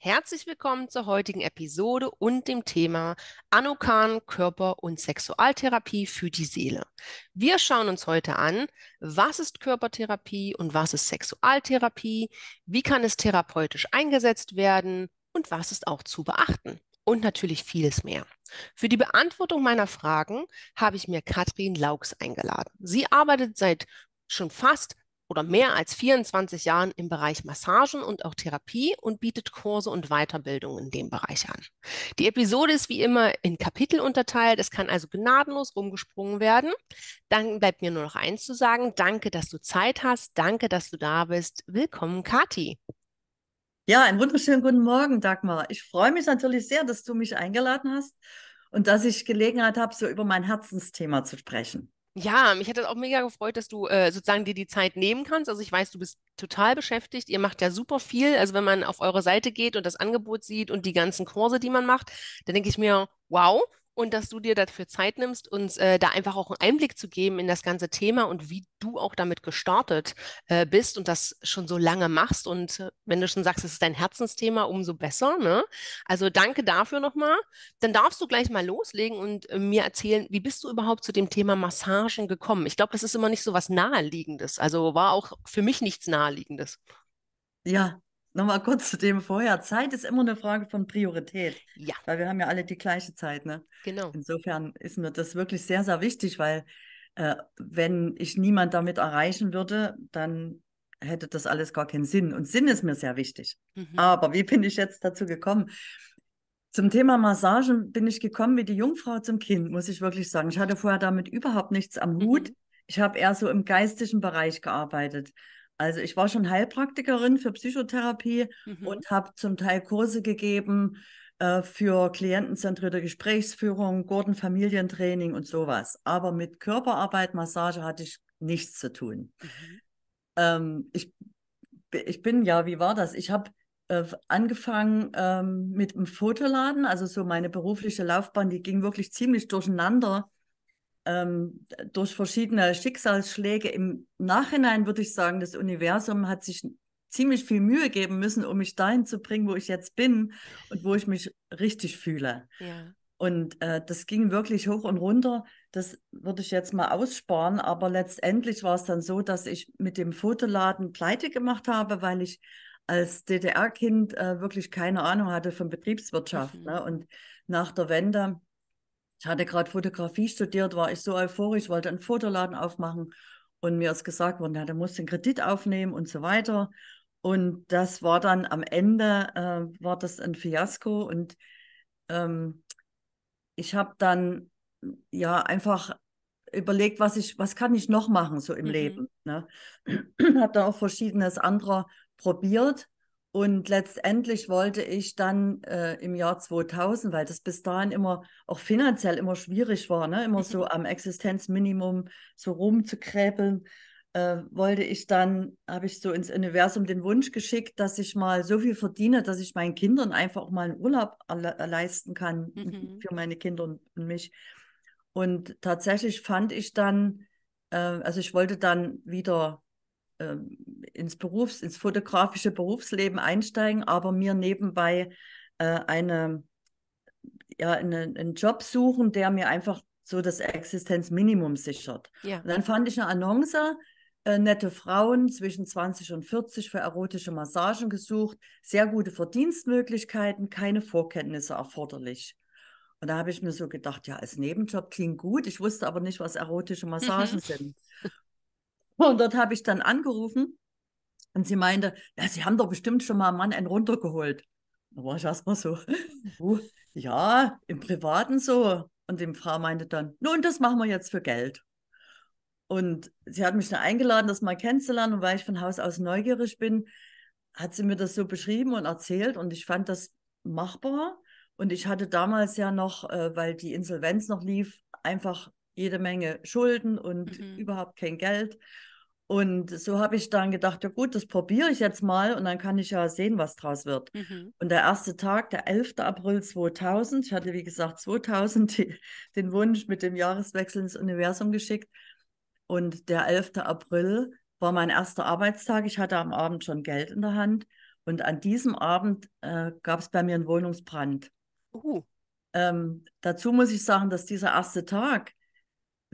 Herzlich willkommen zur heutigen Episode und dem Thema Anokan, Körper und Sexualtherapie für die Seele. Wir schauen uns heute an, was ist Körpertherapie und was ist Sexualtherapie, wie kann es therapeutisch eingesetzt werden und was ist auch zu beachten und natürlich vieles mehr. Für die Beantwortung meiner Fragen habe ich mir Katrin Laux eingeladen. Sie arbeitet seit schon fast oder mehr als 24 Jahren im Bereich Massagen und auch Therapie und bietet Kurse und Weiterbildung in dem Bereich an. Die Episode ist wie immer in Kapitel unterteilt. Es kann also gnadenlos rumgesprungen werden. Dann bleibt mir nur noch eins zu sagen. Danke, dass du Zeit hast. Danke, dass du da bist. Willkommen, Kati. Ja, einen wunderschönen guten Morgen, Dagmar. Ich freue mich natürlich sehr, dass du mich eingeladen hast und dass ich Gelegenheit habe, so über mein Herzensthema zu sprechen. Ja, mich hätte es auch mega gefreut, dass du äh, sozusagen dir die Zeit nehmen kannst. Also ich weiß, du bist total beschäftigt. Ihr macht ja super viel. Also wenn man auf eure Seite geht und das Angebot sieht und die ganzen Kurse, die man macht, dann denke ich mir, wow, und dass du dir dafür Zeit nimmst, uns äh, da einfach auch einen Einblick zu geben in das ganze Thema und wie du auch damit gestartet äh, bist und das schon so lange machst. Und äh, wenn du schon sagst, es ist dein Herzensthema, umso besser. Ne? Also danke dafür nochmal. Dann darfst du gleich mal loslegen und äh, mir erzählen, wie bist du überhaupt zu dem Thema Massagen gekommen? Ich glaube, das ist immer nicht so was Naheliegendes. Also war auch für mich nichts Naheliegendes. Ja, Nochmal kurz zu dem vorher. Zeit ist immer eine Frage von Priorität. Ja. Weil wir haben ja alle die gleiche Zeit, ne? Genau. Insofern ist mir das wirklich sehr, sehr wichtig, weil äh, wenn ich niemand damit erreichen würde, dann hätte das alles gar keinen Sinn. Und Sinn ist mir sehr wichtig. Mhm. Aber wie bin ich jetzt dazu gekommen? Zum Thema Massagen bin ich gekommen wie die Jungfrau zum Kind, muss ich wirklich sagen. Ich hatte vorher damit überhaupt nichts am Hut. Mhm. Ich habe eher so im geistigen Bereich gearbeitet. Also ich war schon Heilpraktikerin für Psychotherapie mhm. und habe zum Teil Kurse gegeben äh, für klientenzentrierte Gesprächsführung, Gurtenfamilientraining und sowas. Aber mit Körperarbeit, Massage hatte ich nichts zu tun. Mhm. Ähm, ich, ich bin ja, wie war das? Ich habe äh, angefangen ähm, mit dem Fotoladen, also so meine berufliche Laufbahn, die ging wirklich ziemlich durcheinander ähm, durch verschiedene Schicksalsschläge im Nachhinein würde ich sagen, das Universum hat sich ziemlich viel Mühe geben müssen, um mich dahin zu bringen, wo ich jetzt bin und wo ich mich richtig fühle. Ja. Und äh, das ging wirklich hoch und runter. Das würde ich jetzt mal aussparen. Aber letztendlich war es dann so, dass ich mit dem Fotoladen pleite gemacht habe, weil ich als DDR-Kind äh, wirklich keine Ahnung hatte von Betriebswirtschaft. Mhm. Ne? Und nach der Wende ich hatte gerade Fotografie studiert, war ich so euphorisch, wollte einen Fotoladen aufmachen und mir ist gesagt worden, ja, der muss den Kredit aufnehmen und so weiter. Und das war dann am Ende, äh, war das ein Fiasko und ähm, ich habe dann ja einfach überlegt, was ich, was kann ich noch machen so im mhm. Leben. Ne? habe dann auch verschiedenes andere probiert und letztendlich wollte ich dann äh, im Jahr 2000, weil das bis dahin immer auch finanziell immer schwierig war, ne? immer so mhm. am Existenzminimum so rumzukräbeln, äh, wollte ich dann, habe ich so ins Universum den Wunsch geschickt, dass ich mal so viel verdiene, dass ich meinen Kindern einfach auch mal einen Urlaub äh, leisten kann mhm. für meine Kinder und, und mich. Und tatsächlich fand ich dann, äh, also ich wollte dann wieder ähm, ins Berufs-, ins fotografische Berufsleben einsteigen, aber mir nebenbei äh, eine, ja, eine, einen Job suchen, der mir einfach so das Existenzminimum sichert. Ja. Und dann fand ich eine Annonce, äh, nette Frauen zwischen 20 und 40 für erotische Massagen gesucht, sehr gute Verdienstmöglichkeiten, keine Vorkenntnisse erforderlich. Und da habe ich mir so gedacht, ja, als Nebenjob klingt gut. Ich wusste aber nicht, was erotische mhm. Massagen sind. Und dort habe ich dann angerufen und sie meinte, ja, Sie haben doch bestimmt schon mal einen Mann einen runtergeholt. Da war ich erstmal so, ja, im Privaten so. Und die Frau meinte dann, nun, das machen wir jetzt für Geld. Und sie hat mich dann eingeladen, das mal kennenzulernen. Und weil ich von Haus aus neugierig bin, hat sie mir das so beschrieben und erzählt. Und ich fand das machbar. Und ich hatte damals ja noch, äh, weil die Insolvenz noch lief, einfach jede Menge Schulden und mhm. überhaupt kein Geld. Und so habe ich dann gedacht, ja gut, das probiere ich jetzt mal und dann kann ich ja sehen, was draus wird. Mhm. Und der erste Tag, der 11. April 2000, ich hatte wie gesagt 2000 die, den Wunsch mit dem Jahreswechsel ins Universum geschickt. Und der 11. April war mein erster Arbeitstag. Ich hatte am Abend schon Geld in der Hand. Und an diesem Abend äh, gab es bei mir einen Wohnungsbrand. Uh. Ähm, dazu muss ich sagen, dass dieser erste Tag,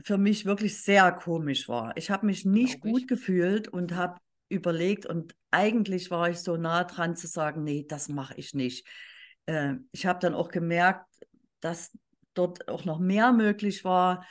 für mich wirklich sehr komisch war. Ich habe mich nicht gut gefühlt und habe überlegt und eigentlich war ich so nah dran zu sagen, nee, das mache ich nicht. Äh, ich habe dann auch gemerkt, dass dort auch noch mehr möglich war.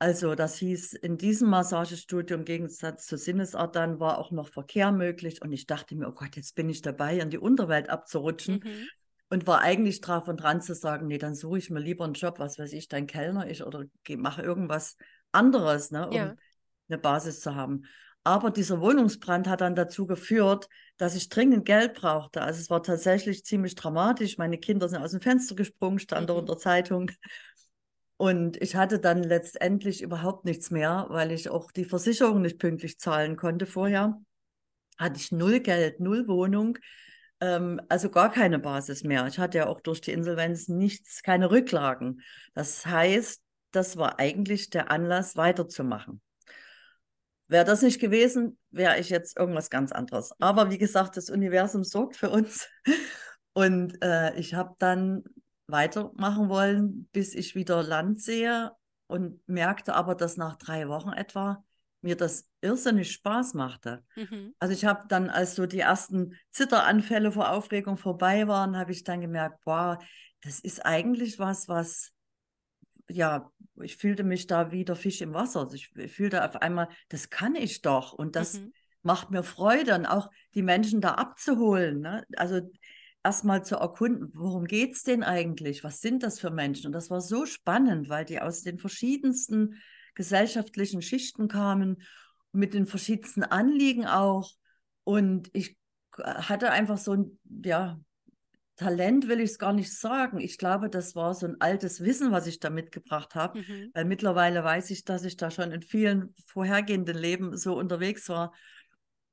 Also das hieß, in diesem Massagestudio im Gegensatz zur Sinnesart dann war auch noch Verkehr möglich und ich dachte mir, oh Gott, jetzt bin ich dabei, in die Unterwelt abzurutschen. Mhm und war eigentlich drauf und dran zu sagen, nee, dann suche ich mir lieber einen Job, was weiß ich, dein Kellner ich oder mache irgendwas anderes, ne, um ja. eine Basis zu haben. Aber dieser Wohnungsbrand hat dann dazu geführt, dass ich dringend Geld brauchte. Also es war tatsächlich ziemlich dramatisch. Meine Kinder sind aus dem Fenster gesprungen, stand mhm. unter Zeitung. Und ich hatte dann letztendlich überhaupt nichts mehr, weil ich auch die Versicherung nicht pünktlich zahlen konnte vorher. Hatte ich null Geld, null Wohnung ähm, also gar keine Basis mehr. Ich hatte ja auch durch die Insolvenz nichts, keine Rücklagen. Das heißt, das war eigentlich der Anlass, weiterzumachen. Wäre das nicht gewesen, wäre ich jetzt irgendwas ganz anderes. Aber wie gesagt, das Universum sorgt für uns. Und äh, ich habe dann weitermachen wollen, bis ich wieder Land sehe und merkte aber, dass nach drei Wochen etwa mir das irrsinnig Spaß machte. Mhm. Also ich habe dann, als so die ersten Zitteranfälle vor Aufregung vorbei waren, habe ich dann gemerkt, wow, das ist eigentlich was, was, ja, ich fühlte mich da wie der Fisch im Wasser. Also ich fühlte auf einmal, das kann ich doch und das mhm. macht mir Freude und auch die Menschen da abzuholen. Ne? Also erstmal zu erkunden, worum geht es denn eigentlich? Was sind das für Menschen? Und das war so spannend, weil die aus den verschiedensten gesellschaftlichen Schichten kamen, mit den verschiedensten Anliegen auch. Und ich hatte einfach so ein, ja, Talent will ich es gar nicht sagen. Ich glaube, das war so ein altes Wissen, was ich da mitgebracht habe. Mhm. Weil mittlerweile weiß ich, dass ich da schon in vielen vorhergehenden Leben so unterwegs war.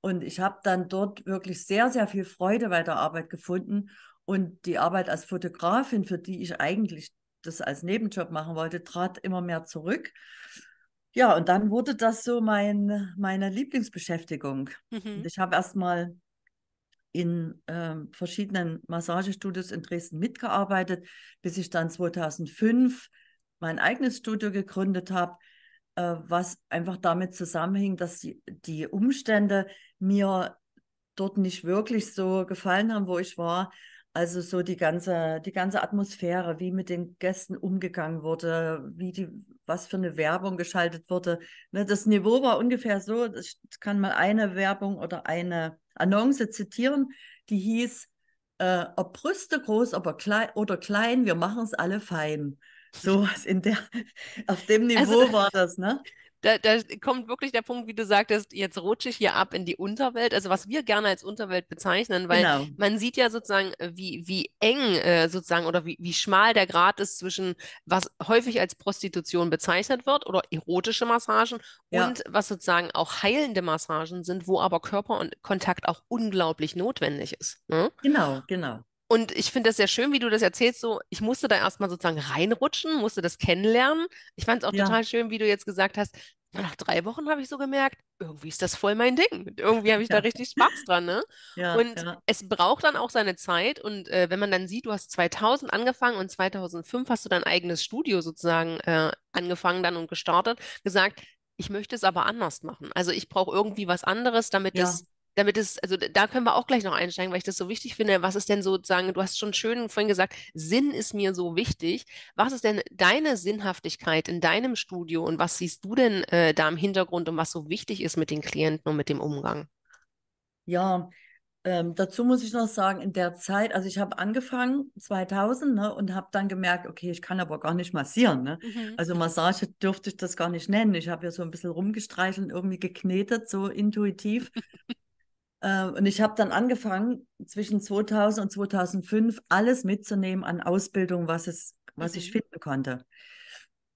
Und ich habe dann dort wirklich sehr, sehr viel Freude bei der Arbeit gefunden. Und die Arbeit als Fotografin, für die ich eigentlich das als Nebenjob machen wollte, trat immer mehr zurück. Ja, und dann wurde das so mein, meine Lieblingsbeschäftigung. Mhm. Ich habe erstmal in äh, verschiedenen Massagestudios in Dresden mitgearbeitet, bis ich dann 2005 mein eigenes Studio gegründet habe, äh, was einfach damit zusammenhing, dass die, die, Umstände mir dort nicht wirklich so gefallen haben, wo ich war. Also so die ganze, die ganze Atmosphäre, wie mit den Gästen umgegangen wurde, wie die was für eine Werbung geschaltet wurde. Ne, das Niveau war ungefähr so, ich kann mal eine Werbung oder eine Annonce zitieren, die hieß, äh, ob Brüste groß ob klein, oder klein, wir machen es alle fein. Hm. Sowas in der, auf dem also Niveau also, war das, ne? da, da kommt wirklich der Punkt, wie du sagtest, jetzt rutsche ich hier ab in die Unterwelt, also was wir gerne als Unterwelt bezeichnen, weil genau. man sieht ja sozusagen, äh, wie, wie eng äh, sozusagen oder wie, wie schmal der Grad ist zwischen, was häufig als Prostitution bezeichnet wird oder erotische Massagen ja. und was sozusagen auch heilende Massagen sind, wo aber Körper und Kontakt auch unglaublich notwendig ist. Ne? Genau, genau. Und ich finde das sehr schön, wie du das erzählst. So, ich musste da erstmal sozusagen reinrutschen, musste das kennenlernen. Ich fand es auch ja. total schön, wie du jetzt gesagt hast, nach drei Wochen habe ich so gemerkt, irgendwie ist das voll mein Ding. Irgendwie habe ich ja. da richtig Spaß dran. Ne? Ja, und ja. es braucht dann auch seine Zeit. Und äh, wenn man dann sieht, du hast 2000 angefangen und 2005 hast du dein eigenes Studio sozusagen äh, angefangen dann und gestartet, gesagt, ich möchte es aber anders machen. Also ich brauche irgendwie was anderes, damit es damit es, also da können wir auch gleich noch einsteigen, weil ich das so wichtig finde. Was ist denn sozusagen, du hast schon schön vorhin gesagt, Sinn ist mir so wichtig. Was ist denn deine Sinnhaftigkeit in deinem Studio und was siehst du denn äh, da im Hintergrund und was so wichtig ist mit den Klienten und mit dem Umgang? Ja, ähm, dazu muss ich noch sagen, in der Zeit, also ich habe angefangen 2000 ne, und habe dann gemerkt, okay, ich kann aber gar nicht massieren. Ne? Mhm. Also Massage dürfte ich das gar nicht nennen. Ich habe ja so ein bisschen rumgestreichelt, irgendwie geknetet, so intuitiv. Äh, und ich habe dann angefangen, zwischen 2000 und 2005 alles mitzunehmen an Ausbildung, was, es, was mhm. ich finden konnte.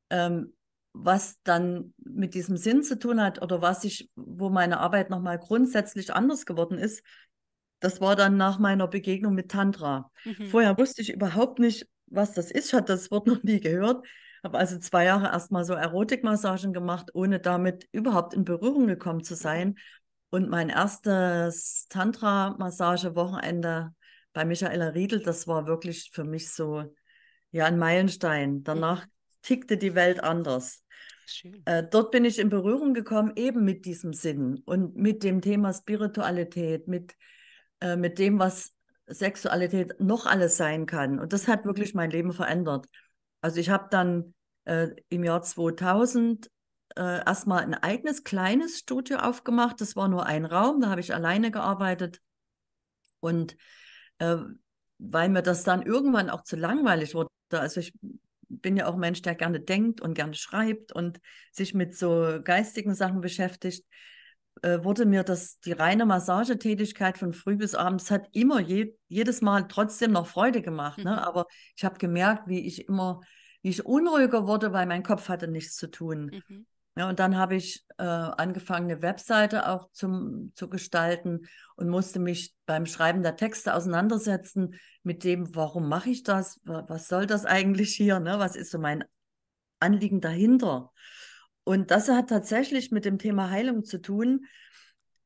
Ähm, was dann mit diesem Sinn zu tun hat oder was ich, wo meine Arbeit nochmal grundsätzlich anders geworden ist, das war dann nach meiner Begegnung mit Tantra. Mhm. Vorher wusste ich überhaupt nicht, was das ist. Ich hatte das Wort noch nie gehört. Habe also zwei Jahre erstmal so Erotikmassagen gemacht, ohne damit überhaupt in Berührung gekommen zu mhm. sein und mein erstes Tantra-Massage-Wochenende bei Michaela Riedel, das war wirklich für mich so ja, ein Meilenstein. Mhm. Danach tickte die Welt anders. Äh, dort bin ich in Berührung gekommen, eben mit diesem Sinn und mit dem Thema Spiritualität, mit, äh, mit dem, was Sexualität noch alles sein kann. Und das hat mhm. wirklich mein Leben verändert. Also ich habe dann äh, im Jahr 2000 äh, erstmal ein eigenes kleines Studio aufgemacht. Das war nur ein Raum, da habe ich alleine gearbeitet. Und äh, weil mir das dann irgendwann auch zu langweilig wurde, also ich bin ja auch ein Mensch, der gerne denkt und gerne schreibt und sich mit so geistigen Sachen beschäftigt, äh, wurde mir das die reine Massagetätigkeit von früh bis abends hat immer je, jedes Mal trotzdem noch Freude gemacht. Ne? Mhm. Aber ich habe gemerkt, wie ich immer, ich unruhiger wurde, weil mein Kopf hatte nichts zu tun. Mhm. Ja, und dann habe ich äh, angefangen, eine Webseite auch zum, zu gestalten und musste mich beim Schreiben der Texte auseinandersetzen mit dem, warum mache ich das? Was soll das eigentlich hier? Ne? Was ist so mein Anliegen dahinter? Und das hat tatsächlich mit dem Thema Heilung zu tun,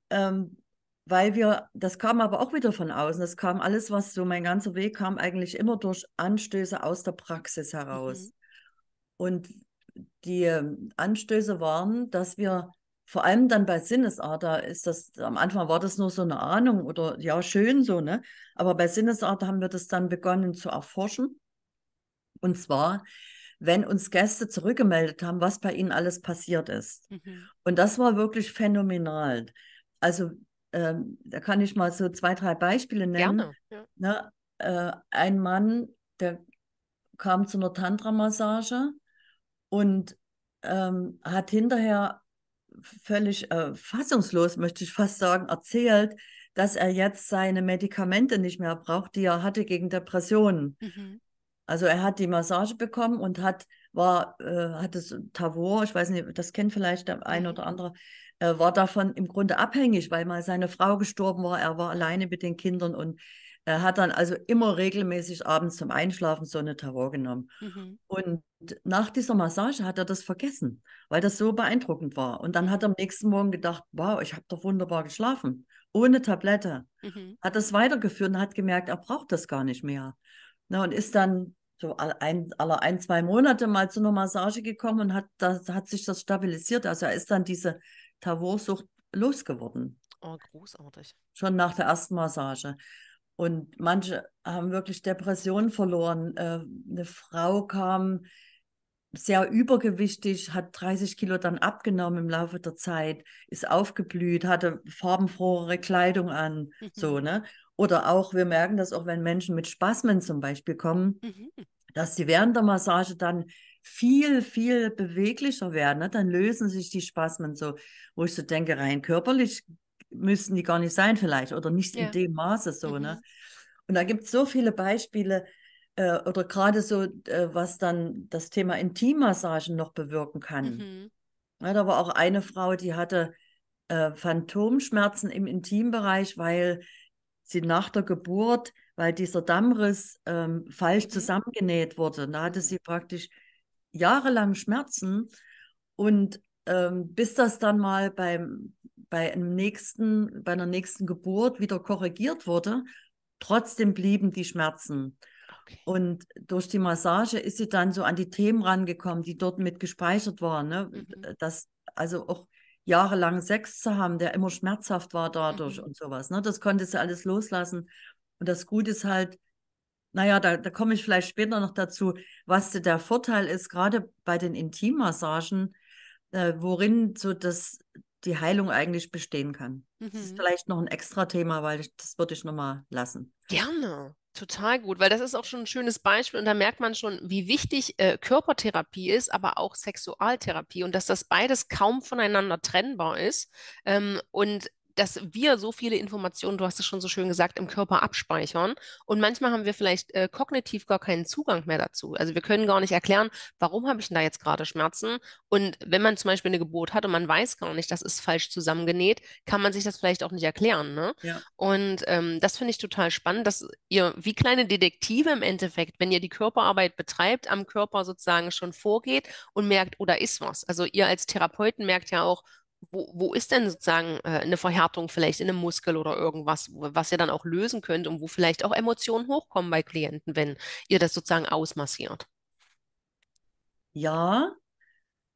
ähm, weil wir, das kam aber auch wieder von außen, das kam alles, was so mein ganzer Weg kam, eigentlich immer durch Anstöße aus der Praxis mhm. heraus. Mhm. Und die ähm, Anstöße waren, dass wir vor allem dann bei Sinnesader ist das, am Anfang war das nur so eine Ahnung oder ja, schön so, ne? Aber bei Sinnesader haben wir das dann begonnen zu erforschen. Und zwar, wenn uns Gäste zurückgemeldet haben, was bei ihnen alles passiert ist. Mhm. Und das war wirklich phänomenal. Also, ähm, da kann ich mal so zwei, drei Beispiele nennen. Gerne. Ja. Ne? Äh, ein Mann, der kam zu einer Tantra-Massage und ähm, hat hinterher völlig äh, fassungslos, möchte ich fast sagen, erzählt, dass er jetzt seine Medikamente nicht mehr braucht, die er hatte gegen Depressionen. Mhm. Also er hat die Massage bekommen und hat war äh, hatte Tavor, ich weiß nicht, das kennt vielleicht der eine mhm. oder andere, äh, war davon im Grunde abhängig, weil mal seine Frau gestorben war, er war alleine mit den Kindern und er hat dann also immer regelmäßig abends zum Einschlafen so eine Tarot genommen. Mhm. Und nach dieser Massage hat er das vergessen, weil das so beeindruckend war. Und dann hat er am nächsten Morgen gedacht, wow, ich habe doch wunderbar geschlafen, ohne Tablette. Mhm. Hat das weitergeführt und hat gemerkt, er braucht das gar nicht mehr. Na, und ist dann so alle ein, alle ein, zwei Monate mal zu einer Massage gekommen und hat, das, hat sich das stabilisiert. Also er ist dann diese Tavorsucht losgeworden. Oh, großartig. Schon nach der ersten Massage. Und manche haben wirklich Depressionen verloren. Äh, eine Frau kam sehr übergewichtig, hat 30 Kilo dann abgenommen im Laufe der Zeit, ist aufgeblüht, hatte farbenfrohere Kleidung an. So, mhm. ne? Oder auch, wir merken das auch, wenn Menschen mit Spasmen zum Beispiel kommen, mhm. dass sie während der Massage dann viel, viel beweglicher werden. Ne? Dann lösen sich die Spasmen so, wo ich so denke, rein körperlich müssten die gar nicht sein vielleicht oder nicht ja. in dem Maße so. Ne? Mhm. Ne? Und da gibt es so viele Beispiele äh, oder gerade so, äh, was dann das Thema Intimmassagen noch bewirken kann. Mhm. Ja, da war auch eine Frau, die hatte äh, Phantomschmerzen im Intimbereich, weil sie nach der Geburt, weil dieser Dammriss ähm, falsch mhm. zusammengenäht wurde. Und da hatte sie mhm. praktisch jahrelang Schmerzen. Und ähm, bis das dann mal beim bei einem nächsten, bei einer nächsten Geburt wieder korrigiert wurde, trotzdem blieben die Schmerzen. Und durch die Massage ist sie dann so an die Themen rangekommen, die dort mit gespeichert waren. Ne? Mhm. Das, also auch jahrelang Sex zu haben, der immer schmerzhaft war dadurch mhm. und sowas. Ne? Das konnte sie alles loslassen. Und das Gute ist halt, naja, da, da komme ich vielleicht später noch dazu, was der Vorteil ist, gerade bei den Intimmassagen, äh, worin so das, die Heilung eigentlich bestehen kann. Mhm. Das ist mhm. vielleicht noch ein extra Thema, weil ich, das würde ich nochmal lassen. Gerne. Total gut, weil das ist auch schon ein schönes Beispiel und da merkt man schon, wie wichtig äh, Körpertherapie ist, aber auch Sexualtherapie und dass das beides kaum voneinander trennbar ist. Ähm, und dass wir so viele Informationen, du hast es schon so schön gesagt, im Körper abspeichern. Und manchmal haben wir vielleicht äh, kognitiv gar keinen Zugang mehr dazu. Also wir können gar nicht erklären, warum habe ich denn da jetzt gerade Schmerzen? Und wenn man zum Beispiel eine Geburt hat und man weiß gar nicht, das ist falsch zusammengenäht, kann man sich das vielleicht auch nicht erklären. Ne? Ja. Und ähm, das finde ich total spannend, dass ihr wie kleine Detektive im Endeffekt, wenn ihr die Körperarbeit betreibt, am Körper sozusagen schon vorgeht und merkt, oder oh, ist was. Also ihr als Therapeuten merkt ja auch, wo, wo ist denn sozusagen äh, eine Verhärtung vielleicht in einem Muskel oder irgendwas, was ihr dann auch lösen könnt und wo vielleicht auch Emotionen hochkommen bei Klienten, wenn ihr das sozusagen ausmassiert? Ja,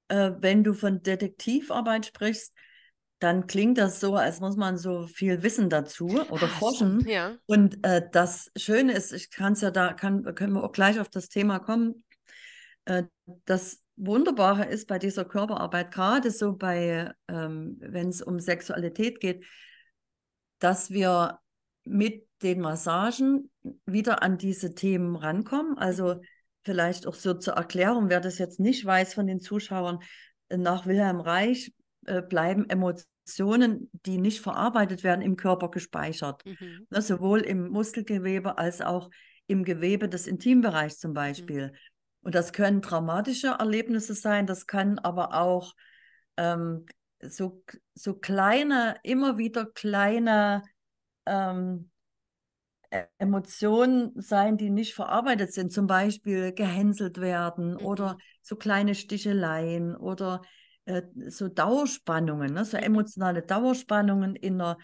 äh, wenn du von Detektivarbeit sprichst, dann klingt das so, als muss man so viel wissen dazu oder Ach, forschen. ja. Und äh, das Schöne ist, ich kann es ja da, kann, können wir auch gleich auf das Thema kommen, äh, dass Wunderbare ist bei dieser Körperarbeit, gerade so bei, ähm, wenn es um Sexualität geht, dass wir mit den Massagen wieder an diese Themen rankommen. Also vielleicht auch so zur Erklärung, wer das jetzt nicht weiß von den Zuschauern, nach Wilhelm Reich äh, bleiben Emotionen, die nicht verarbeitet werden, im Körper gespeichert. Mhm. Ne, sowohl im Muskelgewebe als auch im Gewebe des Intimbereichs zum mhm. Beispiel. Mhm. Und das können dramatische Erlebnisse sein, das kann aber auch ähm, so, so kleine, immer wieder kleine ähm, e-, Emotionen sein, die nicht verarbeitet sind, zum Beispiel gehänselt werden oder mhm. so kleine Sticheleien oder äh, so Dauerspannungen, ne? so mhm. emotionale Dauerspannungen in einer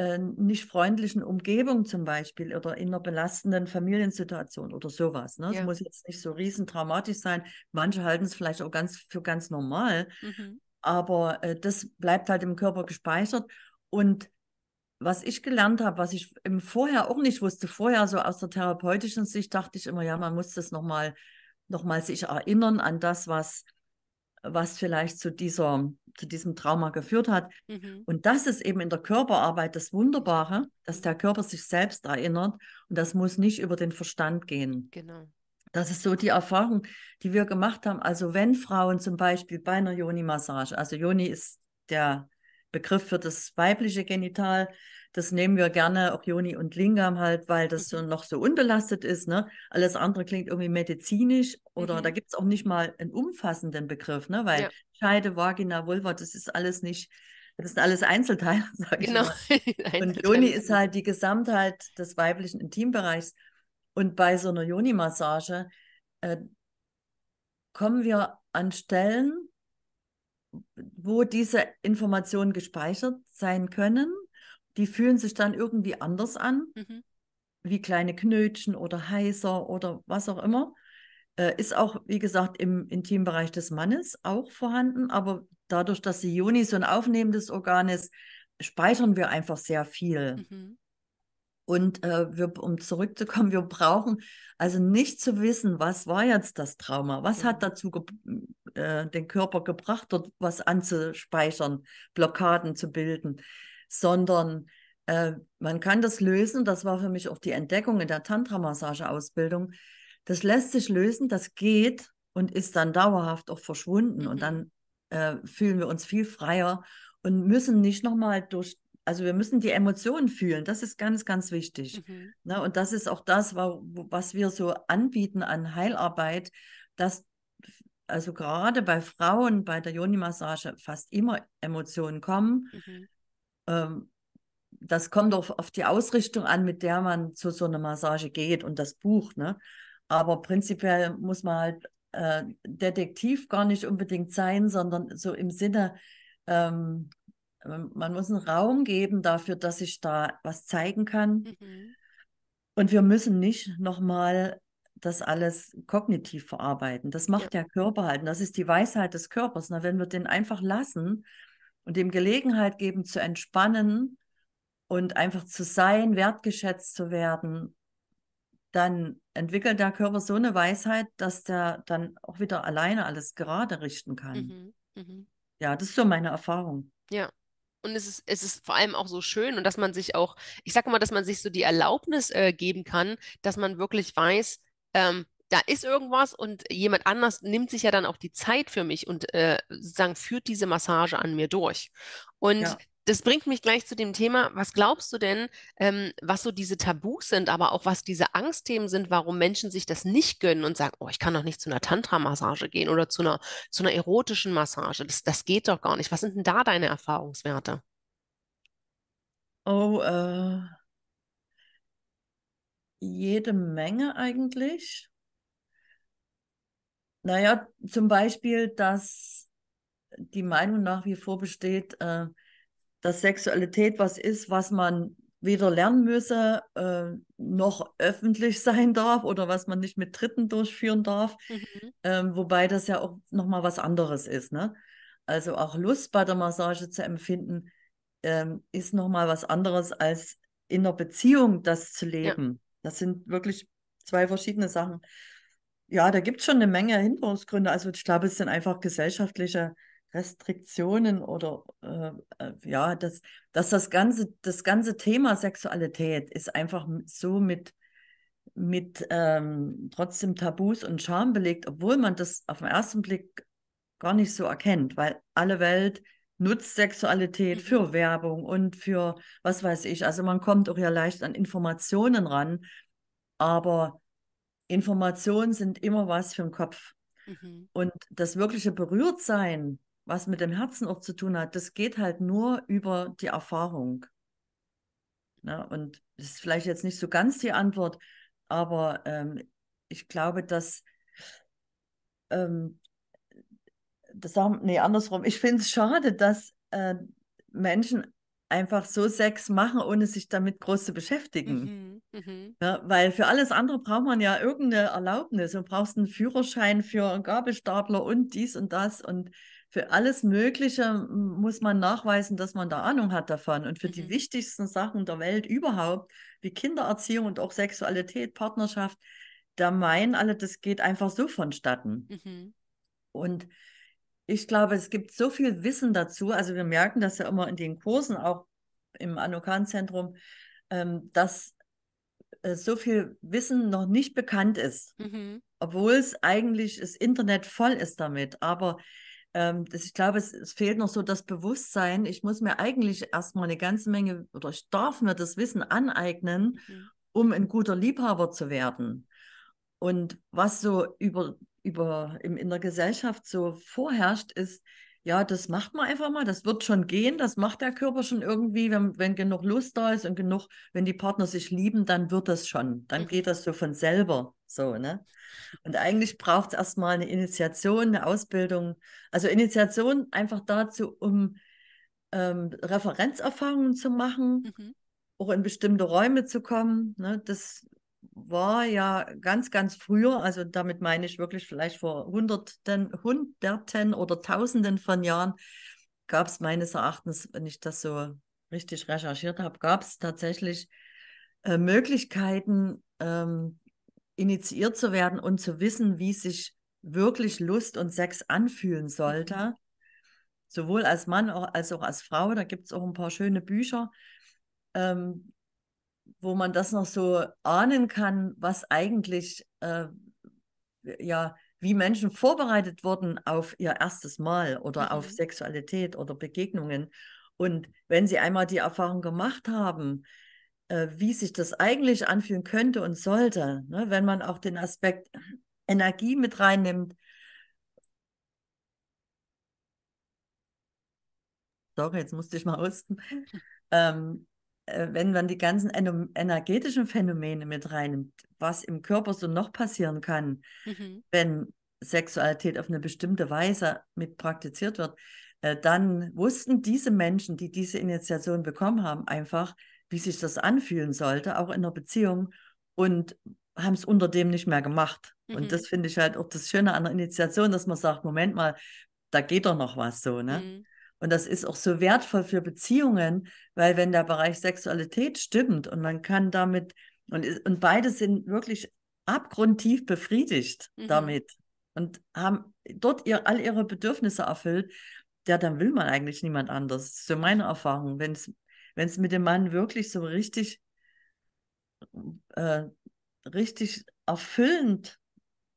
äh, nicht freundlichen Umgebung zum Beispiel oder in einer belastenden Familiensituation oder sowas. Ne? Es ja. muss jetzt nicht so riesentraumatisch sein. Manche halten es vielleicht auch ganz für ganz normal, mhm. aber äh, das bleibt halt im Körper gespeichert. Und was ich gelernt habe, was ich im Vorher auch nicht wusste, vorher so aus der therapeutischen Sicht dachte ich immer, ja, man muss das nochmal noch mal sich erinnern an das, was, was vielleicht zu dieser zu diesem Trauma geführt hat. Mhm. Und das ist eben in der Körperarbeit das Wunderbare, dass der Körper sich selbst erinnert und das muss nicht über den Verstand gehen. Genau. Das ist so die Erfahrung, die wir gemacht haben. Also wenn Frauen zum Beispiel bei einer Yoni-Massage, also Yoni ist der Begriff für das weibliche Genital, das nehmen wir gerne, auch Yoni und Lingam halt, weil das so mhm. noch so unbelastet ist. Ne? Alles andere klingt irgendwie medizinisch oder mhm. da gibt es auch nicht mal einen umfassenden Begriff, ne? weil ja. Scheide, Vagina, Vulva, das ist alles nicht, das sind alles Einzelteile, sage genau. ich Genau. Und Joni ist halt die Gesamtheit des weiblichen Intimbereichs. Und bei so einer Joni-Massage äh, kommen wir an Stellen, wo diese Informationen gespeichert sein können. Die fühlen sich dann irgendwie anders an, mhm. wie kleine Knötchen oder heißer oder was auch immer. Äh, ist auch, wie gesagt, im Intimbereich des Mannes auch vorhanden, aber dadurch, dass die Juni so ein aufnehmendes Organ ist, speichern wir einfach sehr viel. Mhm. Und äh, wir, um zurückzukommen, wir brauchen also nicht zu wissen, was war jetzt das Trauma, was hat mhm. dazu äh, den Körper gebracht, dort was anzuspeichern, Blockaden zu bilden, sondern äh, man kann das lösen. Das war für mich auch die Entdeckung in der Tantra-Massage-Ausbildung. Das lässt sich lösen, das geht und ist dann dauerhaft auch verschwunden. Mhm. Und dann äh, fühlen wir uns viel freier und müssen nicht nochmal durch, also wir müssen die Emotionen fühlen. Das ist ganz, ganz wichtig. Mhm. Ne? Und das ist auch das, was wir so anbieten an Heilarbeit, dass also gerade bei Frauen bei der Yoni-Massage fast immer Emotionen kommen. Mhm. Ähm, das kommt auch auf die Ausrichtung an, mit der man zu so einer Massage geht und das Buch. Ne? Aber prinzipiell muss man halt äh, Detektiv gar nicht unbedingt sein, sondern so im Sinne, ähm, man muss einen Raum geben dafür, dass ich da was zeigen kann. Mhm. Und wir müssen nicht nochmal das alles kognitiv verarbeiten. Das macht ja. der Körper halt. Und das ist die Weisheit des Körpers. Na, wenn wir den einfach lassen und dem Gelegenheit geben, zu entspannen und einfach zu sein, wertgeschätzt zu werden, dann entwickelt der Körper so eine Weisheit, dass der dann auch wieder alleine alles gerade richten kann. Mhm, mh. Ja, das ist so meine Erfahrung. Ja. Und es ist, es ist vor allem auch so schön und dass man sich auch, ich sage mal, dass man sich so die Erlaubnis äh, geben kann, dass man wirklich weiß, ähm, da ist irgendwas und jemand anders nimmt sich ja dann auch die Zeit für mich und äh, sozusagen führt diese Massage an mir durch. Und ja das bringt mich gleich zu dem Thema, was glaubst du denn, ähm, was so diese Tabus sind, aber auch was diese Angstthemen sind, warum Menschen sich das nicht gönnen und sagen, oh, ich kann doch nicht zu einer Tantra-Massage gehen oder zu einer, zu einer erotischen Massage. Das, das geht doch gar nicht. Was sind denn da deine Erfahrungswerte? Oh, äh, jede Menge eigentlich. Naja, zum Beispiel, dass die Meinung nach wie vor besteht, äh, dass Sexualität was ist, was man weder lernen müsse, äh, noch öffentlich sein darf oder was man nicht mit Dritten durchführen darf. Mhm. Ähm, wobei das ja auch nochmal was anderes ist. Ne? Also auch Lust bei der Massage zu empfinden, ähm, ist nochmal was anderes als in einer Beziehung das zu leben. Ja. Das sind wirklich zwei verschiedene Sachen. Ja, da gibt es schon eine Menge Hinderungsgründe. Also ich glaube, es sind einfach gesellschaftliche Restriktionen oder äh, äh, ja, dass, dass das ganze, das ganze Thema Sexualität ist einfach so mit, mit ähm, trotzdem Tabus und Scham belegt, obwohl man das auf den ersten Blick gar nicht so erkennt, weil alle Welt nutzt Sexualität mhm. für Werbung und für was weiß ich. Also man kommt auch ja leicht an Informationen ran, aber Informationen sind immer was für den Kopf. Mhm. Und das wirkliche Berührtsein was mit dem Herzen auch zu tun hat, das geht halt nur über die Erfahrung. Ne? Und das ist vielleicht jetzt nicht so ganz die Antwort, aber ähm, ich glaube, dass ähm, das haben, nee, andersrum, ich finde es schade, dass äh, Menschen einfach so Sex machen, ohne sich damit groß zu beschäftigen. Mhm, mhm. Ja, ne? weil für alles andere braucht man ja irgendeine Erlaubnis und brauchst einen Führerschein für einen Gabelstapler und dies und das und für alles Mögliche muss man nachweisen, dass man da Ahnung hat davon. Und für mhm. die wichtigsten Sachen der Welt überhaupt, wie Kindererziehung und auch Sexualität, Partnerschaft, da meinen alle, das geht einfach so vonstatten. Mhm. Und ich glaube, es gibt so viel Wissen dazu. Also wir merken das ja immer in den Kursen, auch im Anokan-Zentrum, ähm, dass äh, so viel Wissen noch nicht bekannt ist, mhm. obwohl es eigentlich das Internet voll ist damit. Aber ähm, das, ich glaube, es, es, fehlt noch so das Bewusstsein, ich muss mir eigentlich erstmal eine ganze Menge oder ich darf mir das Wissen aneignen, mhm. um ein guter Liebhaber zu werden. Und was so über, über im, in der Gesellschaft so vorherrscht, ist, ja, das macht man einfach mal, das wird schon gehen, das macht der Körper schon irgendwie, wenn, wenn genug Lust da ist und genug, wenn die Partner sich lieben, dann wird das schon, dann mhm. geht das so von selber. So, ne? Und eigentlich braucht es erstmal eine Initiation, eine Ausbildung. Also Initiation einfach dazu, um ähm, Referenzerfahrungen zu machen, mhm. auch in bestimmte Räume zu kommen. Ne? Das war ja ganz, ganz früher, also damit meine ich wirklich vielleicht vor Hunderten, Hunderten oder Tausenden von Jahren, gab es meines Erachtens, wenn ich das so richtig recherchiert habe, gab es tatsächlich äh, Möglichkeiten, ähm, initiiert zu werden und zu wissen, wie sich wirklich Lust und Sex anfühlen sollte. Mhm. Sowohl als Mann als auch als Frau. Da gibt es auch ein paar schöne Bücher, ähm, wo man das noch so ahnen kann, was eigentlich, äh, ja, wie Menschen vorbereitet wurden auf ihr erstes Mal oder mhm. auf Sexualität oder Begegnungen. Und wenn sie einmal die Erfahrung gemacht haben, äh, wie sich das eigentlich anfühlen könnte und sollte, ne? wenn man auch den Aspekt Energie mit reinnimmt. Sorry, jetzt musste ich mal husten. Ähm, äh, wenn man die ganzen energetischen Phänomene mit reinnimmt, was im Körper so noch passieren kann, mhm. wenn Sexualität auf eine bestimmte Weise mit praktiziert wird, äh, dann wussten diese Menschen, die diese Initiation bekommen haben, einfach, wie sich das anfühlen sollte, auch in einer Beziehung, und haben es unter dem nicht mehr gemacht. Mhm. Und das finde ich halt auch das Schöne an der Initiation, dass man sagt, Moment mal, da geht doch noch was so, ne? Mhm. Und das ist auch so wertvoll für Beziehungen, weil wenn der Bereich Sexualität stimmt und man kann damit, und, und beide sind wirklich abgrundtief befriedigt mhm. damit und haben dort ihr, all ihre Bedürfnisse erfüllt, ja, dann will man eigentlich niemand anders. So meine Erfahrung, wenn es wenn es mit dem Mann wirklich so richtig, äh, richtig erfüllend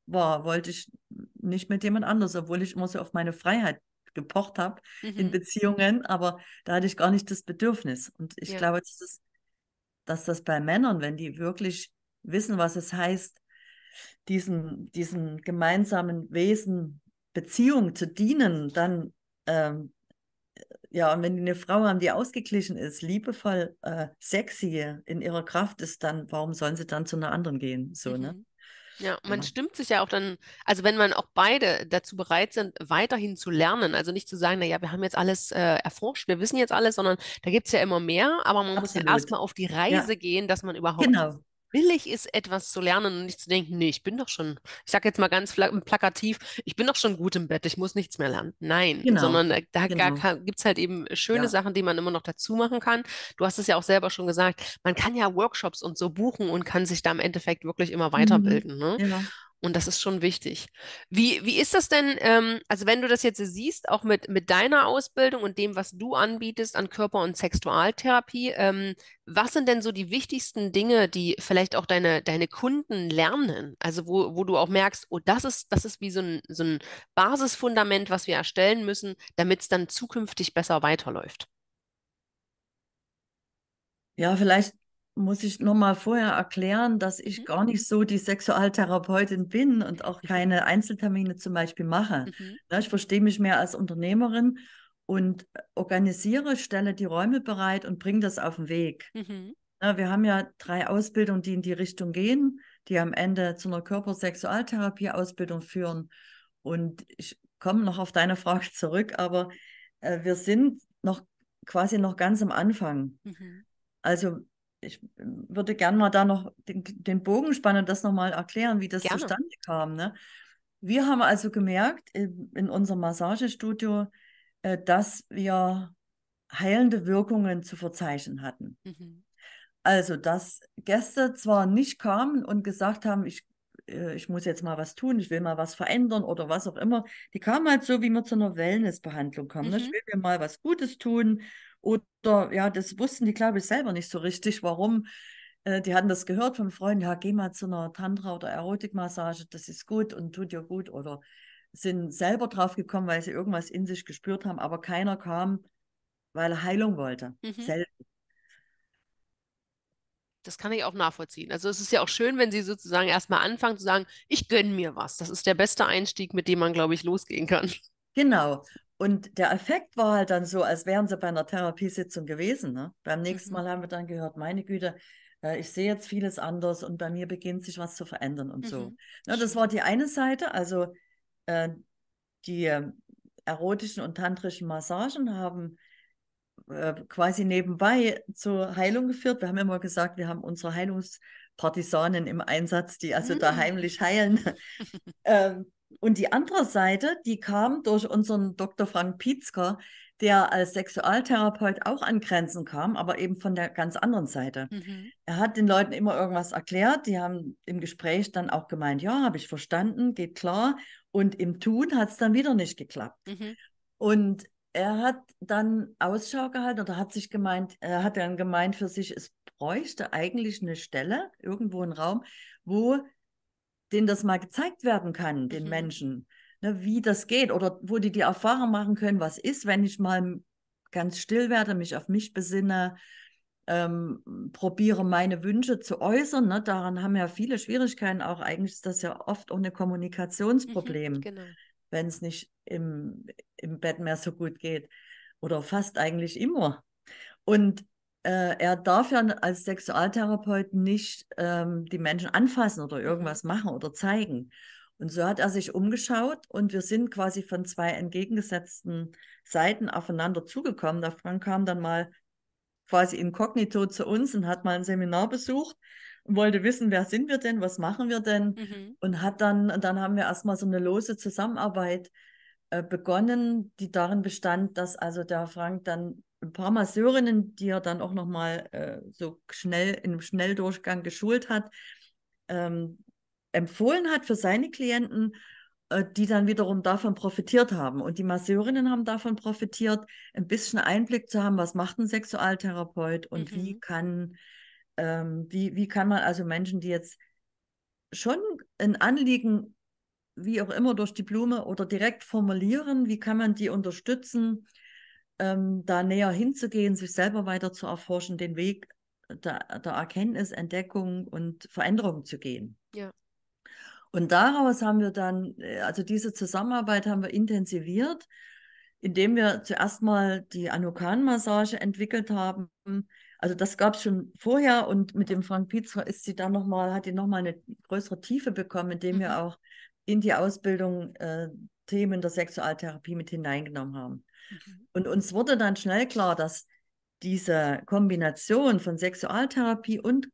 war, wollte ich nicht mit jemand anders, obwohl ich immer so auf meine Freiheit gepocht habe mhm. in Beziehungen, aber da hatte ich gar nicht das Bedürfnis. Und ich ja. glaube, dass das, dass das bei Männern, wenn die wirklich wissen, was es heißt, diesen, diesem gemeinsamen Wesen Beziehung zu dienen, dann ähm, ja, und wenn die eine Frau haben, die ausgeglichen ist, liebevoll, äh, sexy, in ihrer Kraft ist, dann warum sollen sie dann zu einer anderen gehen? So, ne? mhm. ne? Ja, man ja. Genau. stimmt sich ja auch dann, also wenn man auch beide dazu bereit sind, weiterhin zu lernen, also nicht zu sagen, naja, wir haben jetzt alles äh, erforscht, wir wissen jetzt alles, sondern da gibt es ja immer mehr, aber man Absolut. muss ja erstmal auf die Reise ja. gehen, dass man überhaupt genau billig ist, etwas zu lernen und nicht zu denken, nee, ich bin doch schon, ich sage jetzt mal ganz plakativ, ich bin doch schon gut im Bett, ich muss nichts mehr lernen. Nein, genau. sondern äh, da genau. gibt es halt eben schöne ja. Sachen, die man immer noch dazu machen kann. Du hast es ja auch selber schon gesagt, man kann ja Workshops und so buchen und kann sich da im Endeffekt wirklich immer mhm. weiterbilden. Mhm. Ne? Ja. Genau. Und das ist schon wichtig. Wie, wie ist das denn, ähm, also wenn du das jetzt siehst, auch mit, mit deiner Ausbildung und dem, was du anbietest an Körper- und Sexualtherapie, ähm, was sind denn so die wichtigsten Dinge, die vielleicht auch deine, deine Kunden lernen? Also wo, wo du auch merkst, oh, das ist, das ist wie so ein, so ein Basisfundament, was wir erstellen müssen, damit es dann zukünftig besser weiterläuft. Ja, vielleicht muss ich noch mal vorher erklären, dass ich mhm. gar nicht so die Sexualtherapeutin bin und auch mhm. keine Einzeltermine zum Beispiel mache. Mhm. Ja, ne, ich verstehe mich mehr als Unternehmerin und äh, organisiere, stelle die Räume bereit und bringe das auf den Weg. Mhm. Ja, ne, wir haben ja drei Ausbildungen, die in die Richtung gehen, die am Ende zu einer Körpersexualtherapie-Ausbildung führen. Und ich komme noch auf deine Frage zurück, aber äh, wir sind noch quasi noch ganz am Anfang. Mhm. Also ich würde gerne mal da noch den, den Bogen spannen und das nochmal erklären, wie das Gerne. zustande kam. Ne? Wir haben also gemerkt in, in unserem Massagestudio, äh, dass wir heilende Wirkungen zu verzeichnen hatten. Mhm. Also, dass Gäste zwar nicht kamen und gesagt haben, ich, äh, ich muss jetzt mal was tun, ich will mal was verändern oder was auch immer, die kamen halt so, wie man zu einer Wellnessbehandlung kommt. Mhm. Ne? Ich mhm. will mir mal was Gutes tun oder ja, das wussten die, glaube ich, selber nicht so richtig, warum. Äh, die hatten das gehört von Freunden, ja, geh mal zu einer Tantra- oder Erotikmassage, das ist gut und tut dir gut. Oder sind selber drauf gekommen, weil sie irgendwas in sich gespürt haben, aber keiner kam, weil er Heilung wollte. Mhm. Selten. Das kann ich auch nachvollziehen. Also es ist ja auch schön, wenn Sie sozusagen erstmal anfangen zu sagen, ich gönne mir was. Das ist der beste Einstieg, mit dem man, glaube ich, losgehen kann. Genau. Und der Effekt war halt dann so, als wären sie bei einer Therapiesitzung gewesen. Ne? Beim nächsten mhm. Mal haben wir dann gehört, meine Güte, äh, ich sehe jetzt vieles anders und bei mir beginnt sich was zu verändern und mhm. so. Ne, ja, das war die eine Seite, also äh, die ähm, erotischen und tantrischen Massagen haben äh, quasi nebenbei zur Heilung geführt. Wir haben immer gesagt, wir haben unsere Heilungspartisanen im Einsatz, die also mhm. da heimlich heilen. ähm, und die andere Seite, die kam durch unseren Dr. Frank Pietzker, der als Sexualtherapeut auch an Grenzen kam, aber eben von der ganz anderen Seite. Mhm. Er hat den Leuten immer irgendwas erklärt, die haben im Gespräch dann auch gemeint, ja, habe ich verstanden, geht klar. Und im Tun hat es dann wieder nicht geklappt. Mhm. Und er hat dann Ausschau gehalten oder hat sich gemeint, er hat dann gemeint für sich, es bräuchte eigentlich eine Stelle, irgendwo einen Raum, wo denen das mal gezeigt werden kann, den mhm. Menschen, ne, wie das geht oder wo die die Erfahrung machen können, was ist, wenn ich mal ganz still werde, mich auf mich besinne, ähm, probiere meine Wünsche zu äußern. Ne? Daran haben ja viele Schwierigkeiten auch. Eigentlich ist das ja oft auch ein Kommunikationsproblem, mhm, genau. wenn es nicht im, im Bett mehr so gut geht. Oder fast eigentlich immer. Und äh, er darf ja als Sexualtherapeut nicht ähm, die Menschen anfassen oder irgendwas mhm. machen oder zeigen. Und so hat er sich umgeschaut und wir sind quasi von zwei entgegengesetzten Seiten aufeinander zugekommen. Der Frank kam dann mal quasi inkognito zu uns und hat mal ein Seminar besucht und wollte wissen, wer sind wir denn, was machen wir denn? Mhm. Und hat dann, dann haben wir erstmal so eine lose Zusammenarbeit äh, begonnen, die darin bestand, dass also der Frank dann ein paar Masseurinnen, die er dann auch nochmal äh, so schnell in einem Schnelldurchgang geschult hat, ähm, empfohlen hat für seine Klienten, äh, die dann wiederum davon profitiert haben. Und die Masseurinnen haben davon profitiert, ein bisschen Einblick zu haben, was macht ein Sexualtherapeut und mhm. wie kann, ähm, wie, wie kann man also Menschen, die jetzt schon ein Anliegen, wie auch immer durch die Blume oder direkt formulieren, wie kann man die unterstützen, ähm, da näher hinzugehen, sich selber weiter zu erforschen, den Weg der, der Erkenntnis, Entdeckung und Veränderung zu gehen. Ja. Und daraus haben wir dann, äh, also diese Zusammenarbeit haben wir intensiviert, indem wir zuerst mal die Anukan-Massage entwickelt haben. Also das gab es schon vorher und mit dem Frank Pizzer ist sie dann nochmal, hat die nochmal eine größere Tiefe bekommen, indem wir mhm. auch in die Ausbildung äh, Themen der Sexualtherapie mit hineingenommen haben. Mhm. Und uns wurde dann schnell klar, dass diese Kombination von Sexualtherapie und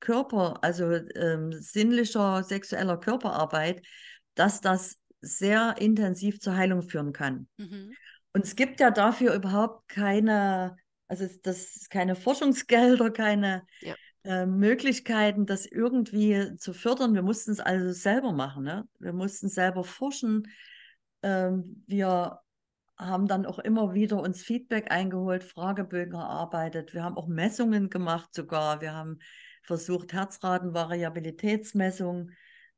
Körper, also ähm, sinnlicher sexueller Körperarbeit, dass das sehr intensiv zur Heilung führen kann. Mhm. Und es gibt ja dafür überhaupt keine, also das keine Forschungsgelder, keine ja. äh, Möglichkeiten, das irgendwie zu fördern. Wir mussten es also selber machen. Ne? Wir mussten selber forschen. Ähm, wir haben dann auch immer wieder uns Feedback eingeholt, Fragebögen erarbeitet. Wir haben auch Messungen gemacht sogar. Wir haben versucht, Herzratenvariabilitätsmessungen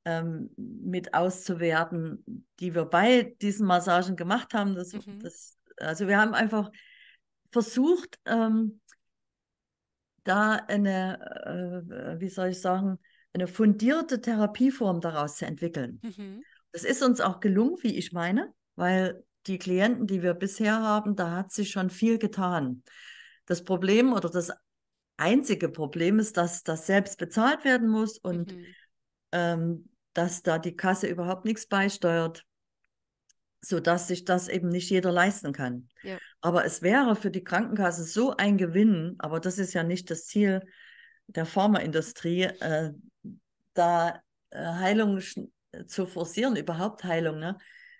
ähm, mit auszuwerten, die wir bei diesen Massagen gemacht haben. Das, mhm. das, also wir haben einfach versucht, ähm, da eine, äh, äh wie soll ich sagen, eine fundierte Therapieform daraus zu entwickeln. Mhm. Das ist uns auch gelungen, wie ich meine, weil die Klienten, die wir bisher haben, da hat sich schon viel getan. Das Problem oder das einzige Problem ist, dass das selbst bezahlt werden muss und mhm. ähm, dass da die Kasse überhaupt nichts beisteuert, sodass sich das eben nicht jeder leisten kann. Ja. Aber es wäre für die Krankenkasse so ein Gewinn, aber das ist ja nicht das Ziel der Pharmaindustrie, äh, da äh, Heilung zu forcieren, überhaupt Heilung. Ne?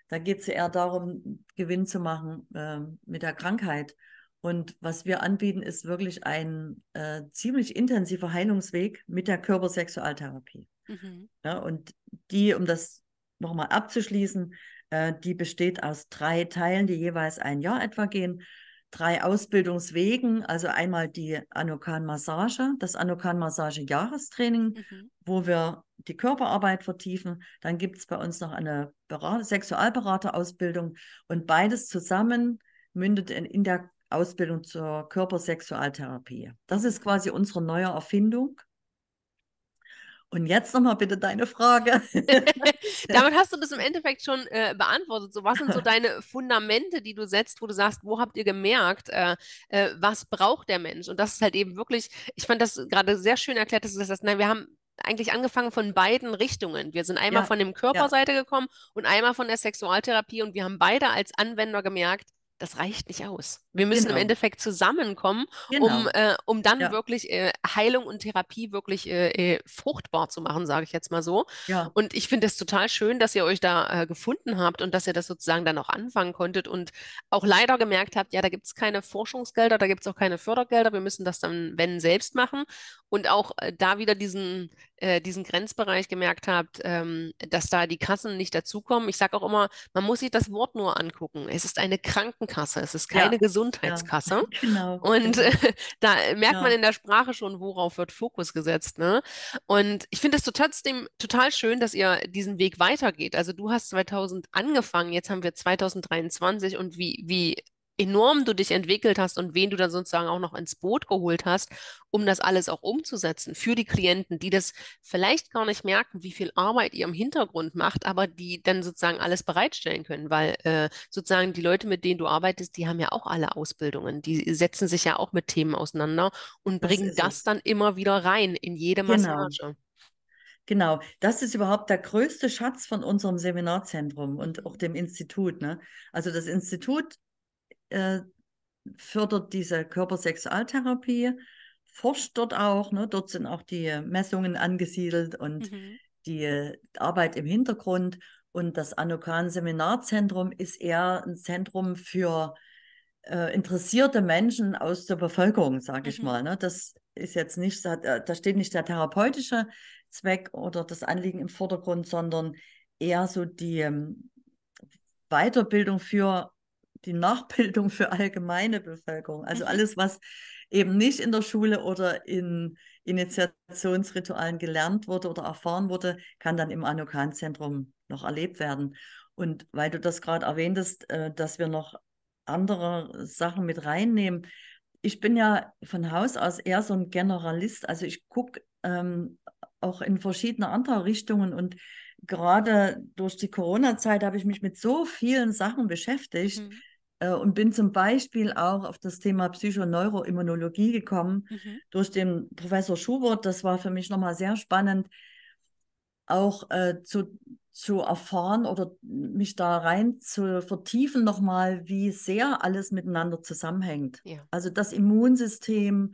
Da geht es eher darum, Gewinn zu machen äh, mit der Krankheit. Und was wir anbieten, ist wirklich ein äh, ziemlich intensiver Heilungsweg mit der Körpersexualtherapie. Mhm. Ja, und die, um das nochmal abzuschließen, äh, die besteht aus drei Teilen, die jeweils ein Jahr etwa gehen drei Ausbildungswegen, also einmal die Anokan-Massage, das Anokan-Massage-Jahrestraining, mhm. wo wir die Körperarbeit vertiefen. Dann gibt es bei uns noch eine Berat Sexualberaterausbildung und beides zusammen mündet in, in der Ausbildung zur Körpersexualtherapie. Das ist quasi unsere neue Erfindung. Und jetzt nochmal bitte deine Frage. Damit hast du das im Endeffekt schon äh, beantwortet. So, was sind so deine Fundamente, die du setzt, wo du sagst, wo habt ihr gemerkt, äh, äh, was braucht der Mensch? Und das ist halt eben wirklich, ich fand das gerade sehr schön erklärt, dass du das hast. Nein, wir haben eigentlich angefangen von beiden Richtungen. Wir sind einmal ja, von dem Körperseite ja. gekommen und einmal von der Sexualtherapie und wir haben beide als Anwender gemerkt, das reicht nicht aus. Wir müssen genau. im Endeffekt zusammenkommen, genau. um, äh, um dann ja. wirklich äh, Heilung und Therapie wirklich äh, äh, fruchtbar zu machen, sage ich jetzt mal so. Ja. Und ich finde es total schön, dass ihr euch da äh, gefunden habt und dass ihr das sozusagen dann auch anfangen konntet und auch leider gemerkt habt, ja, da gibt es keine Forschungsgelder, da gibt es auch keine Fördergelder, wir müssen das dann, wenn, selbst machen. Und auch äh, da wieder diesen, diesen Grenzbereich gemerkt habt, ähm, dass da die Kassen nicht dazukommen. Ich sage auch immer, man muss sich das Wort nur angucken. Es ist eine Kranken Krankenkasse, es ist keine ja, Gesundheitskasse. Ja, genau, und genau. da merkt ja. man genau. in der Sprache schon, worauf wird Fokus gesetzt. Ne? Und ich finde es trotzdem total schön, dass ihr diesen Weg weitergeht. Also du hast 2000 angefangen, jetzt haben wir 2023 und wie, wie enorm du dich entwickelt hast und wen du dann sozusagen auch noch ins Boot geholt hast, um das alles auch umzusetzen für die Klienten, die das vielleicht gar nicht merken, wie viel Arbeit ihr im Hintergrund macht, aber die dann sozusagen alles bereitstellen können, weil äh, sozusagen die Leute, mit denen du arbeitest, die haben ja auch alle Ausbildungen, die setzen sich ja auch mit Themen auseinander und bringen das, das dann immer wieder rein in jede genau. Massage. Genau. Genau, das ist überhaupt der größte Schatz von unserem Seminarzentrum und auch dem Institut. Ne? Also das Institut äh, fördert diese Körpersexualtherapie, forscht dort auch. Ne? Dort sind auch die Messungen angesiedelt und mhm. die Arbeit im Hintergrund. Und das Anokan Seminarzentrum ist eher ein Zentrum für äh, interessierte Menschen aus der Bevölkerung, sage ich mhm. mal. Ne? Das ist jetzt nicht, da steht nicht der therapeutische Zweck oder das Anliegen im Vordergrund, sondern eher so die ähm, Weiterbildung für die Nachbildung für allgemeine Bevölkerung. Also mhm. alles, was eben nicht in der Schule oder in Initiationsritualen gelernt wurde oder erfahren wurde, kann dann im Anokan-Zentrum noch erlebt werden. Und weil du das gerade erwähntest, äh, dass wir noch andere Sachen mit reinnehmen. Ich bin ja von Haus aus eher so ein Generalist. Also ich gucke ähm, auch in verschiedene andere Richtungen und gerade durch die Corona-Zeit habe ich mich mit so vielen Sachen beschäftigt, mhm. Äh, und bin zum Beispiel auch auf das Thema Psychoneuroimmunologie gekommen mhm. durch den Professor Schubert. Das war für mich nochmal sehr spannend, auch äh, zu, zu erfahren oder mich da rein zu vertiefen nochmal, wie sehr alles miteinander zusammenhängt. Ja. Also das Immunsystem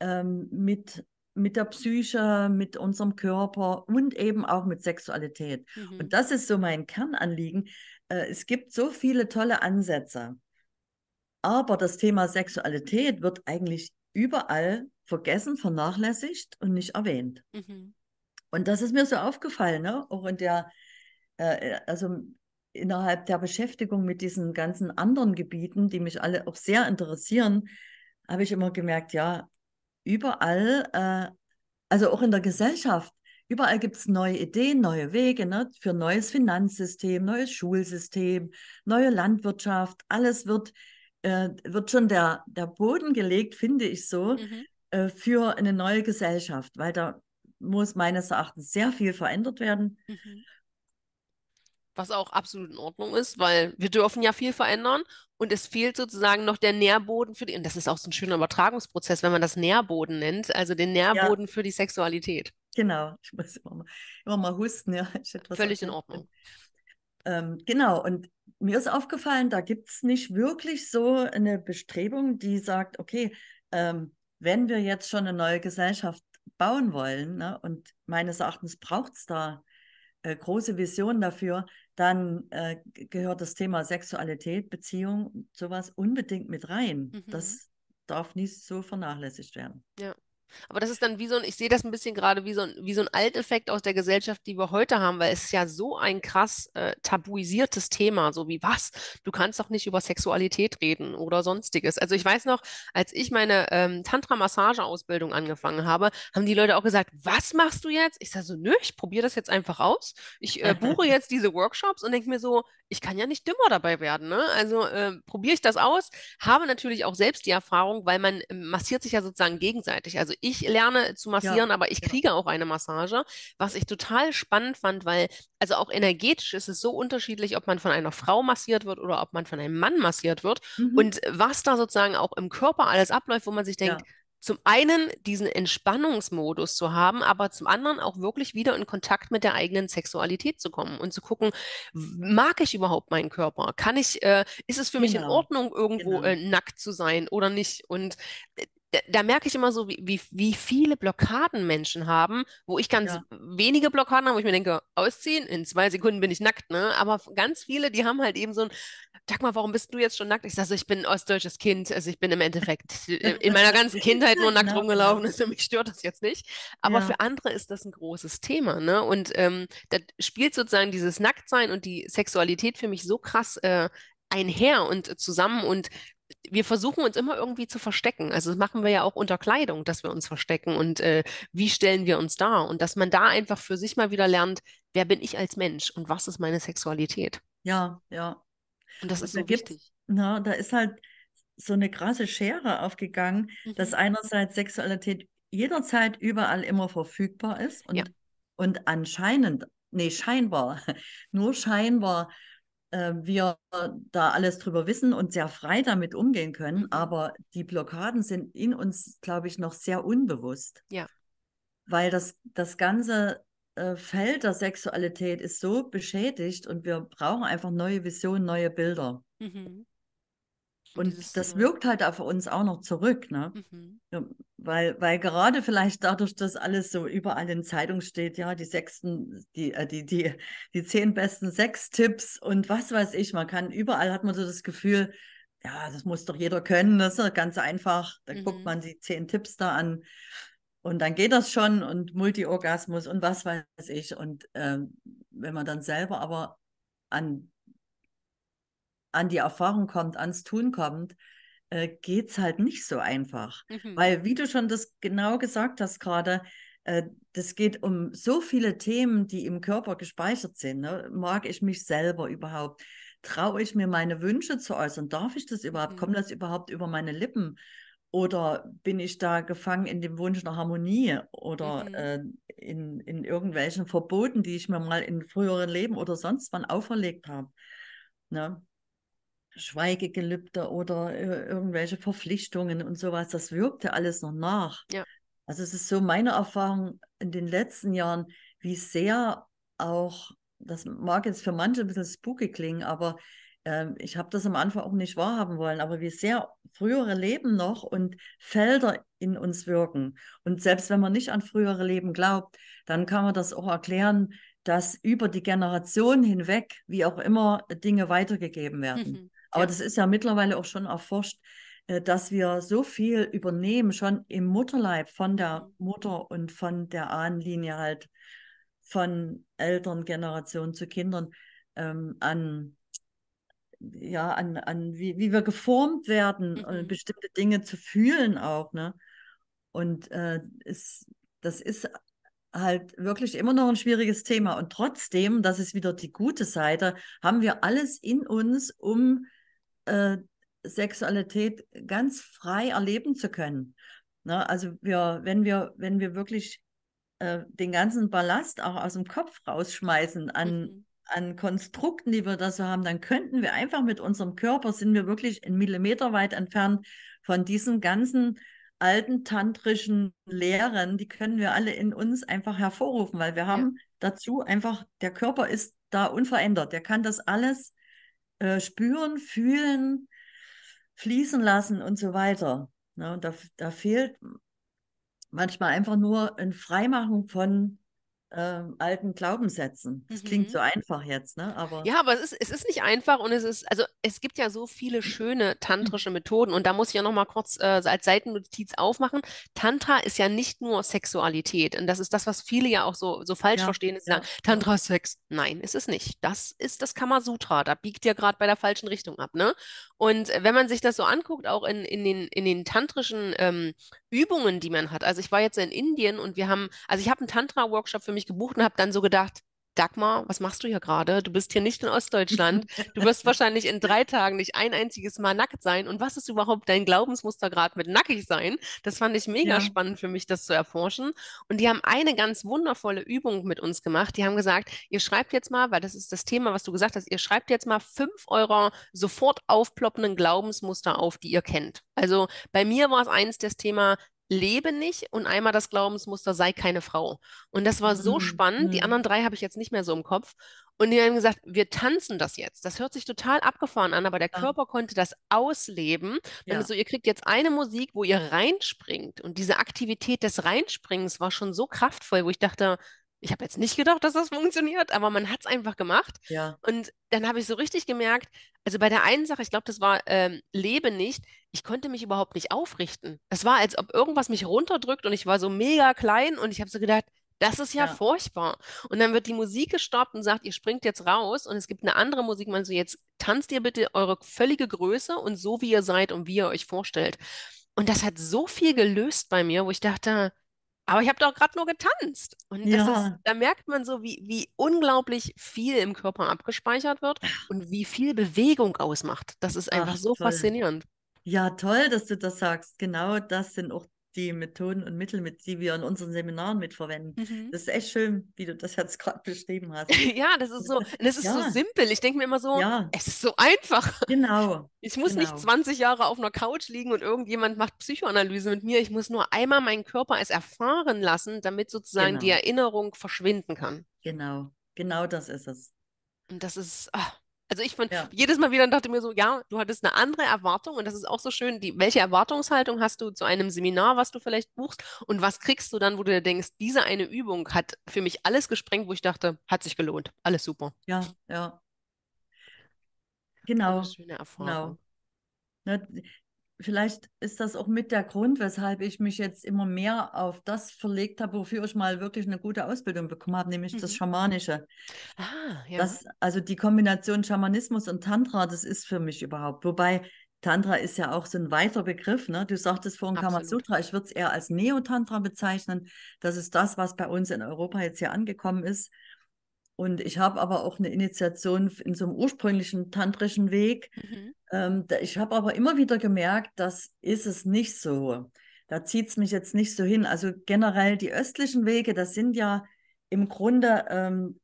ähm, mit mit der Psyche, mit unserem Körper und eben auch mit Sexualität. Mhm. Und das ist so mein Kernanliegen. Äh, es gibt so viele tolle Ansätze. Aber das Thema Sexualität wird eigentlich überall vergessen, vernachlässigt und nicht erwähnt. Mhm. Und das ist mir so aufgefallen, ne? auch in der, äh, äh, also innerhalb der Beschäftigung mit diesen ganzen anderen Gebieten, die mich alle auch sehr interessieren, habe ich immer gemerkt, ja, überall, äh, also auch in der Gesellschaft, überall gibt es neue Ideen, neue Wege ne? für neues Finanzsystem, neues Schulsystem, neue Landwirtschaft. Alles wird äh, wird schon der, der Boden gelegt, finde ich so, mhm. äh, für eine neue Gesellschaft, weil da muss meines Erachtens sehr viel verändert werden. Mhm. Was auch absolut in Ordnung ist, weil wir dürfen ja viel verändern und es fehlt sozusagen noch der Nährboden für die, und das ist auch so ein schöner Übertragungsprozess, wenn man das Nährboden nennt, also den Nährboden ja. für die Sexualität. Genau, ich muss immer mal, immer mal husten, ja. Völlig in Ordnung. Ähm, genau, und mir ist aufgefallen, da gibt es nicht wirklich so eine Bestrebung, die sagt, okay, ähm, wenn wir jetzt schon eine neue Gesellschaft bauen wollen, ne, und meines Erachtens braucht es da äh, große Visionen dafür, dann äh, gehört das Thema Sexualität, Beziehung, sowas unbedingt mit rein. Mhm. Das darf nicht so vernachlässigt werden. Ja, aber das ist dann wie so ein, ich sehe das ein bisschen gerade wie so ein, wie so ein Alteffekt aus der Gesellschaft, die wir heute haben, weil es ist ja so ein krass äh, tabuisiertes Thema, so wie was? Du kannst doch nicht über Sexualität reden oder sonstiges. Also ich weiß noch, als ich meine ähm, Tantra-Massage-Ausbildung angefangen habe, haben die Leute auch gesagt, was machst du jetzt? Ich sage so, nö, ich probiere das jetzt einfach aus. Ich äh, buche jetzt diese Workshops und denke mir so, ich kann ja nicht dümmer dabei werden. Ne? Also äh, probiere ich das aus, habe natürlich auch selbst die Erfahrung, weil man ähm, massiert sich ja sozusagen gegenseitig. Also ich lerne zu massieren, ja, aber ich kriege ja. auch eine Massage, was ich total spannend fand, weil also auch energetisch ist es so unterschiedlich, ob man von einer Frau massiert wird oder ob man von einem Mann massiert wird mhm. und was da sozusagen auch im Körper alles abläuft, wo man sich denkt, ja zum einen diesen Entspannungsmodus zu haben, aber zum anderen auch wirklich wieder in Kontakt mit der eigenen Sexualität zu kommen und zu gucken, mag ich überhaupt meinen Körper? Kann ich, äh, ist es für genau. mich in genau. Ordnung, irgendwo genau. äh, nackt zu sein oder nicht? Und äh, da, merke ich immer so, wie, wie, wie viele Blockaden Menschen haben, wo ich ganz ja. wenige Blockaden habe, wo ich mir denke, ausziehen, in zwei Sekunden bin ich nackt, ne? Aber ganz viele, die haben halt eben so ein, sag mal, warum bist du jetzt schon nackt? Ich sage so, ich bin ein ostdeutsches Kind, also ich bin im Endeffekt äh, in meiner ganzen Kindheit nur nackt rumgelaufen, also mich stört das jetzt nicht. Aber ja. für andere ist das ein großes Thema, ne? Und ähm, da spielt sozusagen dieses Nacktsein und die Sexualität für mich so krass äh, einher und äh, zusammen und wir versuchen uns immer irgendwie zu verstecken. Also das machen wir ja auch unter Kleidung, dass wir uns verstecken und äh, wie stellen wir uns da und dass man da einfach für sich mal wieder lernt, wer bin ich als Mensch und was ist meine Sexualität. Ja, ja. Und das und ist so wichtig. Na, ne, da ist halt so eine krasse Schere aufgegangen, mhm. dass einerseits Sexualität jederzeit überall immer verfügbar ist und, ja. und anscheinend, nee, scheinbar, nur scheinbar äh, wir da alles drüber wissen und sehr frei damit umgehen können, mhm. aber die Blockaden sind in uns, glaube ich, noch sehr unbewusst. Ja. Weil das, das ganze äh, Feld der Sexualität ist so beschädigt und wir brauchen einfach neue Visionen, neue Bilder. Mhm. Und das wirkt halt auf uns auch noch zurück, ne? Mhm. Ja, weil, weil gerade vielleicht dadurch, dass alles so überall in Zeitung steht, ja, die sechsten, die, äh, die, die, die zehn besten Sechs-Tipps und was weiß ich, man kann, überall hat man so das Gefühl, ja, das muss doch jeder können, das ist ja ganz einfach. Da mhm. guckt man die zehn Tipps da an und dann geht das schon und Multiorgasmus und was weiß ich. Und äh, wenn man dann selber aber an an die Erfahrung kommt, ans Tun kommt, äh, geht es halt nicht so einfach. Mhm. Weil, wie du schon das genau gesagt hast gerade, äh, das geht um so viele Themen, die im Körper gespeichert sind. Ne? Mag ich mich selber überhaupt? Traue ich mir meine Wünsche zu äußern? Darf ich das überhaupt? Mhm. Kommt das überhaupt über meine Lippen? Oder bin ich da gefangen in dem Wunsch nach Harmonie oder mhm. Äh, in, in irgendwelchen Verboten, die ich mir mal in früheren Leben oder sonst wann auferlegt habe? Ne? Schweigegelübde oder äh, irgendwelche Verpflichtungen und sowas, das wirkte alles noch nach. Ja. Also es ist so meine Erfahrung in den letzten Jahren, wie sehr auch, das mag jetzt für manche ein bisschen spooky klingen, aber äh, ich habe das am Anfang auch nicht wahrhaben wollen, aber wie sehr frühere Leben noch und Felder in uns wirken. Und selbst wenn man nicht an frühere Leben glaubt, dann kann man das auch erklären, dass über die Generation hinweg, wie auch immer, Dinge weitergegeben werden. Mhm. Aber ja. das ist ja mittlerweile auch schon erforscht, äh, dass wir so viel übernehmen, schon im Mutterleib von der mhm. Mutter und von der Ahnenlinie halt von Elterngeneration zu Kindern ähm, an, ja, an, an wie, wie wir geformt werden äh, mhm. bestimmte Dinge zu fühlen auch, ne? Und äh, ist, das ist halt wirklich immer noch ein schwieriges Thema. Und trotzdem, das ist wieder die gute Seite, haben wir alles in uns, um äh, Sexualität ganz frei erleben zu können. Ne? Also wir, wenn wir, wenn wir wirklich äh, den ganzen Ballast auch aus dem Kopf rausschmeißen an, mhm. an Konstrukten, die wir da so haben, dann könnten wir einfach mit unserem Körper, sind wir wirklich einen Millimeter weit entfernt von diesen ganzen alten tantrischen Lehren, die können wir alle in uns einfach hervorrufen, weil wir haben ja. dazu einfach, der Körper ist da unverändert, der kann das alles äh, spüren, fühlen, fließen lassen und so weiter. Ne? Und da, da fehlt manchmal einfach nur ein Freimachen von äh, alten Glaubenssätzen. Das mhm. klingt so mhm. einfach jetzt, ne? Aber ja, aber es ist, es ist nicht einfach und es ist, also es gibt ja so viele schöne tantrische Methoden und da muss ich ja nochmal kurz äh, als Seitennotiz aufmachen. Tantra ist ja nicht nur Sexualität und das ist das, was viele ja auch so, so falsch ja, verstehen, dass ja. sagen, Tantra ist Sex. Nein, ist es nicht. Das ist das Kamasutra, da biegt ja gerade bei der falschen Richtung ab, ne? Und wenn man sich das so anguckt, auch in, in, den, in den tantrischen ähm, Übungen, die man hat, also ich war jetzt in Indien und wir haben, also ich habe einen Tantra-Workshop für mich mich gebucht und habe dann so gedacht, Dagmar, was machst du hier gerade? Du bist hier nicht in Ostdeutschland. Du wirst wahrscheinlich in drei Tagen nicht ein einziges Mal nackt sein. Und was ist überhaupt dein Glaubensmuster gerade mit nackig sein? Das fand ich mega ja. spannend für mich, das zu erforschen. Und die haben eine ganz wundervolle Übung mit uns gemacht. Die haben gesagt, ihr schreibt jetzt mal, weil das ist das Thema, was du gesagt hast, ihr schreibt jetzt mal fünf eurer sofort aufploppenden Glaubensmuster auf, die ihr kennt. Also bei mir war es eins das Thema lebe nicht und einmal das Glaubensmuster sei keine Frau. Und das war so mhm. spannend. Die mhm. anderen drei habe ich jetzt nicht mehr so im Kopf. Und die haben gesagt, wir tanzen das jetzt. Das hört sich total abgefahren an, aber der ja. Körper konnte das ausleben. ja. so, ihr kriegt jetzt eine Musik, wo ihr reinspringt. Und diese Aktivität des Reinspringens war schon so kraftvoll, wo ich dachte, ich habe jetzt nicht gedacht, dass das funktioniert, aber man hat es einfach gemacht. Ja. Und dann habe ich so richtig gemerkt, also bei der einen Sache, ich glaube, das war ähm, Lebe nicht, ich konnte mich überhaupt nicht aufrichten. Es war, als ob irgendwas mich runterdrückt und ich war so mega klein und ich habe so gedacht, das ist ja, ja, furchtbar. Und dann wird die Musik gestoppt und sagt, ihr springt jetzt raus und es gibt eine andere Musik, man so jetzt tanzt ihr bitte eure völlige Größe und so wie ihr seid und wie ihr euch vorstellt. Und das hat so viel gelöst bei mir, wo ich dachte, aber ich habe doch gerade nur getanzt. Und ja. ist, da merkt man so, wie, wie unglaublich viel im Körper abgespeichert wird und wie viel Bewegung ausmacht. Das ist einfach Ach, so toll. faszinierend. Ja, toll, dass du das sagst. Genau das sind auch die Methoden und Mittel, mit die wir in unseren Seminaren mitverwenden. Mhm. Das ist echt schön, wie du das jetzt gerade beschrieben hast. ja, das ist so, das ist ja. so simpel. Ich denke mir immer so, ja. es ist so einfach. Genau. Ich muss genau. nicht 20 Jahre auf einer Couch liegen und irgendjemand macht Psychoanalyse mit mir. Ich muss nur einmal meinen Körper es erfahren lassen, damit sozusagen genau. die Erinnerung verschwinden kann. Genau, genau das ist es. Und das ist, ach, also ich bin ja. jedes Mal wieder dachte mir so, ja, du hattest eine andere Erwartung und das ist auch so schön, die, welche Erwartungshaltung hast du zu einem Seminar, was du vielleicht buchst und was kriegst du dann, wo du dir denkst, diese eine Übung hat für mich alles gesprengt, wo ich dachte, hat sich gelohnt, alles super. Ja, ja. Genau. Eine schöne genau. Erfahrung. Genau vielleicht ist das auch mit der Grund, weshalb ich mich jetzt immer mehr auf das verlegt habe, wofür ich mal wirklich eine gute Ausbildung bekommen habe, nämlich mhm. das Schamanische. Ah, ja. Das, also die Kombination Schamanismus und Tantra, das ist für mich überhaupt. Wobei Tantra ist ja auch so ein weiter Begriff. Ne? Du sagtest vorhin Kamasutra, ich würde es eher als Neotantra bezeichnen. Das ist das, was bei uns in Europa jetzt hier angekommen ist. Und ich habe aber auch eine Initiation in so einem ursprünglichen tantrischen Weg. Mhm. Ähm, ich habe aber immer wieder gemerkt, das ist es nicht so. Da zieht es mich jetzt nicht so hin. Also generell die östlichen Wege, das sind ja im Grunde, ähm,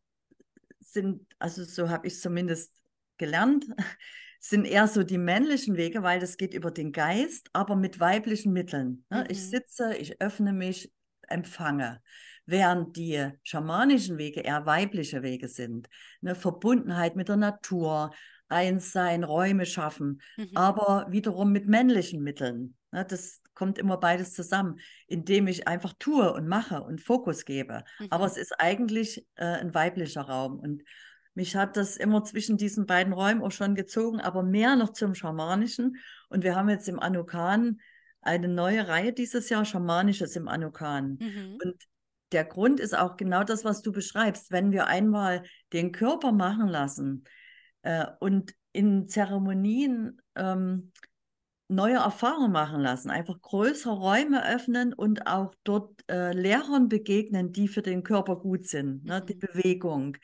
sind, also so habe ich es zumindest gelernt, sind eher so die männlichen Wege, weil das geht über den Geist, aber mit weiblichen Mitteln. Ne? Mhm. Ich sitze, ich öffne mich, empfange während die schamanischen Wege eher weibliche Wege sind. Eine Verbundenheit mit der Natur, eins sein, Räume schaffen, mhm. aber wiederum mit männlichen Mitteln. Ne, das kommt immer beides zusammen, indem ich einfach tue und mache und Fokus gebe. Mhm. Aber es ist eigentlich äh, ein weiblicher Raum. Und mich hat das immer zwischen diesen beiden Räumen auch schon gezogen, aber mehr noch zum Schamanischen. Und wir haben jetzt im Anukan eine neue Reihe dieses Jahr, Schamanisches im Anukan. Mhm. Und der Grund ist auch genau das, was du beschreibst. Wenn wir einmal den Körper machen lassen äh, und in Zeremonien ähm, neue Erfahrungen machen lassen, einfach größere Räume öffnen und auch dort äh, Lehrern begegnen, die für den Körper gut sind, ne? die mhm. Bewegung.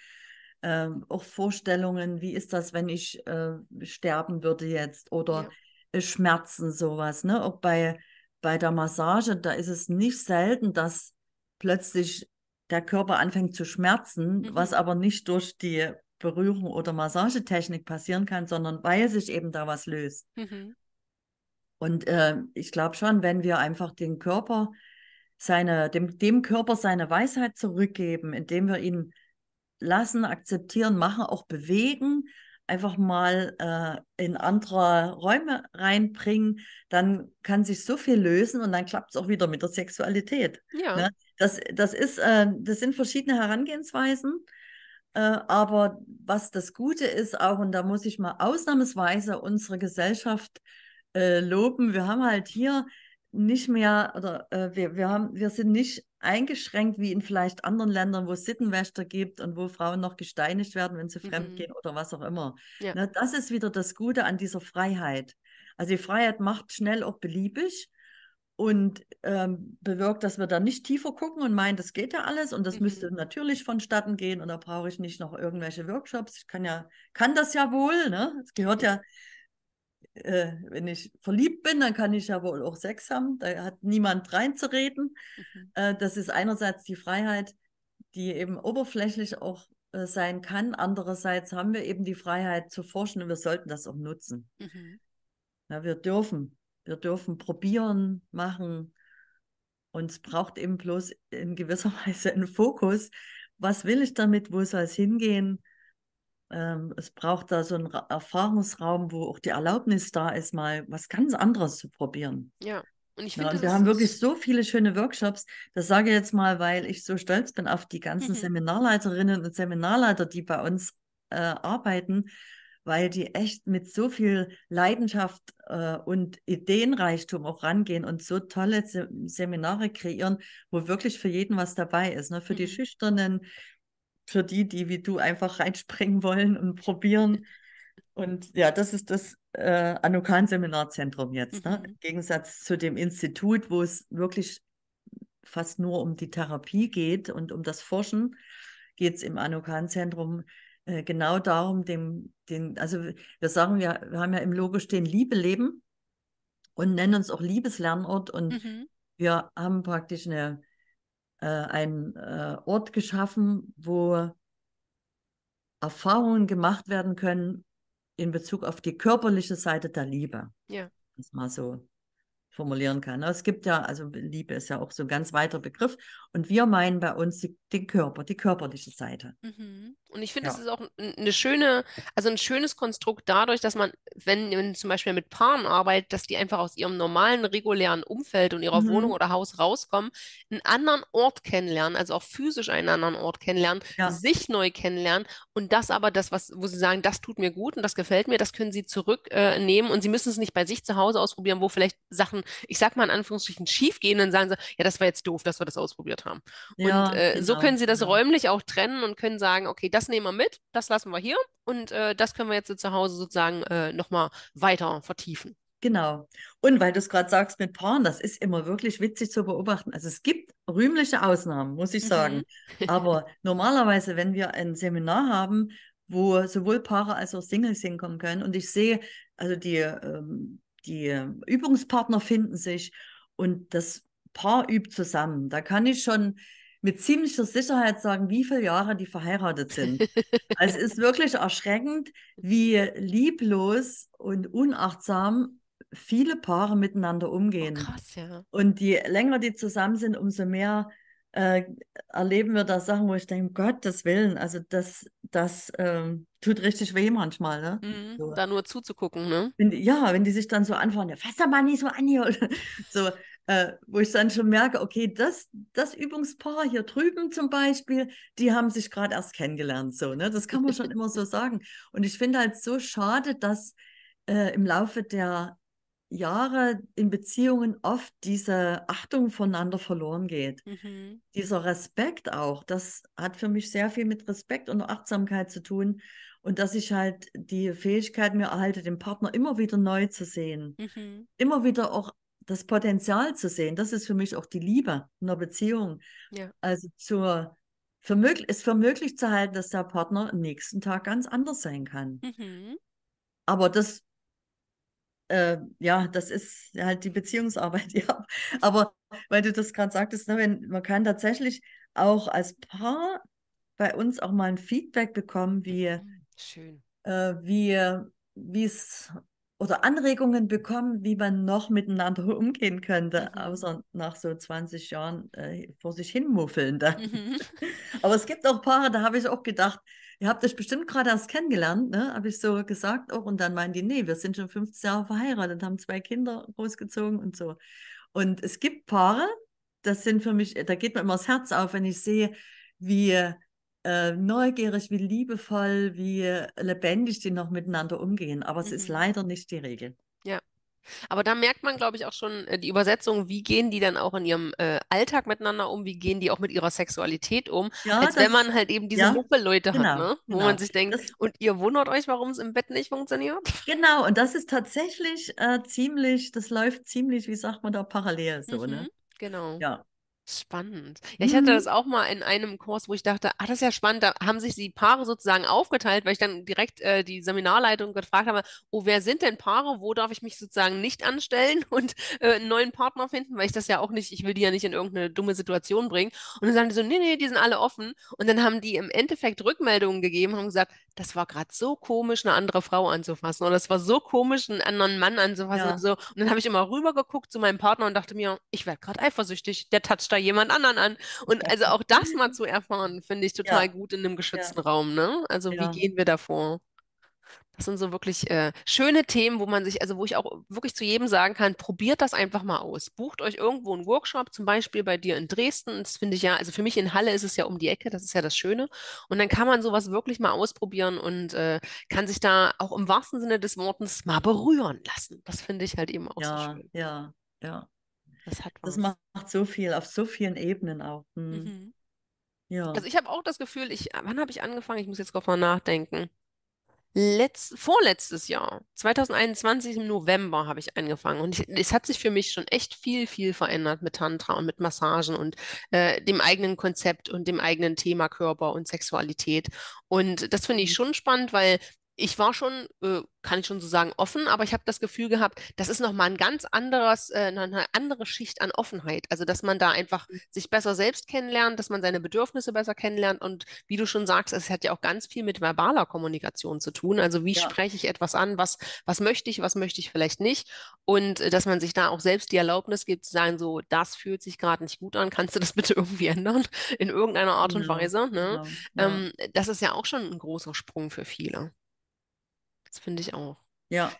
Äh, auch Vorstellungen, wie ist das, wenn ich äh, sterben würde jetzt oder ja. Äh, Schmerzen, sowas. Ne? Auch bei, bei der Massage, da ist es nicht selten, dass plötzlich der Körper anfängt zu schmerzen, mhm. was aber nicht durch die Berührung oder Massagetechnik passieren kann, sondern weil sich eben da was löst. Mhm. Und äh, ich glaube schon, wenn wir einfach den Körper seine, dem, dem Körper seine Weisheit zurückgeben, indem wir ihn lassen, akzeptieren, machen, auch bewegen, einfach mal äh, in andere Räume reinbringen, dann kann sich so viel lösen und dann klappt es auch wieder mit der Sexualität. Ja. Ne? Das, das, ist, äh, das sind verschiedene Herangehensweisen. Äh, aber was das Gute ist auch, und da muss ich mal ausnahmsweise unsere Gesellschaft äh, loben, wir haben halt hier nicht mehr, oder äh, wir, wir, haben, wir sind nicht eingeschränkt wie in vielleicht anderen Ländern, wo es Sittenwächter gibt und wo Frauen noch gesteinigt werden, wenn sie mhm. fremdgehen oder was auch immer. Ja. Na, ne, das ist wieder das Gute an dieser Freiheit. Also die Freiheit macht schnell auch beliebig und ähm, bewirkt, dass wir da nicht tiefer gucken und meinen, das geht ja alles und das mhm. müsste natürlich vonstatten gehen und da brauche ich nicht noch irgendwelche Workshops. Ich kann ja, kann das ja wohl, ne? Es gehört ja, äh, wenn ich verliebt bin, dann kann ich ja wohl auch Sex haben. Da hat niemand reinzureden. Mhm. Äh, das ist einerseits die Freiheit, die eben oberflächlich auch äh, sein kann. Andererseits haben wir eben die Freiheit zu forschen und wir sollten das auch nutzen. Mhm. Ja, wir dürfen wir dürfen probieren, machen. Und es braucht eben bloß in gewisser Weise einen Fokus. Was will ich damit? Wo soll es hingehen? Ähm, es braucht da so einen Ra Erfahrungsraum, wo auch die Erlaubnis da ist, mal was ganz anderes zu probieren. Ja. Und ich finde, ja, wir haben wirklich so viele schöne Workshops. Das sage ich jetzt mal, weil ich so stolz bin auf die ganzen mhm. Seminarleiterinnen und Seminarleiter, die bei uns äh, arbeiten, weil die echt mit so viel Leidenschaft äh, und Ideenreichtum auch rangehen und so tolle Se Seminare kreieren, wo wirklich für jeden was dabei ist. Ne? Für mhm. die Schüchternen, für die, die wie du einfach reinspringen wollen und probieren. Und ja, das ist das äh, Anukan-Seminarzentrum jetzt, ne? mhm. ne? im Gegensatz zu dem Institut, wo es wirklich fast nur um die Therapie geht und um das Forschen, geht es im Anukan-Zentrum äh, genau darum, dem, den, also wir sagen ja, wir haben ja im Logo stehen Liebe leben und nennen uns auch Liebeslernort und mhm. wir haben praktisch eine, äh, einen äh, Ort geschaffen, wo Erfahrungen gemacht werden können in Bezug auf die körperliche Seite der Liebe. Ja. Das mal so formulieren kann. Es gibt ja, also Liebe ist ja auch so ein ganz weiter Begriff. Und wir meinen bei uns die, den Körper, die körperliche Seite. Mhm. Und ich finde, es ja. ist auch eine schöne, also ein schönes Konstrukt dadurch, dass man, wenn man zum Beispiel mit Paaren arbeitet, dass die einfach aus ihrem normalen, regulären Umfeld und ihrer mhm. Wohnung oder Haus rauskommen, einen anderen Ort kennenlernen, also auch physisch einen anderen Ort kennenlernen, ja. sich neu kennenlernen und das aber das, was, wo sie sagen, das tut mir gut und das gefällt mir, das können sie zurücknehmen äh, und sie müssen es nicht bei sich zu Hause ausprobieren, wo vielleicht Sachen, ich sag mal in Anführungsstrichen, schief gehen und sagen sie, ja, das war jetzt doof, dass wir das ausprobiert haben. Ja, und äh, genau, so können sie das genau. räumlich auch trennen und können sagen, okay, das nehmen wir mit, das lassen wir hier und äh, das können wir jetzt zu Hause sozusagen äh, nochmal weiter vertiefen. Genau. Und weil du es gerade sagst mit Paaren, das ist immer wirklich witzig zu beobachten. Also es gibt rühmliche Ausnahmen, muss ich mhm. sagen. Mhm. Aber normalerweise, wenn wir ein Seminar haben, wo sowohl Paare als auch Singles hinkommen können und ich sehe, also die, ähm, die Übungspartner finden sich und das Paar übt zusammen, da kann ich schon mit ziemlicher Sicherheit sagen, wie viele Jahre die verheiratet sind. Also, es ist wirklich erschreckend, wie lieblos und unachtsam viele Paare miteinander oh, umgehen. Oh, krass, ja. Und je länger die zusammen sind, umso mehr äh, erleben wir da Sachen, wo ich denke, Gottes Willen, also das, das ähm, tut richtig weh manchmal. Ne? Mhm, so. Da nur zuzugucken, ne? Wenn, ja, wenn die sich dann so anfangen, ja, fass doch mal nicht so an hier. so, äh, wo ich dann schon merke, okay, das, das Übungspaar hier drüben zum Beispiel, die haben sich gerade erst kennengelernt. So, ne? Das kann man schon immer so sagen. Und ich finde halt so schade, dass äh, im Laufe der Jahre in Beziehungen oft diese Achtung voneinander verloren geht. Mhm. Dieser Respekt auch, das hat für mich sehr viel mit Respekt und Achtsamkeit zu tun. Und dass ich halt die Fähigkeit mir erhalte, den Partner immer wieder neu zu sehen. Mhm. Immer wieder auch das Potenzial zu sehen, das ist für mich auch die Liebe in einer Beziehung. Ja. Also zur vermöglich, es vermöglicht zu halten, dass der Partner am nächsten Tag ganz anders sein kann. Mhm. Aber das, äh, ja, das ist halt die Beziehungsarbeit, ja. Aber weil du das gerade sagtest, ne, wenn, man kann tatsächlich auch als Paar bei uns auch mal ein Feedback bekommen, wie, Schön. Äh, wie es oder Anregungen bekommen, wie man noch miteinander umgehen könnte, mhm. außer nach so 20 Jahren äh, vor sich hin muffeln. Mhm. Aber es gibt auch Paare, da habe ich auch gedacht, ihr habt euch bestimmt gerade erst kennengelernt, ne? habe ich so gesagt auch. Und dann meinen die, nee, wir sind schon 15 Jahre verheiratet, haben zwei Kinder großgezogen und so. Und es gibt Paare, das sind für mich, da geht mir immer das Herz auf, wenn ich sehe, wie äh, neugierig, wie liebevoll, wie lebendig die noch miteinander umgehen. Aber mhm. es ist mhm. leider nicht die Regel. Ja. Aber da merkt man, glaube ich, auch schon äh, die Übersetzung, wie gehen die dann auch in ihrem äh, Alltag miteinander um, wie gehen die auch mit ihrer Sexualität um, ja, als das, wenn man halt eben diese ja, Muppeleute genau, hat, ne? wo genau. man sich denkt, das, und ihr wundert euch, warum es im Bett nicht funktioniert? Genau, und das ist tatsächlich äh, ziemlich, das läuft ziemlich, wie sagt man da, parallel so, ne? mhm, ne? Genau. Ja. Spannend. Ja, ich hatte Mhm. das auch mal in einem Kurs, wo ich dachte, ach, das ist ja spannend. Da haben sich die Paare sozusagen aufgeteilt, weil ich dann direkt äh, die Seminarleitung gefragt habe, oh, wer sind denn Paare? Wo darf ich mich sozusagen nicht anstellen und äh, einen neuen Partner finden? Weil ich das ja auch nicht, ich will die ja nicht in irgendeine dumme Situation bringen. Und dann sagen die so, nee, nee, die sind alle offen. Und dann haben die im Endeffekt Rückmeldungen gegeben, haben gesagt, das war gerade so komisch, eine andere Frau anzufassen. Oder das war so komisch, einen anderen Mann anzufassen und Ja. so. Und dann habe ich immer rübergeguckt zu meinem Partner und dachte mir, ich werde gerade eifersüchtig. Der toucht da jemand anderen an. Und also auch das mal zu erfahren, finde ich total ja. gut in einem geschützten Raum. Ne? Also wie gehen wir davor? Das sind so wirklich äh, schöne Themen, wo man sich, also wo ich auch wirklich zu jedem sagen kann, probiert das einfach mal aus. Bucht euch irgendwo einen Workshop, zum Beispiel bei dir in Dresden. Das finde ich ja, also für mich in Halle ist es ja um die Ecke, das ist ja das Schöne. Und dann kann man sowas wirklich mal ausprobieren und äh, kann sich da auch im wahrsten Sinne des Wortes mal berühren lassen. Das finde ich halt eben auch ja, so schön. Ja, ja. Das hat Das macht so viel, auf so vielen Ebenen auch. Hm. Mhm. Ja. Also ich habe auch das Gefühl, ich, wann habe ich angefangen? Ich muss jetzt kurz mal nachdenken. Letzt, vorletztes Jahr, 2021 im November habe ich angefangen und ich, es hat sich für mich schon echt viel, viel verändert mit Tantra und mit Massagen und äh, dem eigenen Konzept und dem eigenen Thema Körper und Sexualität. Und das finde ich mhm. schon spannend, weil ich war schon, äh, kann ich schon so sagen, offen, aber ich habe das Gefühl gehabt, das ist nochmal ein ganz anderes, äh, eine andere Schicht an Offenheit. Also, dass man da einfach mhm. sich besser selbst kennenlernt, dass man seine Bedürfnisse besser kennenlernt. Und wie du schon sagst, es hat ja auch ganz viel mit verbaler Kommunikation zu tun. Also, wie ja. spreche ich etwas an? Was, was möchte ich? Was möchte ich vielleicht nicht? Und äh, dass man sich da auch selbst die Erlaubnis gibt, zu sagen, so, das fühlt sich gerade nicht gut an. Kannst du das bitte irgendwie ändern? In irgendeiner Art und Weise. Ne? Genau, ja. Ähm, das ist ja auch schon ein großer Sprung für viele. Das finde ich auch. Ja.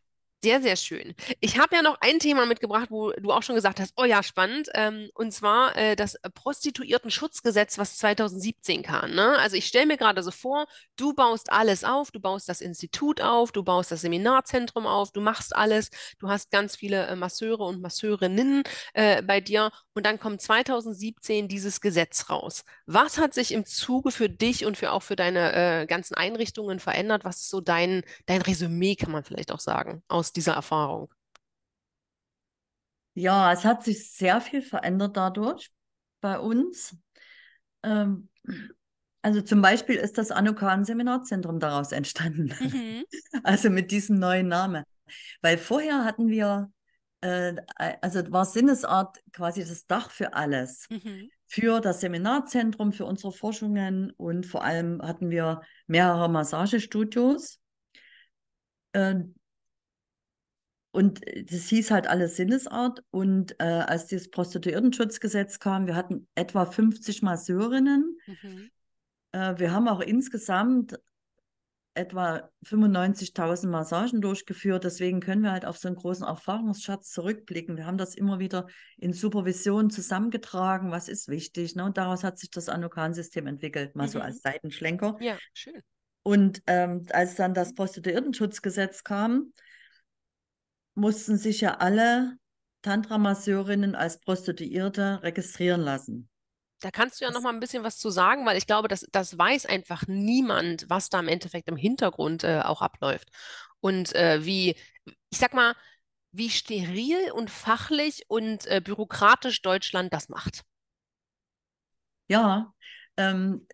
Sehr, sehr schön. Ich habe ja noch ein Thema mitgebracht, wo du auch schon gesagt hast, oh ja, spannend, ähm, und zwar äh, das Prostituiertenschutzgesetz, was 2017 kam. Ne? Also ich stelle mir gerade so vor, du baust alles auf, du baust das Institut auf, du baust das Seminarzentrum auf, du machst alles, du hast ganz viele äh, Masseure und Masseurinnen äh, bei dir und dann kommt 2017 dieses Gesetz raus. Was hat sich im Zuge für dich und für auch für deine äh, ganzen Einrichtungen verändert? Was ist so dein, dein Resümee, kann man vielleicht auch sagen, aus dieser Erfahrung? Ja, es hat sich sehr viel verändert dadurch bei uns. Ähm, also zum Beispiel ist das Anukan Seminarzentrum daraus entstanden. Mhm. Also mit diesem neuen Namen. Weil vorher hatten wir, äh, also war Sinnesart quasi das Dach für alles. Mhm. Für das Seminarzentrum, für unsere Forschungen und vor allem hatten wir mehrere Massagestudios. Äh, und äh, das hieß halt alles Sinnesart. Und äh, als das Prostituiertenschutzgesetz kam, wir hatten etwa 50 Masseurinnen. Mhm. Äh, wir haben auch insgesamt etwa 95.000 Massagen durchgeführt. Deswegen können wir halt auf so einen großen Erfahrungsschatz zurückblicken. Wir haben das immer wieder in Supervision zusammengetragen, was ist wichtig. Ne? Und daraus hat sich das Anokan-System entwickelt, mal mhm. so als Seitenschlenker. Ja, schön. Und ähm, als dann das Prostituiertenschutzgesetz kam, mussten sich ja alle Tantra-Masseurinnen als Prostituierte registrieren lassen. Da kannst du ja noch mal ein bisschen was zu sagen, weil ich glaube, das, das weiß einfach niemand, was da im Endeffekt im Hintergrund äh, auch abläuft. Und äh, wie, ich sag mal, wie steril und fachlich und äh, bürokratisch Deutschland das macht. Ja, ähm,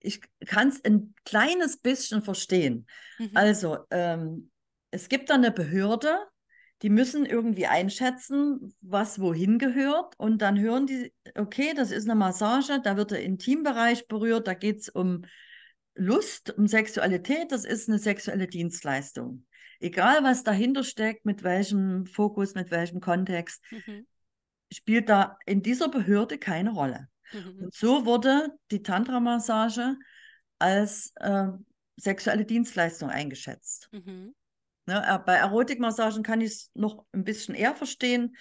ich kann es ein kleines bisschen verstehen. Mhm. Also, ähm, es gibt dann eine Behörde, die müssen irgendwie einschätzen, was wohin gehört. Und dann hören die, okay, das ist eine Massage, da wird der Intimbereich berührt, da geht es um Lust, um Sexualität, das ist eine sexuelle Dienstleistung. Egal, was dahinter steckt, mit welchem Fokus, mit welchem Kontext, mhm. spielt da in dieser Behörde keine Rolle. Mhm. Und so wurde die Tantra-Massage als äh, sexuelle Dienstleistung eingeschätzt. Mhm. Ne, äh, bei Erotikmassagen kann ich es noch ein bisschen eher verstehen.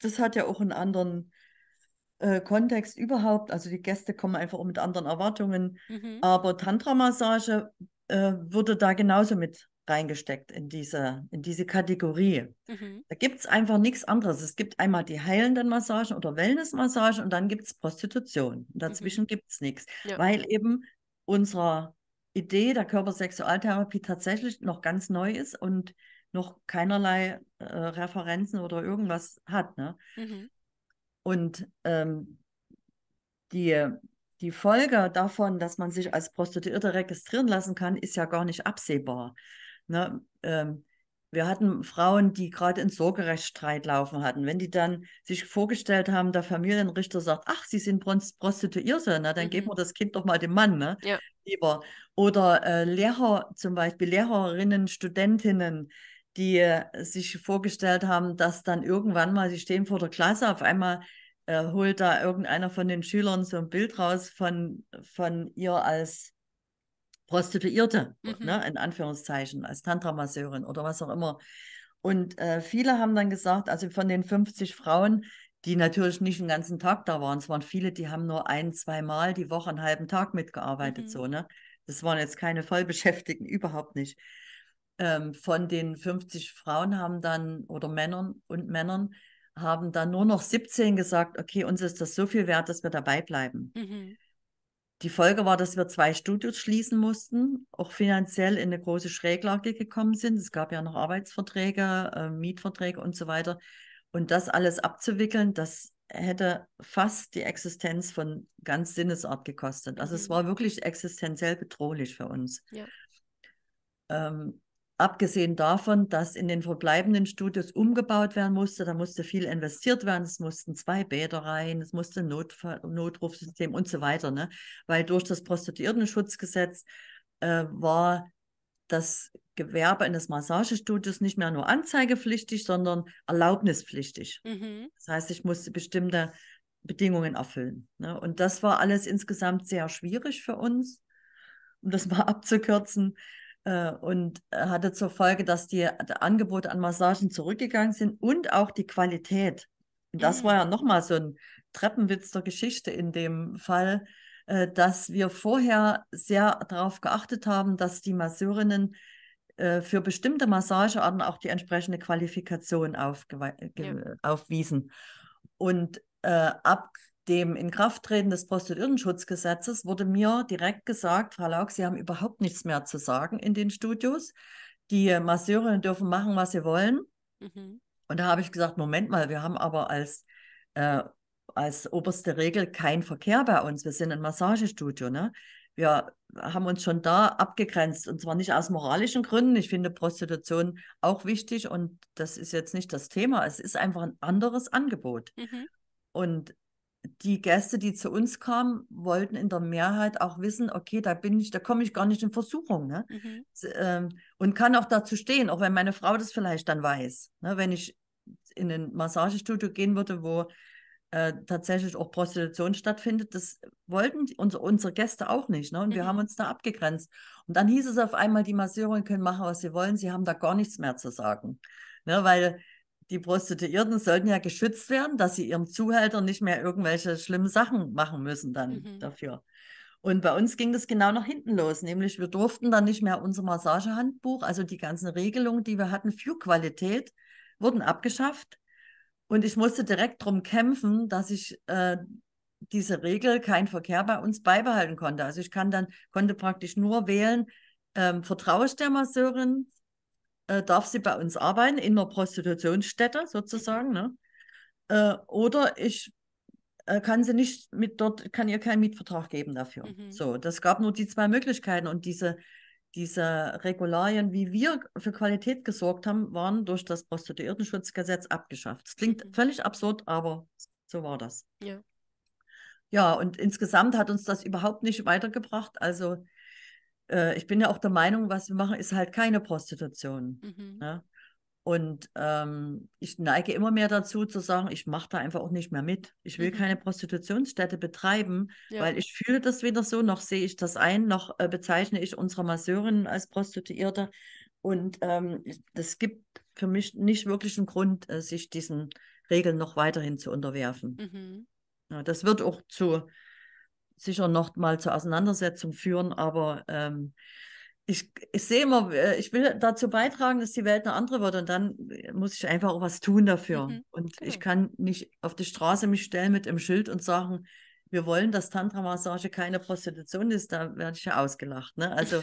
Das hat ja auch einen anderen äh, Kontext überhaupt. Also die Gäste kommen einfach auch mit anderen Erwartungen. Mhm. Aber Tantra-Massage äh, würde da genauso mit reingesteckt in diese, in diese Kategorie. Mhm. Da gibt es einfach nichts anderes. Es gibt einmal die heilenden Massagen oder Wellnessmassagen und dann gibt es Prostitution. Und mhm. dazwischen mhm. gibt es nichts, ja. weil eben unserer Idee der Körpersexualtherapie tatsächlich noch ganz neu ist und noch keinerlei äh, Referenzen oder irgendwas hat. Ne? Mhm. Und ähm, die, die Folge davon, dass man sich als Prostituierte registrieren lassen kann, ist ja gar nicht absehbar. Ne? Ähm, wir hatten Frauen, die gerade in Sorgerechtsstreit laufen hatten. Wenn die dann sich vorgestellt haben, der Familienrichter sagt, ach, sie sind Prostituierte, na, dann mhm. geben wir das Kind doch mal dem Mann. Ne? Ja. Arbeitgeber oder äh, Lehrer, zum Beispiel Lehrerinnen, Studentinnen, die äh, sich vorgestellt haben, dass dann irgendwann mal, sie stehen vor der Klasse, auf einmal äh, holt da irgendeiner von den Schülern so ein Bild raus von, von ihr als Prostituierte, ne, mhm. ne, in Anführungszeichen, als Tantramasseurin oder was auch immer. Und äh, viele haben dann gesagt, also von den 50 Frauen die natürlich nicht den ganzen Tag da waren. Es waren viele, die haben nur ein, zweimal die Woche einen halben Tag mitgearbeitet. Mhm. So, ne? Das waren jetzt keine Vollbeschäftigten, überhaupt nicht. Ähm, von den 50 Frauen haben dann, oder Männern und Männern, haben dann nur noch 17 gesagt, okay, uns ist das so viel wert, dass wir dabei bleiben. Mhm. Die Folge war, dass wir zwei Studios schließen mussten, auch finanziell in eine große Schräglage gekommen sind. Es gab ja noch Arbeitsverträge, äh, Mietverträge und so weiter. Und das alles abzuwickeln, das hätte fast die Existenz von ganz Sinnesart gekostet. Also mhm. es war wirklich existenziell bedrohlich für uns. Ja. Ähm, abgesehen davon, dass in den verbleibenden Studios umgebaut werden musste, da musste viel investiert werden, es mussten zwei Bäder rein, es musste ein Notfall Notrufsystem und so weiter. Ne? Weil durch das Prostituiertenschutzgesetz äh, war das Gewerbe eines Massagestudios nicht mehr nur anzeigepflichtig, sondern erlaubnispflichtig. Mhm. Das heißt, ich musste bestimmte Bedingungen erfüllen. Ne? Und das war alles insgesamt sehr schwierig für uns, um das mal abzukürzen. Äh, und hatte zur Folge, dass die, die, Angebote an Massagen zurückgegangen sind und auch die Qualität. Und das mhm. war ja nochmal so ein Treppenwitz der Geschichte in dem Fall, äh, dass wir vorher sehr darauf geachtet haben, dass die Masseurinnen äh, für bestimmte Massagearten auch die entsprechende Qualifikation ja. aufwiesen. Und äh, ab dem Inkrafttreten des Prostituiertenschutzgesetzes wurde mir direkt gesagt, Frau Laug, Sie haben überhaupt nichts mehr zu sagen in den Studios. Die Masseurinnen dürfen machen, was sie wollen. Mhm. Und da habe ich gesagt, Moment mal, wir haben aber als äh, als oberste Regel kein Verkehr bei uns. Wir sind ein Massagestudio. Ne? Wir haben uns schon da abgegrenzt und zwar nicht aus moralischen Gründen. Ich finde Prostitution auch wichtig und das ist jetzt nicht das Thema. Es ist einfach ein anderes Angebot. Mhm. Und die Gäste, die zu uns kamen, wollten in der Mehrheit auch wissen, okay, da bin ich, da komme ich gar nicht in Versuchung. Ne? Mhm. Ähm, und kann auch dazu stehen, auch wenn meine Frau das vielleicht dann weiß. Ne? Wenn ich in ein Massagestudio gehen würde, wo äh, tatsächlich auch Prostitution stattfindet. Das wollten die, unsere, unsere Gäste auch nicht. Ne? Und mhm. wir haben mhm. uns da abgegrenzt. Und dann hieß es auf einmal, die Masseuren können machen, was sie wollen. Sie haben da gar nichts mehr zu sagen. Ne? Weil die Prostituierten sollten ja geschützt werden, dass sie ihrem Zuhälter nicht mehr irgendwelche schlimmen Sachen machen müssen dann mhm. dafür. Und bei uns ging das genau nach hinten los, nämlich wir durften dann nicht mehr unser Massagehandbuch, also die ganzen Regelungen, die wir hatten für Qualität, wurden abgeschafft. Und ich musste direkt darum kämpfen, dass ich äh, diese Regel, kein Verkehr bei uns, beibehalten konnte. Also ich kann dann, konnte praktisch nur wählen, ähm, vertraue ich der Masseurin, äh, darf sie bei uns arbeiten, in einer Prostitutionsstätte sozusagen, ne? Äh, oder ich äh, kann sie nicht mit dort, kann ihr keinen Mietvertrag geben dafür. Mhm. So, das gab nur die zwei Möglichkeiten und diese diese Regularien, wie wir für Qualität gesorgt haben, waren durch das Prostituiertenschutzgesetz abgeschafft. Das klingt mhm. völlig absurd, aber so war das. Ja. Ja, und insgesamt hat uns das überhaupt nicht weitergebracht. Also äh, ich bin ja auch der Meinung, was wir machen, ist halt keine Prostitution. Mhm. Ne? Und ähm, ich neige immer mehr dazu zu sagen, ich mache da einfach auch nicht mehr mit. Ich will mhm. keine Prostitutionsstätte betreiben, ja. weil ich fühle das weder so, noch sehe ich das ein, noch äh, bezeichne ich unsere Masseurin als Prostituierte. Und ähm, das gibt für mich nicht wirklich einen Grund, äh, sich diesen Regeln noch weiterhin zu unterwerfen. Mhm. Ja, das wird auch zu sicher noch mal zur Auseinandersetzung führen, aber ähm, ich, ich sehe immer, äh, ich will dazu beitragen, dass die Welt eine andere wird und dann muss ich einfach auch was tun dafür. Mhm. Und genau. ich kann nicht auf die Straße mich stellen mit einem Schild und sagen, wir wollen, dass Tantra-Massage keine Prostitution ist, da werde ich ja ausgelacht. Ne? Also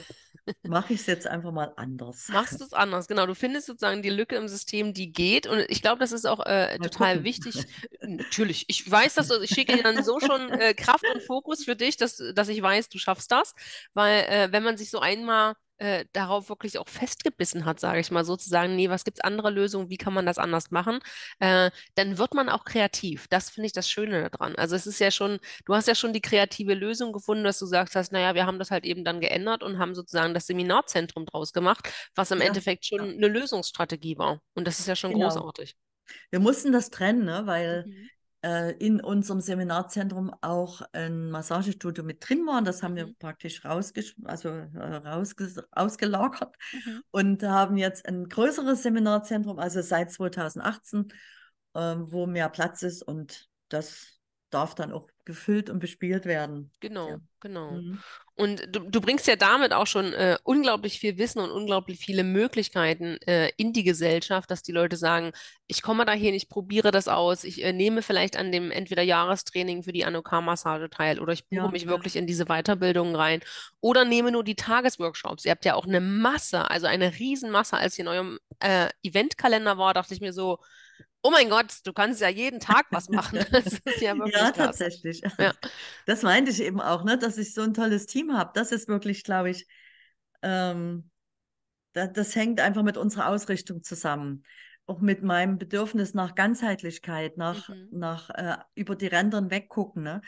mache ich es jetzt einfach mal anders. Machst du es anders, genau. Du findest sozusagen die Lücke im System, die geht. Und ich glaube, das ist auch äh, total wichtig. Natürlich, ich weiß das, ich schicke dir dann so schon äh, Kraft und Fokus für dich, dass, dass ich weiß, du schaffst das. Weil äh, wenn man sich so einmal äh, darauf wirklich auch festgebissen hat, sage ich mal, sozusagen, nee, was gibt es andere Lösungen, wie kann man das anders machen, äh, dann wird man auch kreativ. Das finde ich das Schöne daran. Also es ist ja schon, du hast ja schon die kreative Lösung gefunden, dass du sagst hast, naja, wir haben das halt eben dann geändert und haben sozusagen das Seminarzentrum draus gemacht, was im ja, Endeffekt schon ja. eine Lösungsstrategie war. Und das ist ja schon genau. großartig. Wir mussten das trennen, ne? weil mhm. Äh, in unserem Seminarzentrum auch ein Massagestudio mit drin waren. Das haben wir mhm. praktisch rausges also, äh, rausges mhm. und haben jetzt ein größeres Seminarzentrum, also seit 2018, äh, wo mehr Platz ist und das darf dann auch gefüllt und bespielt werden. Genau, ja. genau. Mhm. Und du, du, bringst ja damit auch schon äh, unglaublich viel Wissen und unglaublich viele Möglichkeiten äh, in die Gesellschaft, dass die Leute sagen, ich komme dahin, ich probiere das aus, ich äh, nehme vielleicht an dem entweder Jahrestraining für die Anoka-Massage teil oder ich buche ja, mich ja. wirklich in diese Weiterbildung rein oder nehme nur die Tagesworkshops. Ihr habt ja auch eine Masse, also eine Riesenmasse. Als ihr in eurem äh, Eventkalender war, dachte ich mir so, oh mein Gott, du kannst ja jeden Tag was machen. Das ist ja, wirklich ja krass. tatsächlich. Ja. Das meinte ich eben auch, ne, dass ich so ein tolles Team habe. Das ist wirklich, glaube ich, ähm, das, das hängt einfach mit unserer Ausrichtung zusammen. Auch mit meinem Bedürfnis nach Ganzheitlichkeit, nach, mhm. nach äh, über die Rändern weggucken. Ne?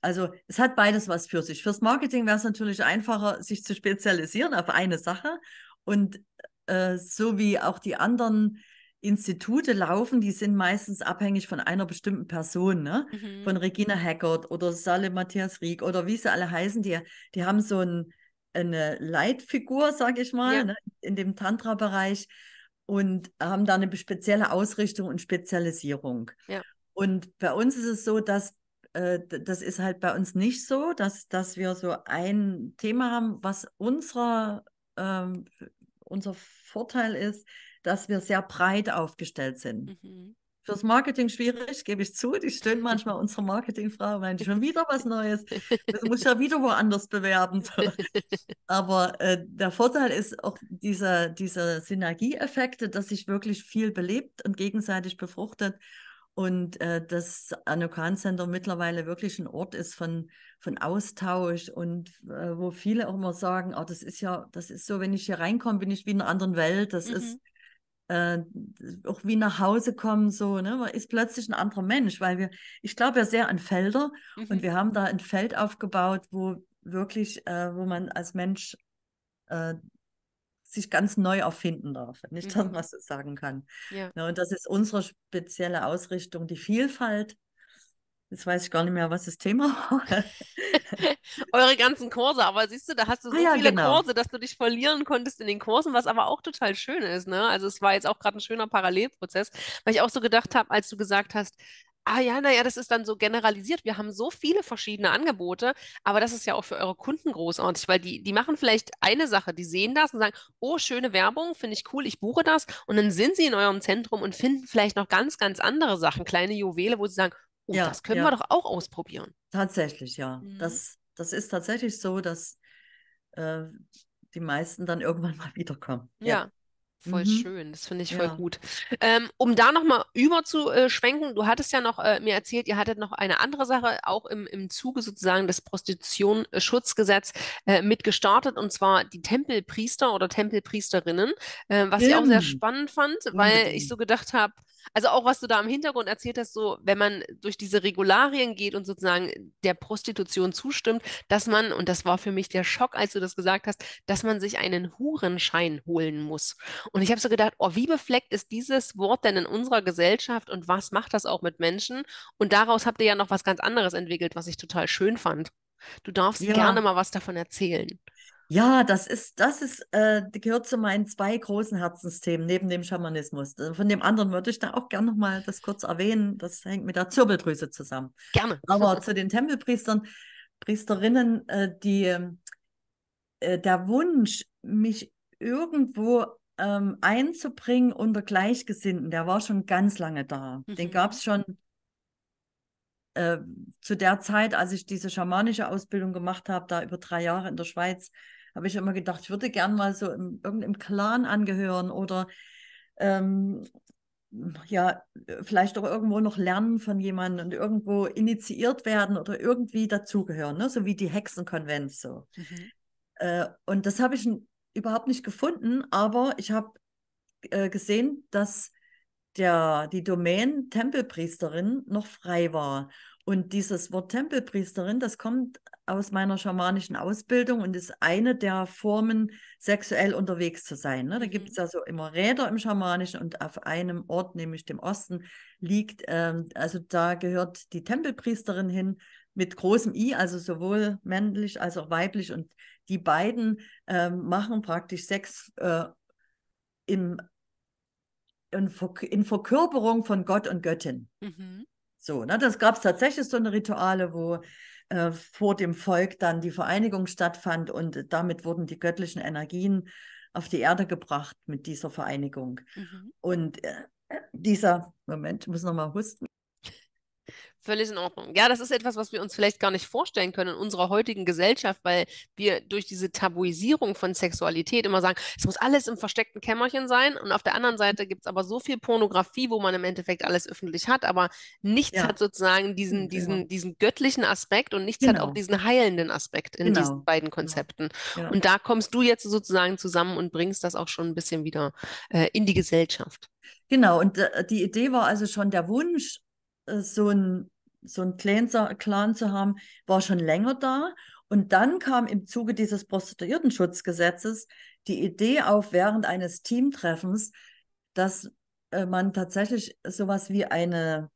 Also es hat beides was für sich. Fürs Marketing wäre es natürlich einfacher, sich zu spezialisieren auf eine Sache und äh, so wie auch die anderen Institute laufen, die sind meistens abhängig von einer bestimmten Person, ne? Mhm. Von Regina Hackert oder Salle Matthias Rieck oder wie sie alle heißen, die, die haben so ein, eine Leitfigur, sag ich mal, ja. ne? in dem Tantra-Bereich und haben da eine spezielle Ausrichtung und Spezialisierung. Ja. Und bei uns ist es so, dass äh, das ist halt bei uns nicht so, dass, dass wir so ein Thema haben, was unserer, ähm, unser Vorteil ist, dass wir sehr breit aufgestellt sind. Mhm. Fürs Marketing schwierig, gebe ich zu. Die stöhne manchmal unsere Marketingfrau, meint schon wieder was Neues. Das muss ja wieder woanders bewerben. Aber äh, der Vorteil ist auch dieser, dieser Synergieeffekte, dass sich wirklich viel belebt und gegenseitig befruchtet. Und äh, das Anokan Center mittlerweile wirklich ein Ort ist von, von Austausch und äh, wo viele auch immer sagen, oh, das ist ja, das ist so, wenn ich hier reinkomme, bin ich wie in einer anderen Welt. Das mhm. ist äh, auch wie nach Hause kommen, so, ne? Man ist plötzlich ein anderer Mensch, weil wir, ich glaube ja sehr an Felder mhm. und wir haben da ein Feld aufgebaut, wo wirklich, äh, wo man als Mensch äh, sich ganz neu erfinden darf, nicht, mhm. das mal so sagen kann. Ja. ja. Ne? und das ist unsere spezielle Ausrichtung, die Vielfalt Jetzt weiß ich gar nicht mehr, was das Thema war. Eure ganzen Kurse, aber siehst du, da hast du ah so ah, ja, viele genau. Kurse, dass du dich verlieren konntest in den Kursen, was aber auch total schön ist. Ne? Also es war jetzt auch gerade ein schöner Parallelprozess, weil ich auch so gedacht habe, als du gesagt hast, ah ja, naja, das ist dann so generalisiert. Wir haben so viele verschiedene Angebote, aber das ist ja auch für eure Kunden großartig, weil die, die machen vielleicht eine Sache, die sehen das und sagen, oh, schöne Werbung, finde ich cool, ich buche das. Und dann sind sie in eurem Zentrum und finden vielleicht noch ganz, ganz andere Sachen, kleine Juwele, wo sie sagen, oh, ja, das können ja. wir doch auch ausprobieren. Tatsächlich, ja. Mhm. Das, das ist tatsächlich so, dass äh, die meisten dann irgendwann mal wiederkommen. Ja. ja. Voll mhm. schön, das finde ich voll gut. Ähm, um da nochmal überzuschwenken, äh, du hattest ja noch äh, mir erzählt, ihr hattet noch eine andere Sache auch im, im Zuge sozusagen des Prostitutionsschutzgesetz äh, mitgestartet, und zwar die Tempelpriester oder Tempelpriesterinnen, äh, was Stimmt. ich auch sehr spannend fand, weil Unbedingt. ich so gedacht habe, also auch was du da im Hintergrund erzählt hast, so wenn man durch diese Regularien geht und sozusagen der Prostitution zustimmt, dass man, und das war für mich der Schock, als du das gesagt hast, dass man sich einen Hurenschein holen muss. Und ich habe so gedacht, oh, wie befleckt ist dieses Wort denn in unserer Gesellschaft und was macht das auch mit Menschen? Und daraus habt ihr ja noch was ganz anderes entwickelt, was ich total schön fand. Du darfst ja. gerne mal was davon erzählen. Ja, das ist, das ist, äh, gehört zu meinen zwei großen Herzensthemen neben dem Schamanismus. Äh, von dem anderen würde ich da auch gerne nochmal das kurz erwähnen. Das hängt mit der Zirbeldrüse zusammen. Gerne. Aber zu den Tempelpriestern, Priesterinnen, äh, die, ähm, äh, der Wunsch, mich irgendwo ähm, einzubringen unter Gleichgesinnten, der war schon ganz lange da. Mhm. Den gab es schon äh, zu der Zeit, als ich diese schamanische Ausbildung gemacht habe, da über drei Jahre in der Schweiz, habe ich immer gedacht, ich würde gern mal so im, irgendeinem Clan angehören oder ähm, ja, vielleicht auch irgendwo noch lernen von jemandem und irgendwo initiiert werden oder irgendwie dazugehören, ne? so wie die Hexenkonvents. So. Mhm. Äh, und das habe ich überhaupt nicht gefunden, aber ich habe äh, gesehen, dass der, die Domain Tempelpriesterin noch frei war. Und dieses Wort Tempelpriesterin, das kommt aus meiner schamanischen Ausbildung und ist eine der Formen, sexuell unterwegs zu sein. Ne? Da mhm. gibt es ja so immer Räder im Schamanischen und auf einem Ort, nämlich dem Osten, liegt, ähm, also da gehört die Tempelpriesterin hin mit großem I, also sowohl männlich als auch weiblich. Und die beiden ähm, machen praktisch Sex äh, im, in, Ver in, Verkörperung von Gott und Göttin. Mhm. So, ne, das gab es tatsächlich so eine Rituale, wo äh, vor dem Volk dann die Vereinigung stattfand und damit wurden die göttlichen Energien auf die Erde gebracht mit dieser Vereinigung. Mhm. Und äh, dieser, Moment, ich muss nochmal husten. Völlig in Ordnung. Ja, das ist etwas, was wir uns vielleicht gar nicht vorstellen können in unserer heutigen Gesellschaft, weil wir durch diese Tabuisierung von Sexualität immer sagen, es muss alles im versteckten Kämmerchen sein. Und auf der anderen Seite gibt es aber so viel Pornografie, wo man im Endeffekt alles öffentlich hat, aber nichts ja. hat sozusagen diesen, genau. diesen, diesen göttlichen Aspekt und nichts genau. hat auch genau. diesen heilenden Aspekt in genau. diesen beiden genau. Konzepten. Genau. Und da kommst du jetzt sozusagen zusammen und bringst das auch schon ein bisschen wieder äh, in die Gesellschaft. Genau, und äh, die Idee war also schon der Wunsch, äh, so ein so einen Clan, Clan zu haben, war schon länger da. Und dann kam im Zuge dieses Prostituiertenschutzgesetzes die Idee auf, während eines Teamtreffens, dass äh, man tatsächlich sowas wie eine,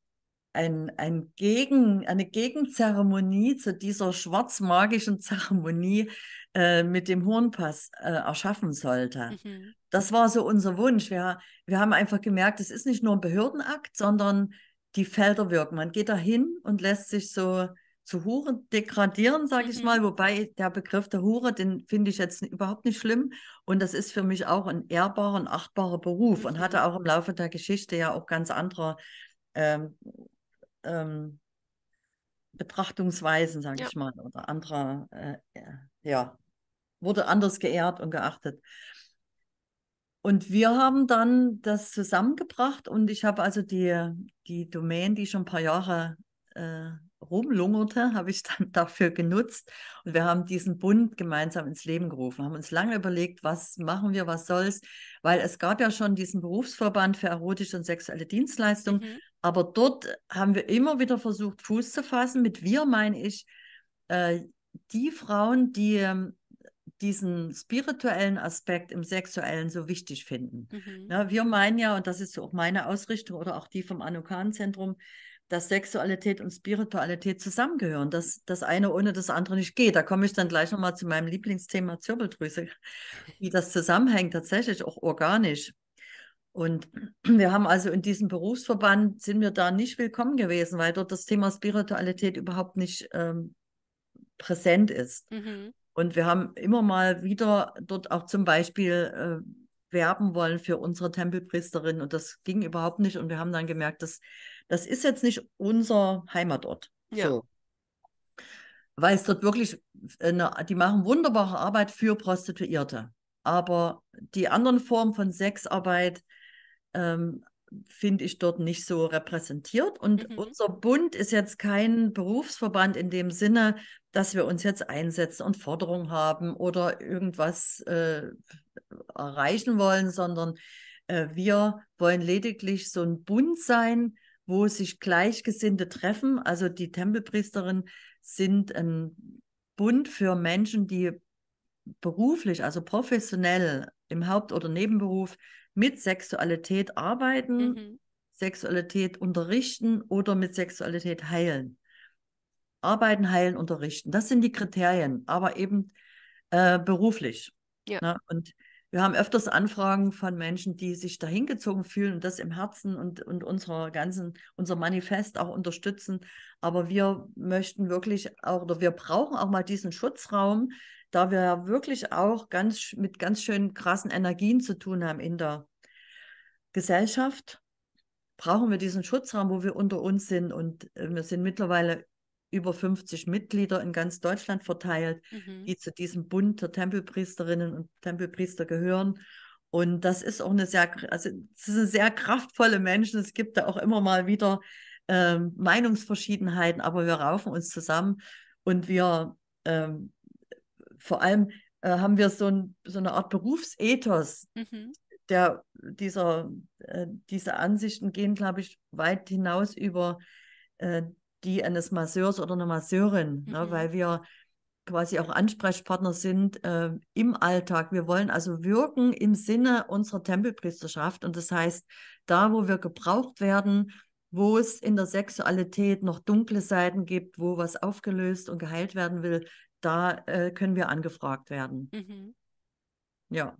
ein, ein Gegen, eine Gegenzeremonie zu dieser schwarzmagischen Zeremonie äh, mit dem Hornpass äh, erschaffen sollte. Mhm. Das war so unser Wunsch. Wir, wir haben einfach gemerkt, es ist nicht nur ein Behördenakt, sondern die Felder wirken. Man geht da hin und lässt sich so zu Huren degradieren, sage ich mhm. mal, wobei der Begriff der Hure, den finde ich jetzt überhaupt nicht schlimm. Und das ist für mich auch ein ehrbarer und achtbarer Beruf mhm. und hatte auch im mhm. Laufe der Geschichte ja auch ganz andere ähm, ähm, Betrachtungsweisen, sage ja. ich mal, oder anderer, äh, äh, ja, wurde anders geehrt und geachtet. Und wir haben dann das zusammengebracht und ich habe also die, die Domain, die schon ein paar Jahre äh, rumlungerte, habe ich dann dafür genutzt. Und wir haben diesen Bund gemeinsam ins Leben gerufen, haben uns lange überlegt, was machen wir, was soll's, weil es gab ja schon diesen Berufsverband für erotische und sexuelle Dienstleistungen. Mhm. Aber dort haben wir immer wieder versucht, Fuß zu fassen. Mit wir meine ich äh, die Frauen, die ähm, diesen spirituellen Aspekt im Sexuellen so wichtig finden. Mhm. Na, ne, wir meinen ja, und das ist so auch meine Ausrichtung oder auch die vom Anukan-Zentrum, dass Sexualität und Spiritualität zusammengehören, dass das eine ohne das andere nicht geht. Da komme ich dann gleich nochmal zu meinem Lieblingsthema Zirbeldrüse, wie das zusammenhängt, tatsächlich auch organisch. Und wir haben also in diesem Berufsverband, sind wir da nicht willkommen gewesen, weil dort das Thema Spiritualität überhaupt nicht ähm, präsent ist. Mhm. Und wir haben immer mal wieder dort auch zum Beispiel äh, werben wollen für unsere Tempelpriesterin und das ging überhaupt nicht. Und wir haben dann gemerkt, dass das ist jetzt nicht unser Heimatort. Ja. So. Weil es dort wirklich, eine, die machen wunderbare Arbeit für Prostituierte. Aber die anderen Formen von Sexarbeit, ähm, finde ich dort nicht so repräsentiert. Und mhm. unser Bund ist jetzt kein Berufsverband in dem Sinne, dass wir uns jetzt einsetzen und Forderungen haben oder irgendwas äh, erreichen wollen, sondern äh, wir wollen lediglich so ein Bund sein, wo sich Gleichgesinnte treffen. Also die Tempelpriesterinnen sind ein Bund für Menschen, die beruflich, also professionell im Haupt- oder Nebenberuf mit Sexualität arbeiten, mhm. Sexualität unterrichten oder mit Sexualität heilen. Arbeiten, heilen, unterrichten. Das sind die Kriterien, aber eben äh, beruflich. Ja. Ne? Und wir haben öfters Anfragen von Menschen, die sich dahingezogen fühlen und das im Herzen und, und unserer ganzen, unser Manifest auch unterstützen. Aber wir möchten wirklich auch, oder wir brauchen auch mal diesen Schutzraum, da wir ja wirklich auch ganz mit ganz schönen krassen Energien zu tun haben in der Gesellschaft, brauchen wir diesen Schutzraum, wo wir unter uns sind. Und äh, wir sind mittlerweile über 50 Mitglieder in ganz Deutschland verteilt, mhm. die zu diesem Bund der Tempelpriesterinnen und Tempelpriester gehören. Und das ist auch eine sehr, also es sind sehr kraftvolle Menschen. Es gibt da auch immer mal wieder ähm, Meinungsverschiedenheiten, aber wir raufen uns zusammen und wir ähm, vor allem äh, haben wir so, ein, so, eine Art Berufsethos. Mhm. Der, dieser, äh, diese Ansichten gehen, glaube ich, weit hinaus über äh, die eines Masseurs oder einer Masseurin, ne, mhm. ne, weil wir quasi auch Ansprechpartner sind äh, im Alltag. Wir wollen also wirken im Sinne unserer Tempelpriesterschaft. Und das heißt, da, wo wir gebraucht werden, wo es in der Sexualität noch dunkle Seiten gibt, wo was aufgelöst und geheilt werden will, da äh, können wir angefragt werden. Mhm. Ja.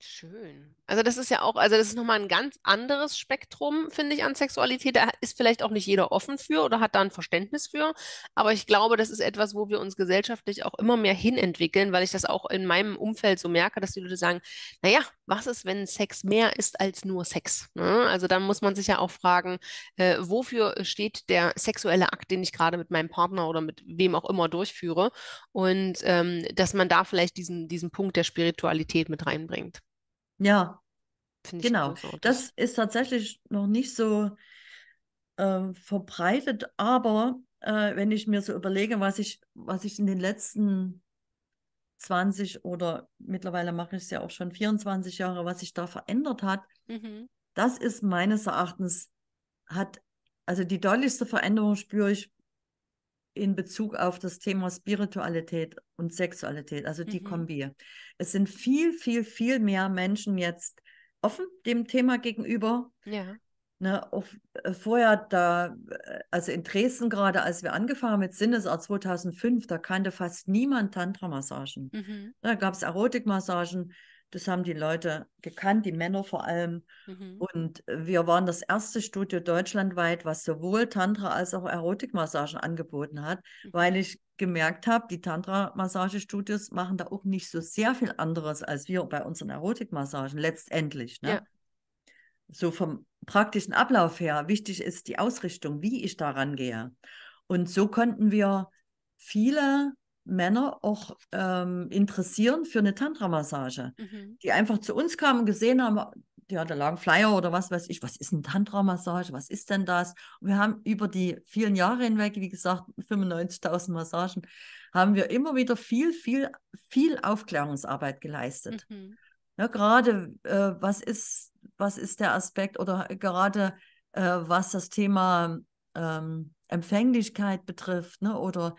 Schön. Also das ist ja auch, also das ist nochmal ein ganz anderes Spektrum, finde ich, an Sexualität. Da ist vielleicht auch nicht jeder offen für oder hat da ein Verständnis für. Aber ich glaube, das ist etwas, wo wir uns gesellschaftlich auch immer mehr hinentwickeln, weil ich das auch in meinem Umfeld so merke, dass die Leute sagen, naja, was ist, wenn Sex mehr ist als nur Sex? Ne? Also dann muss man sich ja auch fragen, äh, wofür steht der sexuelle Akt, den ich gerade mit meinem Partner oder mit wem auch immer durchführe? Und ähm, dass man da vielleicht diesen, diesen Punkt der Spiritualität mit reinbringt. Ja, ich genau. Großartig. Das ist tatsächlich noch nicht so äh, verbreitet, aber äh, wenn ich mir so überlege, was ich, was ich in den letzten 20 oder mittlerweile mache ich es ja auch schon 24 Jahre, was sich da verändert hat, mhm. das ist meines Erachtens, hat, also die deutlichste Veränderung spüre ich in Bezug auf das Thema Spiritualität und Sexualität, also die mhm. Kombi. Es sind viel, viel, viel mehr Menschen jetzt offen dem Thema gegenüber. Ja. Ne, auf, äh, vorher da, äh, also in Dresden gerade, als wir angefangen mit Sinnesart 2005, da kannte fast niemand Tantra-Massagen. Mhm. Da gab es Erotikmassagen, das haben die Leute gekannt, die Männer vor allem. Mhm. Und wir waren das erste Studio deutschlandweit, was sowohl Tantra als auch Erotikmassagen angeboten hat, mhm. weil ich gemerkt habe, die Tantra-Massagestudios machen da auch nicht so sehr viel anderes als wir bei unseren Erotikmassagen letztendlich. Ne? Ja. So vom praktischen Ablauf her. Wichtig ist die Ausrichtung, wie ich da rangehe. Und so konnten wir viele Männer auch ähm, interessieren für eine Tantra-Massage, mhm. die einfach zu uns kamen, und gesehen haben, ja, da lagen Flyer oder was weiß ich, was ist ein Tantra-Massage, was ist denn das? Und wir haben über die vielen Jahre hinweg, wie gesagt, 95.000 Massagen, haben wir immer wieder viel, viel, viel Aufklärungsarbeit geleistet. Mhm. Ja, ne, gerade äh, was ist, was ist der Aspekt oder gerade äh, was das Thema ähm, Empfänglichkeit betrifft, ne? oder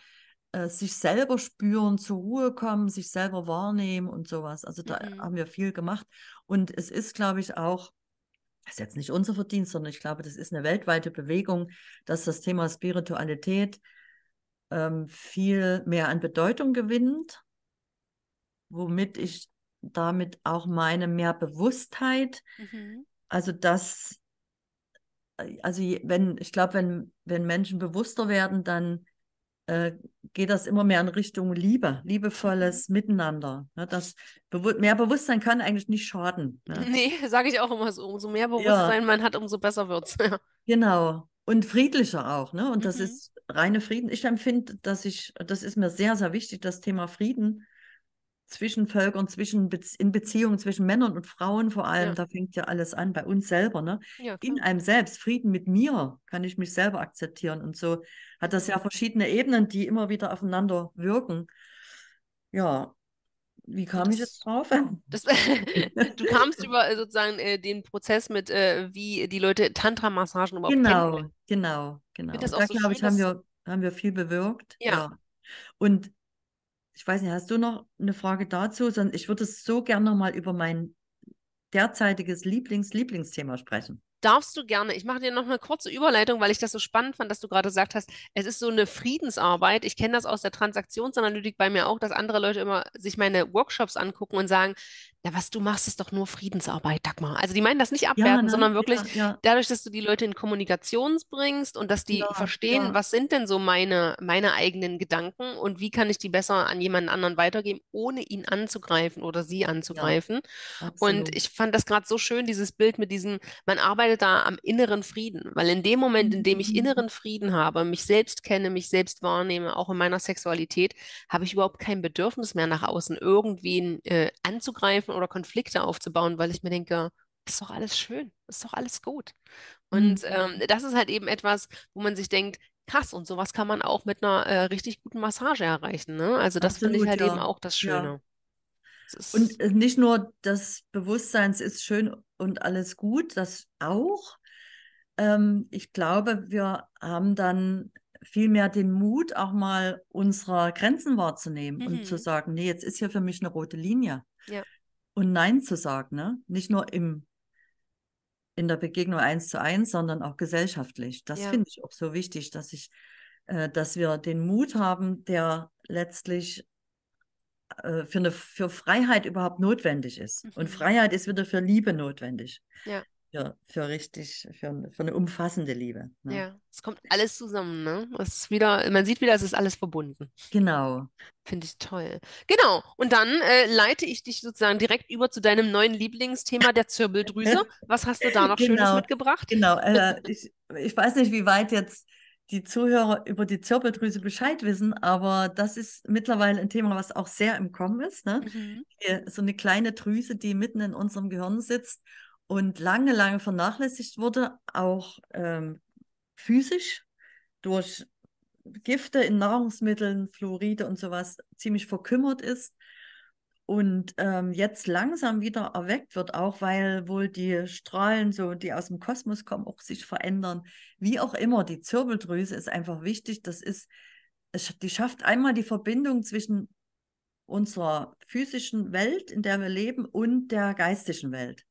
äh, sich selber spüren, zur Ruhe kommen, sich selber wahrnehmen und sowas. Also da mhm. haben wir viel gemacht. Und es ist, glaube ich, auch, das ist jetzt nicht unser Verdienst, sondern ich glaube, das ist eine weltweite Bewegung, dass das Thema Spiritualität ähm, viel mehr an Bedeutung gewinnt, womit ich damit auch meine mehr Bewusstheit, mhm. also das, äh, also wenn, ich glaube, wenn, wenn Menschen bewusster werden, dann äh, geht das immer mehr in Richtung Liebe, liebevolles mhm. Miteinander. Ne? Das bewu mehr Bewusstsein kann eigentlich nicht schaden. Ne? Nee, sage ich auch immer so. Umso mehr Bewusstsein ja. man hat, umso besser wird es. Ja. Genau. Und friedlicher auch, ne? Und das mhm. ist reine Frieden. Ich empfinde, dass ich, das ist mir sehr, sehr wichtig, das Thema Frieden zwischen Völkern, zwischen Bez in Beziehungen zwischen Männern und Frauen vor allem, ja. da fängt ja alles an bei uns selber, ne? Ja, in einem selbst, Frieden mit mir, kann ich mich selber akzeptieren und so hat das ja verschiedene Ebenen, die immer wieder aufeinander wirken. Ja, wie kam das, ich jetzt drauf? Das, du kamst über äh, sozusagen äh, den Prozess mit, äh, wie die Leute Tantra-Massagen überhaupt Genau, kennen. genau, genau. Da, so glaube ich, haben wir, haben wir viel bewirkt. ja. ja. Und ich weiß nicht, hast du noch eine Frage dazu? Sondern ich würde so gerne nochmal über mein derzeitiges Lieblings-Lieblingsthema sprechen. Darfst du gerne. Ich mache dir noch eine kurze Überleitung, weil ich das so spannend fand, dass du gerade gesagt hast, es ist so eine Friedensarbeit. Ich kenne das aus der Transaktionsanalytik bei mir auch, dass andere Leute immer sich meine Workshops angucken und sagen, ja, was du machst, ist doch nur Friedensarbeit, Dagmar. Also die meinen das nicht abwerten, ja, ne? sondern wirklich ja, ja. dadurch, dass du die Leute in Kommunikation bringst und dass die verstehen, was sind denn so meine, meine eigenen Gedanken und wie kann ich die besser an jemanden anderen weitergeben, ohne ihn anzugreifen oder sie anzugreifen. und ich fand das gerade so schön, dieses Bild mit diesem, man arbeitet da am inneren Frieden, weil in dem Moment, in dem ich mhm. inneren Frieden habe, mich selbst kenne, mich selbst wahrnehme, auch in meiner Sexualität, habe ich überhaupt kein Bedürfnis mehr nach außen, irgendwen äh, anzugreifen Sachen oder Konflikte aufzubauen, weil ich mir denke, ist doch alles schön, ist doch alles gut. Und mhm. ähm, das ist halt eben etwas, wo man sich denkt, krass, und sowas kann man auch mit einer äh, richtig guten Massage erreichen. Ne? Also das finde ich halt ja. eben auch das Schöne. Ja. und äh, nicht nur das Bewusstsein, es ist schön und alles gut, das auch. Ähm, ich glaube, wir haben dann vielmehr den Mut, auch mal unsere Grenzen wahrzunehmen mhm. und zu mhm. sagen, nee, jetzt ist hier für mich eine rote Linie. Ja und Nein zu sagen, ne? Nicht nur im in der Begegnung eins zu eins, sondern auch gesellschaftlich. Das ja. finde ich auch so wichtig, dass ich, äh, dass wir den Mut haben, der letztlich äh, für, eine, für Freiheit überhaupt notwendig ist. Mhm. Und Freiheit ist wieder für Liebe notwendig. Ja für, für richtig, für, für eine umfassende Liebe. Ne? Ja, es kommt alles zusammen, ne? Es ist wieder, man sieht wieder, es ist alles verbunden. Genau. Finde ich toll. Genau. Und dann äh, leite ich dich sozusagen direkt über zu deinem neuen Lieblingsthema der Zirbeldrüse. Was hast du da noch genau. Schönes mitgebracht? Genau. Äh, ich, ich weiß nicht, wie weit jetzt die Zuhörer über die Zirbeldrüse Bescheid wissen, aber das ist mittlerweile ein Thema, was auch sehr im Kommen ist. Ne? Mhm. So eine kleine Drüse, die mitten in unserem Gehirn sitzt und lange, lange vernachlässigt wurde, auch ähm, physisch durch Gifte in Nahrungsmitteln, Fluoride und sowas ziemlich verkümmert ist und ähm, jetzt langsam wieder erweckt wird, auch weil wohl die Strahlen, so die aus dem Kosmos kommen, auch sich verändern. Wie auch immer, die Zirbeldrüse ist einfach wichtig. Das ist, es, die schafft einmal die Verbindung zwischen unserer physischen Welt, in der wir leben, und der geistigen Welt.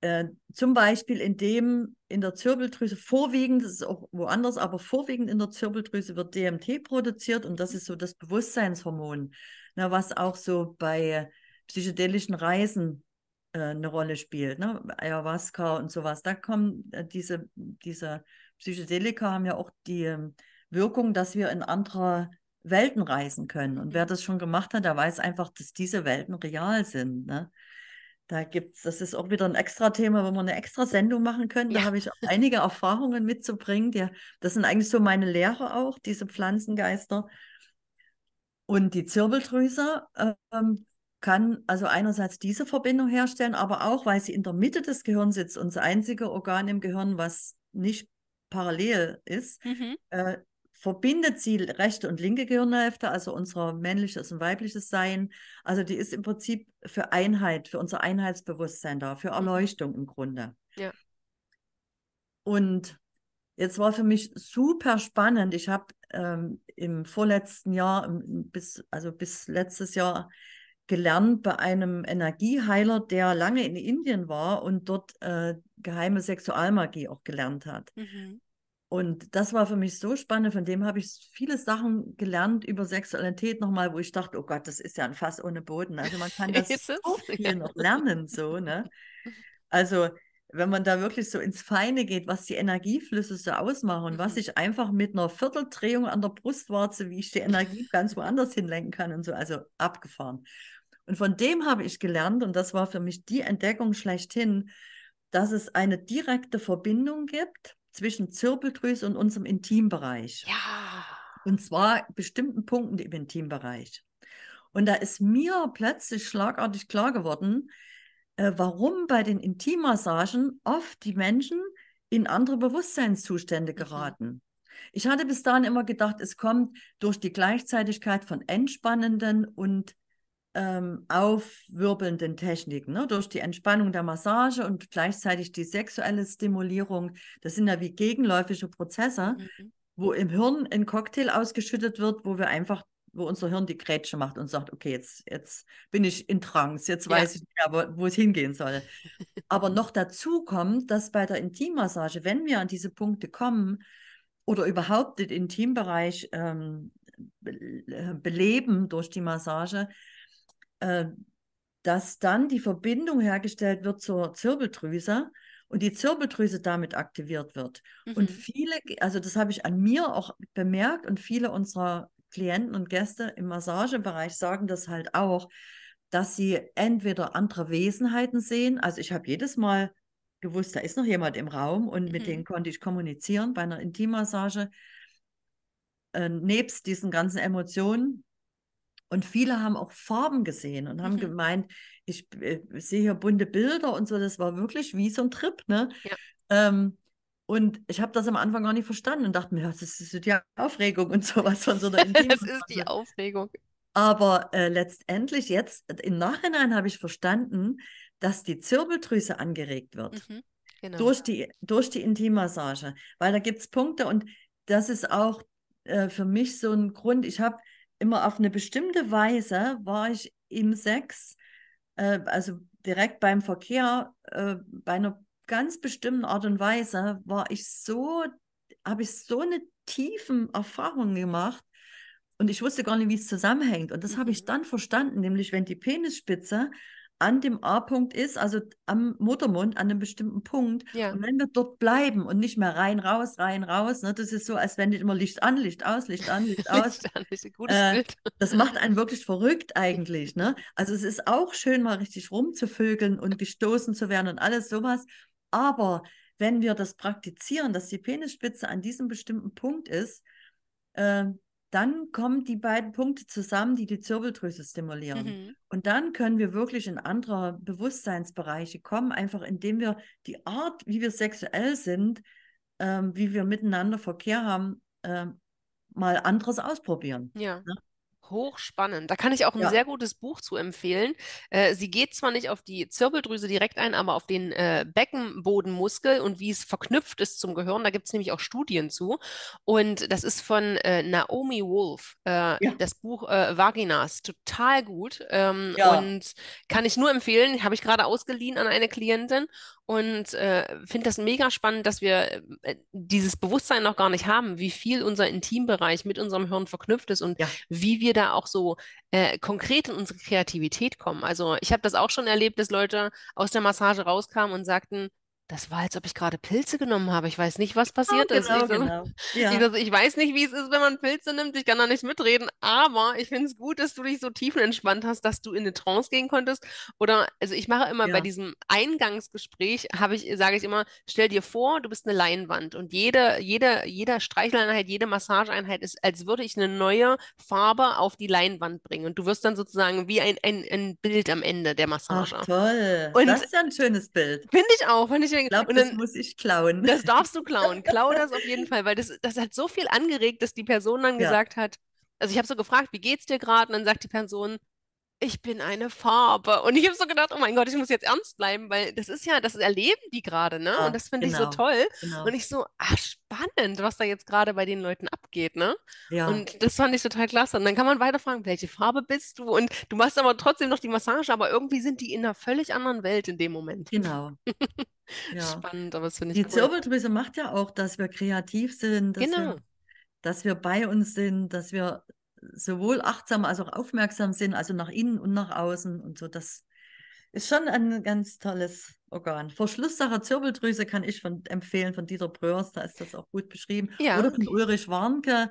Äh, zum Beispiel indem in der Zirbeldrüse vorwiegend, das ist auch woanders, aber vorwiegend in der Zirbeldrüse wird DMT produziert und das ist so das Bewusstseinshormon, na, ne, was auch so bei psychedelischen Reisen äh, eine Rolle spielt, ne? Ayahuasca und sowas. Da kommen äh, diese, diese Psychedelika haben ja auch die ähm, Wirkung, dass wir in andere Welten reisen können. Und wer das schon gemacht hat, der weiß einfach, dass diese Welten real sind. Ne? Da gibt's, das ist auch wieder ein extra Thema, wenn wir eine extra Sendung machen können. Da ja. habe ich auch einige Erfahrungen mitzubringen. Die, das sind eigentlich so meine Lehrer auch, diese Pflanzengeister. Und die Zirbeldrüse ähm, kann also einerseits diese Verbindung herstellen, aber auch, weil sie in der Mitte des Gehirns sitzt und das einzige Organ im Gehirn, was nicht parallel ist, mhm. äh, verbindet sie rechte und linke Gehirnhälfte, also unser männliches und weibliches Sein. Also die ist im Prinzip für Einheit, für unser Einheitsbewusstsein da, für mhm. Erleuchtung im Grunde. Ja. Und jetzt war für mich super spannend. Ich habe ähm, im vorletzten Jahr, bis, also bis letztes Jahr, gelernt bei einem Energieheiler, der lange in Indien war und dort äh, geheime Sexualmagie auch gelernt hat. Mhm. Und das war für mich so spannend. Von dem habe ich viele Sachen gelernt über Sexualität nochmal, wo ich dachte, oh Gott, das ist ja ein Fass ohne Boden. Also man kann das so viel noch lernen, so, ne? Also wenn man da wirklich so ins Feine geht, was die Energieflüsse so ausmachen, mhm. was ich einfach mit einer Vierteldrehung an der Brustwarze, wie ich die Energie ganz woanders hinlenken kann und so, also abgefahren. Und von dem habe ich gelernt, und das war für mich die Entdeckung schlechthin, dass es eine direkte Verbindung gibt zwischen Zirbeldrüse und unserem Intimbereich. Ja. Und zwar bestimmten Punkten im Intimbereich. Und da ist mir plötzlich schlagartig klar geworden, äh, warum bei den Intimmassagen oft die Menschen in andere Bewusstseinszustände mhm. geraten. Ich hatte bis dahin immer gedacht, es kommt durch die Gleichzeitigkeit von entspannenden und ähm, aufwirbelnden Techniken, ne? durch die Entspannung der Massage und gleichzeitig die sexuelle Stimulierung. Das sind ja wie gegenläufige Prozesse, mhm. wo im Hirn ein Cocktail ausgeschüttet wird, wo wir einfach, wo unser Hirn die Grätsche macht und sagt, okay, jetzt, jetzt bin ich in Trance, jetzt ja. weiß ich nicht mehr, wo es hingehen soll. Aber noch dazu kommt, dass bei der Intimmassage, wenn wir an diese Punkte kommen, oder überhaupt den Intimbereich ähm, äh, beleben durch die Massage, äh, dass dann die Verbindung hergestellt wird zur Zirbeldrüse und die Zirbeldrüse damit aktiviert wird. Mhm. Und viele, also das habe ich an mir auch bemerkt und viele unserer Klienten und Gäste im Massagebereich sagen das halt auch, dass sie entweder andere Wesenheiten sehen. Also ich habe jedes Mal gewusst, da ist noch jemand im Raum und mhm. mit denen mhm. konnte ich kommunizieren bei einer Intimmassage. Äh, nebst diesen ganzen Emotionen, und viele haben auch Farben gesehen und haben mhm. gemeint, ich äh, sehe hier bunte Bilder und so. Das war wirklich wie so ein Trip, ne? Ja. Ähm, und ich habe das am Anfang gar nicht verstanden und dachte mir, das ist die Aufregung und sowas von so einer Das ist die ne? Aufregung. Aber äh, letztendlich jetzt, äh, im Nachhinein habe ich verstanden, dass die Zirbeldrüse angeregt wird. Mhm, genau. Durch die, durch die Intimmassage. Weil da gibt es Punkte und das ist auch äh, für mich so ein Grund. Ich habe immer auf eine bestimmte Weise war ich im Sex, äh, also direkt beim Verkehr, äh, bei einer ganz bestimmten Art und Weise war ich so, habe ich so eine tiefen Erfahrung gemacht und ich wusste gar nicht, wie es zusammenhängt. Und das mhm. habe ich mhm. dann verstanden, nämlich wenn die Penisspitze an dem A-Punkt ist, also am Muttermund, an einem bestimmten Punkt. Ja. Und wenn wir dort bleiben und nicht mehr rein, raus, rein, raus, ne, das ist so, als wenn nicht immer Licht an, Licht aus, Licht an, Licht aus. Licht an, ist ein gutes äh, Bild. Das macht einen wirklich verrückt eigentlich. Ne? Also es ist auch schön, mal richtig rumzuvögeln und gestoßen zu werden und alles sowas. Aber wenn wir das praktizieren, dass die Penisspitze an diesem bestimmten Punkt ist, äh, dann kommen die beiden Punkte zusammen, die die Zirbeldrüse stimulieren. Mhm. Und dann können wir wirklich in andere Bewusstseinsbereiche kommen, einfach indem wir die Art, wie wir sexuell sind, ähm, wie wir miteinander Verkehr haben, ähm, mal anderes ausprobieren. Ja. Ne? Hochspannend. Da kann ich auch ein ja. sehr gutes Buch zu empfehlen. Äh, sie geht zwar nicht auf die Zirbeldrüse direkt ein, aber auf den äh, Beckenbodenmuskel und wie es verknüpft ist zum Gehirn. Da gibt es nämlich auch Studien zu. Und das ist von äh, Naomi Wolf, äh, ja. das Buch äh, Vaginas. Total gut. Ähm, ja. Und kann ich nur empfehlen. Habe ich gerade ausgeliehen an eine Klientin und äh, finde das mega spannend, dass wir äh, dieses Bewusstsein noch gar nicht haben, wie viel unser Intimbereich mit unserem Hirn verknüpft ist und ja. wie wir da auch so äh, konkret in unsere Kreativität kommen. Also ich habe das auch schon erlebt, dass Leute aus der Massage rauskamen und sagten, das war, als ob ich gerade Pilze genommen habe. Ich weiß nicht, was passiert ist. Genau, ich, genau, so, genau. ich, Ja. ich weiß nicht, wie es ist, wenn man Pilze nimmt. Ich kann da nicht mitreden. Aber ich finde es gut, dass du dich so tiefenentspannt hast, dass du in eine Trance gehen konntest. Oder, also ich mache immer bei diesem Eingangsgespräch, habe ich, sage ich immer, stell dir vor, du bist eine Leinwand und jede, jede, jeder Streicheleinheit, jede Massageeinheit ist, als würde ich eine neue Farbe auf die Leinwand bringen. Und du wirst dann sozusagen wie ein, ein, ein Bild am Ende der Ach Massage. toll. Und Das ist ja ein schönes Bild. Finde ich auch, finde ich ich Glaub, und dann, das muss ich klauen. Das darfst du klauen. Klau das auf jeden Fall, weil das, das hat so viel angeregt, dass die Person dann ja. gesagt hat, also ich habe so gefragt, wie geht's dir gerade? Und dann sagt die Person, ich bin eine Farbe. Und ich habe so gedacht, oh mein Gott, ich muss jetzt ernst bleiben, weil das ist ja, das erleben die gerade, ne? Ja, und das finde genau, ich so genau, toll. Genau. Und ich so, ach, spannend, was da jetzt gerade bei den Leuten abgeht, ne? Ja. Und das fand ich total klasse. Und dann kann man weiter fragen, welche Farbe bist du? Und du machst aber trotzdem noch die Massage, aber irgendwie sind die in einer völlig anderen Welt in dem Moment. Genau. ja. Spannend, aber das finde ich Die cool. Zirbeldrüse macht ja auch, dass wir kreativ sind, dass genau. wir dass wir bei uns sind, dass wir sowohl achtsam als auch aufmerksam sind, also nach innen und nach außen und so. Das ist schon ein ganz tolles Organ. Verschlusssache Zirbeldrüse kann ich von, empfehlen von Dieter Bröers, da ist das auch gut beschrieben. Ja, Oder von Ulrich Warnke,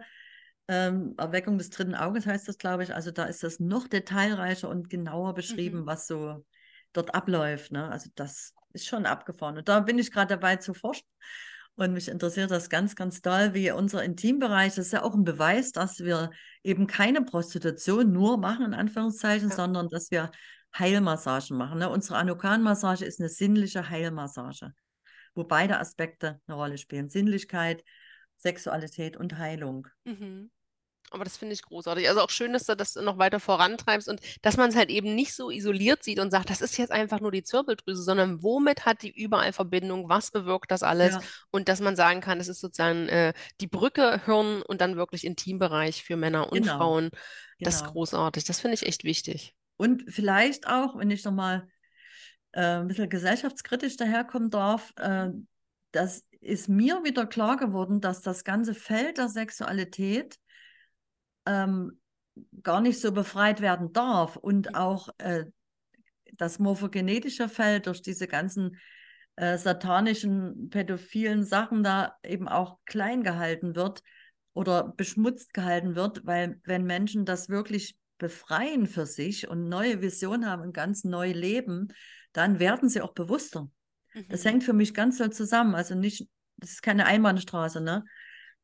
ähm, Erweckung des dritten Auges heißt das, glaube ich. Also da ist das noch detailreicher und genauer beschrieben, mhm. was so dort abläuft. Ne? Also das ist schon abgefahren. Und da bin ich gerade dabei zu forschen und mich interessiert das ganz, ganz doll, wie unser Intimbereich, das ist ja auch ein Beweis, dass wir eben keine Prostitution nur machen, in Anführungszeichen, ja. sondern dass wir Heilmassagen machen. Ne? Unsere anukan massage ist eine sinnliche Heilmassage, wo beide Aspekte eine Rolle spielen. Sinnlichkeit, Sexualität und Heilung. Mhm. Aber das finde ich großartig. Also auch schön, dass du das noch weiter vorantreibst und dass man es halt eben nicht so isoliert sieht und sagt, das ist jetzt einfach nur die Zirbeldrüse, sondern womit hat die überall Verbindung, was bewirkt das alles ja. und dass man sagen kann, es ist sozusagen äh, die Brücke, Hirn und dann wirklich Intimbereich für Männer und genau. Frauen. Das genau. ist großartig. Das finde ich echt wichtig. Und vielleicht auch, wenn ich nochmal äh, ein bisschen gesellschaftskritisch daherkommen darf, äh, das ist mir wieder klar geworden, dass das ganze Feld der Sexualität ähm, gar nicht so befreit werden darf und auch äh, das morphogenetische Feld durch diese ganzen äh, satanischen, pädophilen Sachen da eben auch klein gehalten wird oder beschmutzt gehalten wird, weil wenn Menschen das wirklich befreien für sich und neue Visionen haben und ganz neu leben, dann werden sie auch bewusster. Mhm. Das hängt für mich ganz so zusammen. Also nicht, das ist keine Einbahnstraße, ne?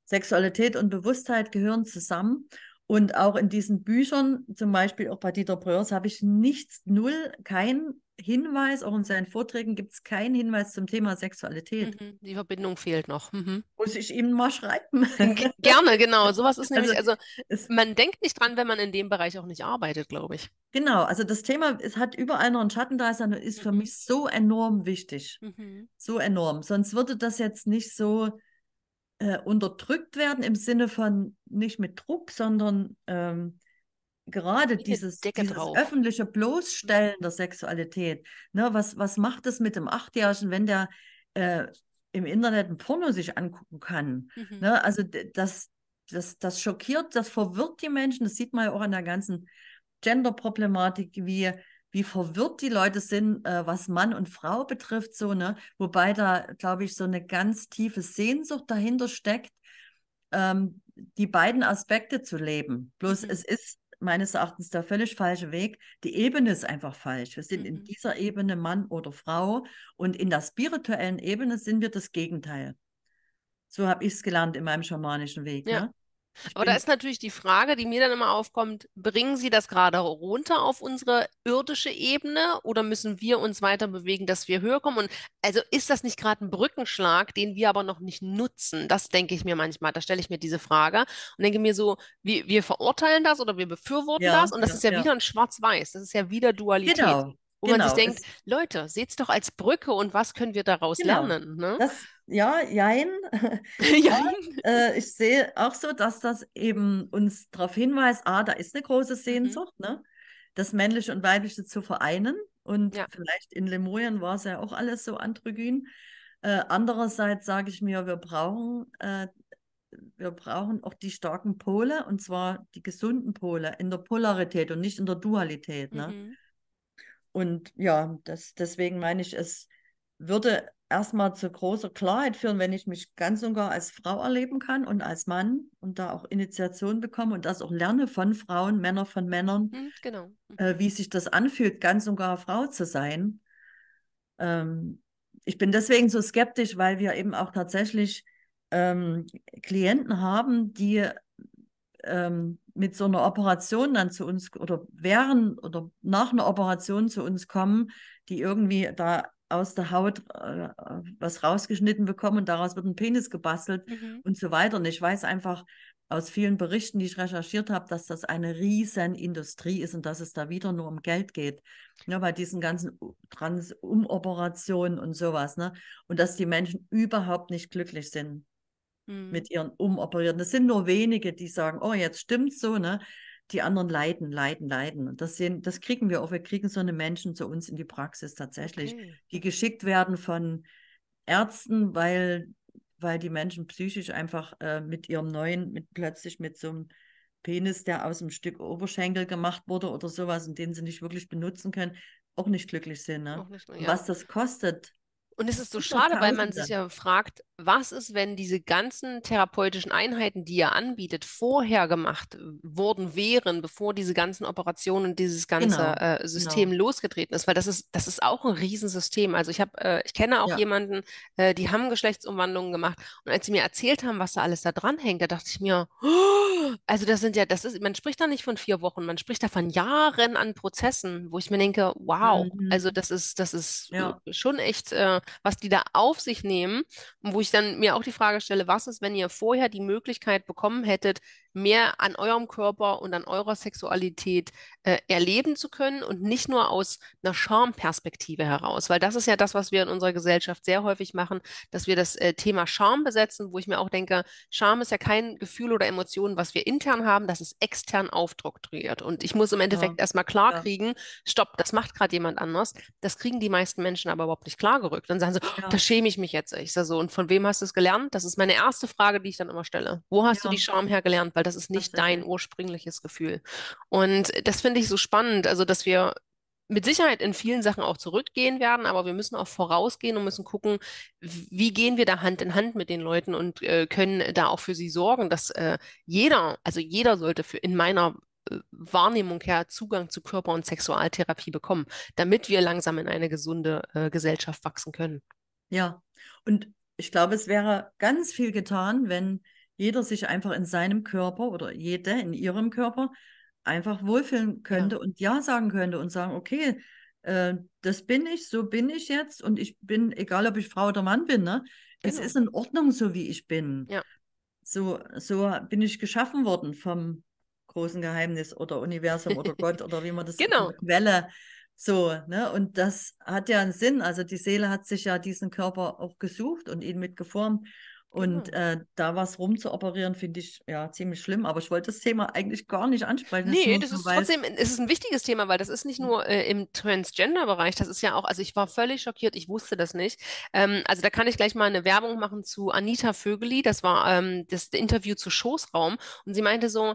Sexualität und Bewusstheit gehören zusammen. Und auch in diesen Büchern, zum Beispiel auch bei Dieter Bröers, habe ich nichts, null, keinen Hinweis, auch in seinen Vorträgen gibt es keinen Hinweis zum Thema Sexualität. Mhm, die Verbindung fehlt noch. Mhm. Muss ich ihm mal schreiben. Gerne, genau. Sowas ist nämlich, also, also man denkt nicht dran, wenn man in dem Bereich auch nicht arbeitet, glaube ich. Genau, also das Thema es hat überall noch einen Schatten da, sondern ist für mhm. mich so enorm wichtig. Mhm. So enorm. Sonst würde das jetzt nicht so äh, unterdrückt werden im Sinne von nicht mit Druck, sondern ähm, gerade dieses, dieses öffentliche Bloßstellen der Sexualität. Ne, was, was macht es mit dem Achtjährigen, wenn der äh, im Internet ein Porno sich angucken kann? Mhm. Ne, also das, das, das schockiert, das verwirrt die Menschen. Das sieht man ja auch an der ganzen Gender-Problematik, wie wie verwirrt die Leute sind, äh, was Mann und Frau betrifft, so, ne? Wobei da, glaube ich, so eine ganz tiefe Sehnsucht dahinter steckt, ähm, die beiden Aspekte zu leben. Bloß mhm. es ist meines Erachtens der völlig falsche Weg. Die Ebene ist einfach falsch. Wir sind mhm. in dieser Ebene Mann oder Frau und in der spirituellen Ebene sind wir das Gegenteil. So habe ich es gelernt in meinem schamanischen Weg. Ja. Ne? Aber da ist natürlich die Frage, die mir dann immer aufkommt, bringen Sie das gerade runter auf unsere irdische Ebene oder müssen wir uns weiter bewegen, dass wir höher kommen? Und also ist das nicht gerade ein Brückenschlag, den wir aber noch nicht nutzen? Das denke ich mir manchmal. Da stelle ich mir diese Frage und denke mir so, wir, wir verurteilen das oder wir befürworten ja, das und das ja, ist ja, ja, wieder ein Schwarz-Weiß, das ist ja wieder Dualität. Genau. Wo genau, man sich genau. denkt, Leute, seht es doch als Brücke und was können wir daraus genau. lernen? Ne? Das, ja, jein. ja, äh, ich sehe auch so, dass das eben uns darauf hinweist, ah, da ist eine große mhm. Sehnsucht, mhm. ne? das männliche und weibliche zu vereinen. Und ja. vielleicht in Lemurien war es ja auch alles so androgyn. Äh, andererseits sage ich mir, wir brauchen, äh, wir brauchen auch die starken Pole, und zwar die gesunden Pole in der Polarität und nicht in der Dualität. Ne? Mhm. Und ja, das, deswegen meine ich, es würde erstmal zu großer Klarheit führen, wenn ich mich ganz und gar als Frau erleben kann und als Mann und da auch Initiation bekomme und das auch lerne von Frauen, Männer von Männern, mhm, genau. Mhm. äh, wie sich das anfühlt, ganz und gar Frau zu sein. Ähm, ich bin deswegen so skeptisch, weil wir eben auch tatsächlich ähm, Klienten haben, die ähm, mit so einer Operation dann zu uns oder während oder nach einer Operation zu uns kommen, die irgendwie da aus der Haut äh, was rausgeschnitten bekommen und daraus wird ein Penis gebastelt mhm. und so weiter. Und ich weiß einfach aus vielen Berichten, die ich recherchiert habe, dass das eine riesen Industrie ist und dass es da wieder nur um Geld geht. Ne, bei diesen ganzen Trans-Umoperationen und sowas. Ne? Und dass die Menschen überhaupt nicht glücklich sind mhm. mit ihren Umoperierten. Es sind nur wenige, die sagen, oh, jetzt stimmt so, ne? die anderen leiden, leiden, leiden. Und das, sehen, das kriegen wir auch. Wir kriegen so eine Menschen zu uns in die Praxis tatsächlich, okay. die geschickt werden von Ärzten, weil, weil die Menschen psychisch einfach äh, mit ihrem neuen, mit plötzlich mit so einem Penis, der aus einem Stück Oberschenkel gemacht wurde oder sowas, und den sie nicht wirklich benutzen können, auch nicht glücklich sind. Ne? Nicht, ja. Was das kostet, und es ist so schade, weil man sich ja fragt, was ist, wenn diese ganzen therapeutischen Einheiten, die ihr anbietet, vorher gemacht worden wären, bevor diese ganzen Operationen und dieses ganze genau. äh, System genau. losgetreten ist? Weil das ist, das ist auch ein Riesensystem. Also ich habe, äh, ich kenne auch ja. jemanden, äh, die haben Geschlechtsumwandlungen gemacht. Und als sie mir erzählt haben, was da alles da dran hängt, da dachte ich mir, oh, also das sind ja, das ist, man spricht da nicht von vier Wochen, man spricht da von Jahren an Prozessen, wo ich mir denke, wow, mhm. also das ist, das ist ja. schon echt. Äh, was die da auf sich nehmen und wo ich dann mir auch die Frage stelle, was ist, wenn ihr vorher die Möglichkeit bekommen hättet, mehr an eurem Körper und an eurer Sexualität äh, erleben zu können und nicht nur aus einer charme heraus, weil das ist ja das, was wir in unserer Gesellschaft sehr häufig machen, dass wir das äh, Thema Charme besetzen, wo ich mir auch denke, Charme ist ja kein Gefühl oder Emotion, was wir intern haben, das ist extern aufdoktriert und ich muss im Endeffekt ja. erstmal klar ja. kriegen, stopp, das macht gerade jemand anders, das kriegen die meisten Menschen aber überhaupt nicht klargerückt. Dann sagen sie, oh, ja. oh, da schäme ich mich jetzt. Ich sage so, und von wem hast du es gelernt? Das ist meine erste Frage, die ich dann immer stelle. Wo hast du die Charme hergelernt? Weil weil das ist nicht dein ursprüngliches Gefühl. Und das finde ich so spannend, also dass wir mit Sicherheit in vielen Sachen auch zurückgehen werden, aber wir müssen auch vorausgehen und müssen gucken, wie gehen wir da Hand in Hand mit den Leuten und äh, können da auch für sie sorgen, dass äh, jeder, also jeder sollte für in meiner äh, Wahrnehmung her Zugang zu Körper- und Sexualtherapie bekommen, damit wir langsam in eine gesunde äh, Gesellschaft wachsen können. Ja, und ich glaube, es wäre ganz viel getan, wenn jeder sich einfach in seinem Körper oder jede in ihrem Körper einfach wohlfühlen könnte ja. und Ja sagen könnte und sagen, okay, äh, das bin ich, so bin ich jetzt und ich bin, egal ob ich Frau oder Mann bin, ne? Genau. Es ist in Ordnung, so wie ich bin. Ja. So, so bin ich geschaffen worden vom großen Geheimnis oder Universum oder Gott oder wie man das genau. Quelle. So, ne? Und das hat ja einen Sinn. Also die Seele hat sich ja diesen Körper auch gesucht und ihn mitgeformt. Und genau. äh, da was rumzuoperieren, finde ich ja ziemlich schlimm. Aber ich wollte das Thema eigentlich gar nicht ansprechen. Das nee, das ist trotzdem es ist ein wichtiges Thema, weil das ist nicht nur äh, im Transgender-Bereich, das ist ja auch, also ich war völlig schockiert, ich wusste das nicht. Ähm, also da kann ich gleich mal eine Werbung machen zu Anita Vögeli, das war ähm, das Interview zu Schoßraum. Und sie meinte so,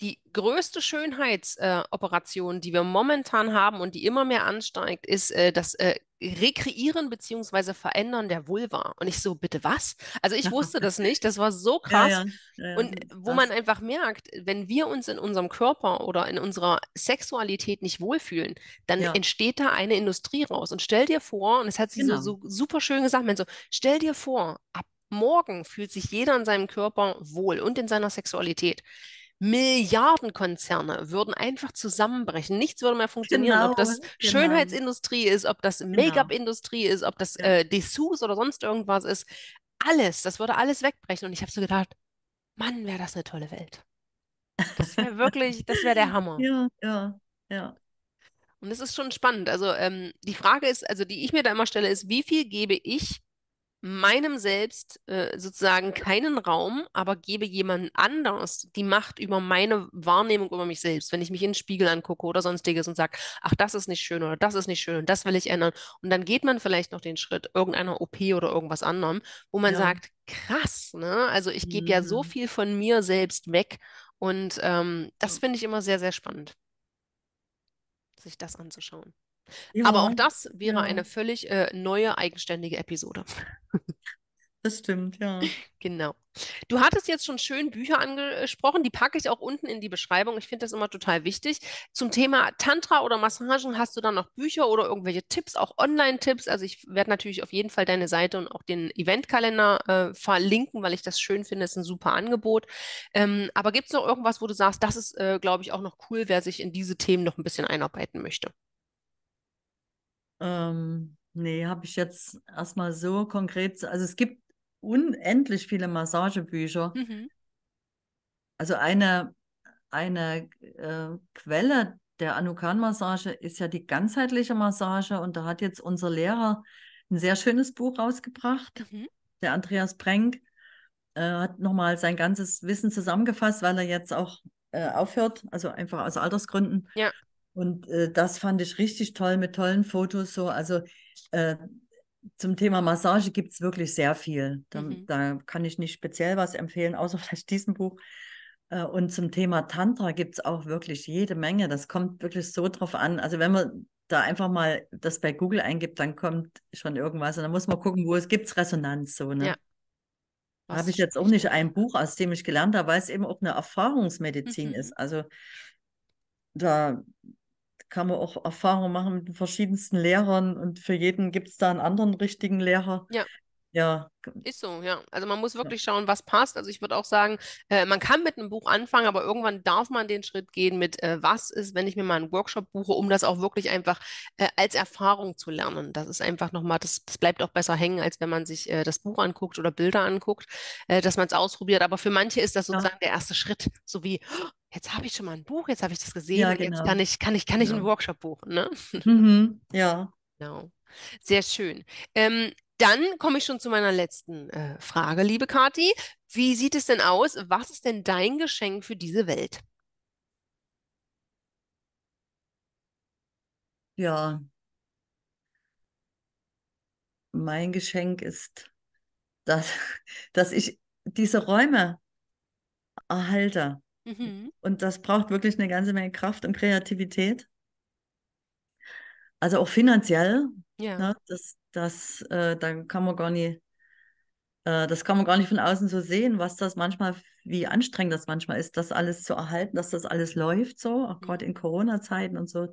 die größte Schönheitsoperation, äh, die wir momentan haben und die immer mehr ansteigt, ist äh, das äh, Rekreieren beziehungsweise Verändern der Vulva. Und ich so, bitte was? Also ich wusste das nicht, das war so krass. Ja, ja, ja, und wo krass. man einfach merkt, wenn wir uns in unserem Körper oder in unserer Sexualität nicht wohlfühlen, dann entsteht da eine Industrie raus. Und stell dir vor, und es hat sie genau. so, so super schön gesagt, man so, stell dir vor, ab morgen fühlt sich jeder in seinem Körper wohl und in seiner Sexualität Milliardenkonzerne würden einfach zusammenbrechen. Nichts würde mehr funktionieren, genau, ob das genau, genau. Schönheitsindustrie ist, ob das genau. Make-up-Industrie ist, ob das ja. äh, Dessous oder sonst irgendwas ist. Alles, das würde alles wegbrechen. Und ich habe so gedacht, Mann, wäre das eine tolle Welt. Das wäre wirklich, das wäre der Hammer. Ja, ja, ja. Und das ist schon spannend. Also ähm, die Frage ist, also die ich mir da immer stelle, ist, wie viel gebe ich meinem Selbst äh, sozusagen keinen Raum, aber gebe jemand anders die Macht über meine Wahrnehmung über mich selbst, wenn ich mich in den Spiegel angucke oder sonstiges und sage, ach, das ist nicht schön oder das ist nicht schön und das will ich ändern. Und dann geht man vielleicht noch den Schritt irgendeiner OP oder irgendwas anderem, wo man ja. sagt, krass, ne? Also ich gebe mhm. ja so mhm. viel von mir selbst weg. Und ähm, das finde ich immer sehr, sehr spannend, sich das anzuschauen. Ja. Aber auch das wäre ja. eine völlig äh, neue, eigenständige Episode. Das stimmt, ja. Genau. Du hattest jetzt schon schön Bücher angesprochen, die packe ich auch unten in die Beschreibung. Ich finde das immer total wichtig. Zum Thema Tantra oder Massagen hast du dann noch Bücher oder irgendwelche Tipps, auch Online-Tipps. Also ich werde natürlich auf jeden Fall deine Seite und auch den Eventkalender äh, verlinken, weil ich das schön finde, das ist ein super Angebot. Ähm, aber gibt es noch irgendwas, wo du sagst, das ist, äh, glaube ich, auch noch cool, wer sich in diese Themen noch ein bisschen einarbeiten möchte? Ähm, nee, habe ich jetzt erstmal so konkret. Also es gibt unendlich viele Massagebücher. Mhm. Also eine, eine äh, Quelle der Anukan-Massage ist ja die ganzheitliche Massage und da hat jetzt unser Lehrer ein sehr schönes Buch rausgebracht, mhm. der Andreas Brenk. Äh, hat nochmal sein ganzes Wissen zusammengefasst, weil er jetzt auch äh, aufhört, also einfach aus Altersgründen. Ja. Und äh, das fand ich richtig toll mit tollen Fotos. So, also äh, zum Thema Massage gibt es wirklich sehr viel. Da, mhm. da, kann ich nicht speziell was empfehlen, außer vielleicht diesem Buch. Äh, und zum Thema Tantra gibt es auch wirklich jede Menge. Das kommt wirklich so drauf an. Also wenn man da einfach mal das bei Google eingibt, dann kommt schon irgendwas. Und dann muss man gucken, wo es gibt Resonanz. So, ne? Ja. Habe ich jetzt auch nicht ein Buch, aus dem ich gelernt habe, weil es eben auch eine Erfahrungsmedizin mhm. ist. Also da kann man auch Erfahrungen machen mit den verschiedensten Lehrern und für jeden gibt es da einen anderen richtigen Lehrer. Ja. Ja. Ist so, ja. Also man muss wirklich schauen, was passt. Also ich würde auch sagen, äh, man kann mit einem Buch anfangen, aber irgendwann darf man den Schritt gehen mit, äh, was ist, wenn ich mir mal einen Workshop buche, um das auch wirklich einfach äh, als Erfahrung zu lernen. Das ist einfach nochmal, das, das bleibt auch besser hängen, als wenn man sich äh, das Buch anguckt oder Bilder anguckt, äh, dass man es ausprobiert. Aber für manche ist das sozusagen ja. der erste Schritt, so wie, oh, jetzt habe ich schon mal ein Buch, jetzt habe ich das gesehen, ja, genau. jetzt kann ich, kann ich, kann ich ja. einen genau. Workshop buchen. Ne? Mhm, ja. Genau. Sehr schön. Ähm, dann komme ich schon zu meiner letzten äh, Frage, liebe Kathi. Wie sieht es denn aus? Was ist denn dein Geschenk für diese Welt? Ja. Mein Geschenk ist, dass, dass ich diese Räume erhalte Mhm. Und das braucht wirklich eine ganze Menge Kraft und Kreativität. Also auch finanziell. Ja. Ne? Das, das, äh, dann kann man gar nicht, äh, das kann man gar nicht von außen so sehen, was das manchmal, wie anstrengend das manchmal ist, das alles zu erhalten, dass das alles läuft so, auch mhm. gerade in Corona-Zeiten und so.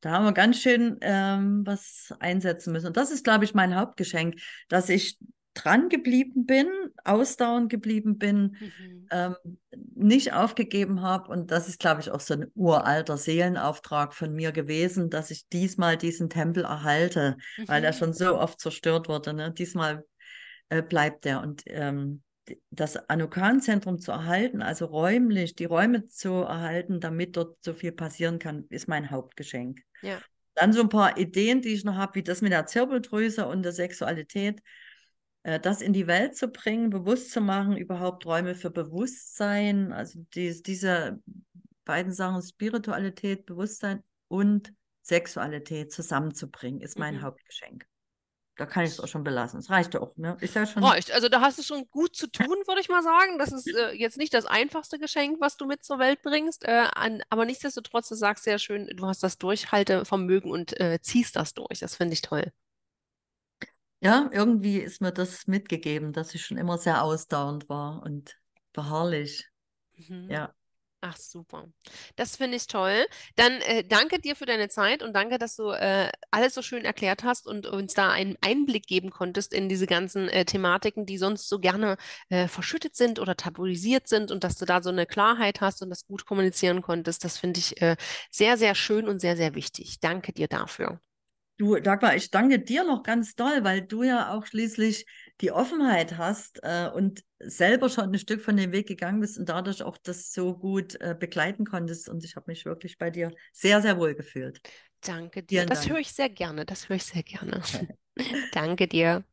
Da haben wir ganz schön ähm, was einsetzen müssen. Und das ist, glaube ich, mein Hauptgeschenk, dass ich dran geblieben bin, ausdauernd geblieben bin, mhm. ähm, nicht aufgegeben habe. Und das ist, glaube ich, auch so ein uralter Seelenauftrag von mir gewesen, dass ich diesmal diesen Tempel erhalte, mhm. weil er schon so oft zerstört wurde. Ne? Diesmal äh, bleibt er. Und ähm, das Anukan-Zentrum zu erhalten, also räumlich die Räume zu erhalten, damit dort so viel passieren kann, ist mein Hauptgeschenk. Ja. Dann so ein paar Ideen, die ich noch habe, wie das mit der Zirbeldrüse und der Sexualität äh, das in die Welt zu bringen, bewusst zu machen, überhaupt Räume für Bewusstsein, also dies, diese beiden Sachen, Spiritualität, Bewusstsein und Sexualität zusammenzubringen, ist mein mhm. Hauptgeschenk. Da kann ich es auch schon belassen. Es reicht auch, ne? Ist ja schon. Reicht. Also da hast du schon gut zu tun, würde ich mal sagen. Das ist äh, jetzt nicht das einfachste Geschenk, was du mit zur Welt bringst. Äh, an, aber nichtsdestotrotz, du sagst sehr schön, du hast das Durchhaltevermögen und äh, ziehst das durch. Das finde ich toll ja, irgendwie ist mir das mitgegeben, dass ich schon immer sehr ausdauernd war und beharrlich. Mhm. Ja. Ach super. Das finde ich toll. Dann äh, danke dir für deine Zeit und danke, dass du äh, alles so schön erklärt hast und uns da einen Einblick geben konntest in diese ganzen äh, Thematiken, die sonst so gerne äh, verschüttet sind oder tabuisiert sind und dass du da so eine Klarheit hast und das gut kommunizieren konntest. Das finde ich äh, sehr, sehr schön und sehr, sehr wichtig. Danke dir dafür. Du, Dagmar, ich danke dir noch ganz doll, weil du ja auch schließlich die Offenheit hast äh, und selber schon ein Stück von dem Weg gegangen bist und dadurch auch das so gut äh, begleiten konntest. Und ich habe mich wirklich bei dir sehr, sehr wohl gefühlt. Danke dir. Vielen das Dank. höre ich sehr gerne. Das höre ich sehr gerne. danke dir.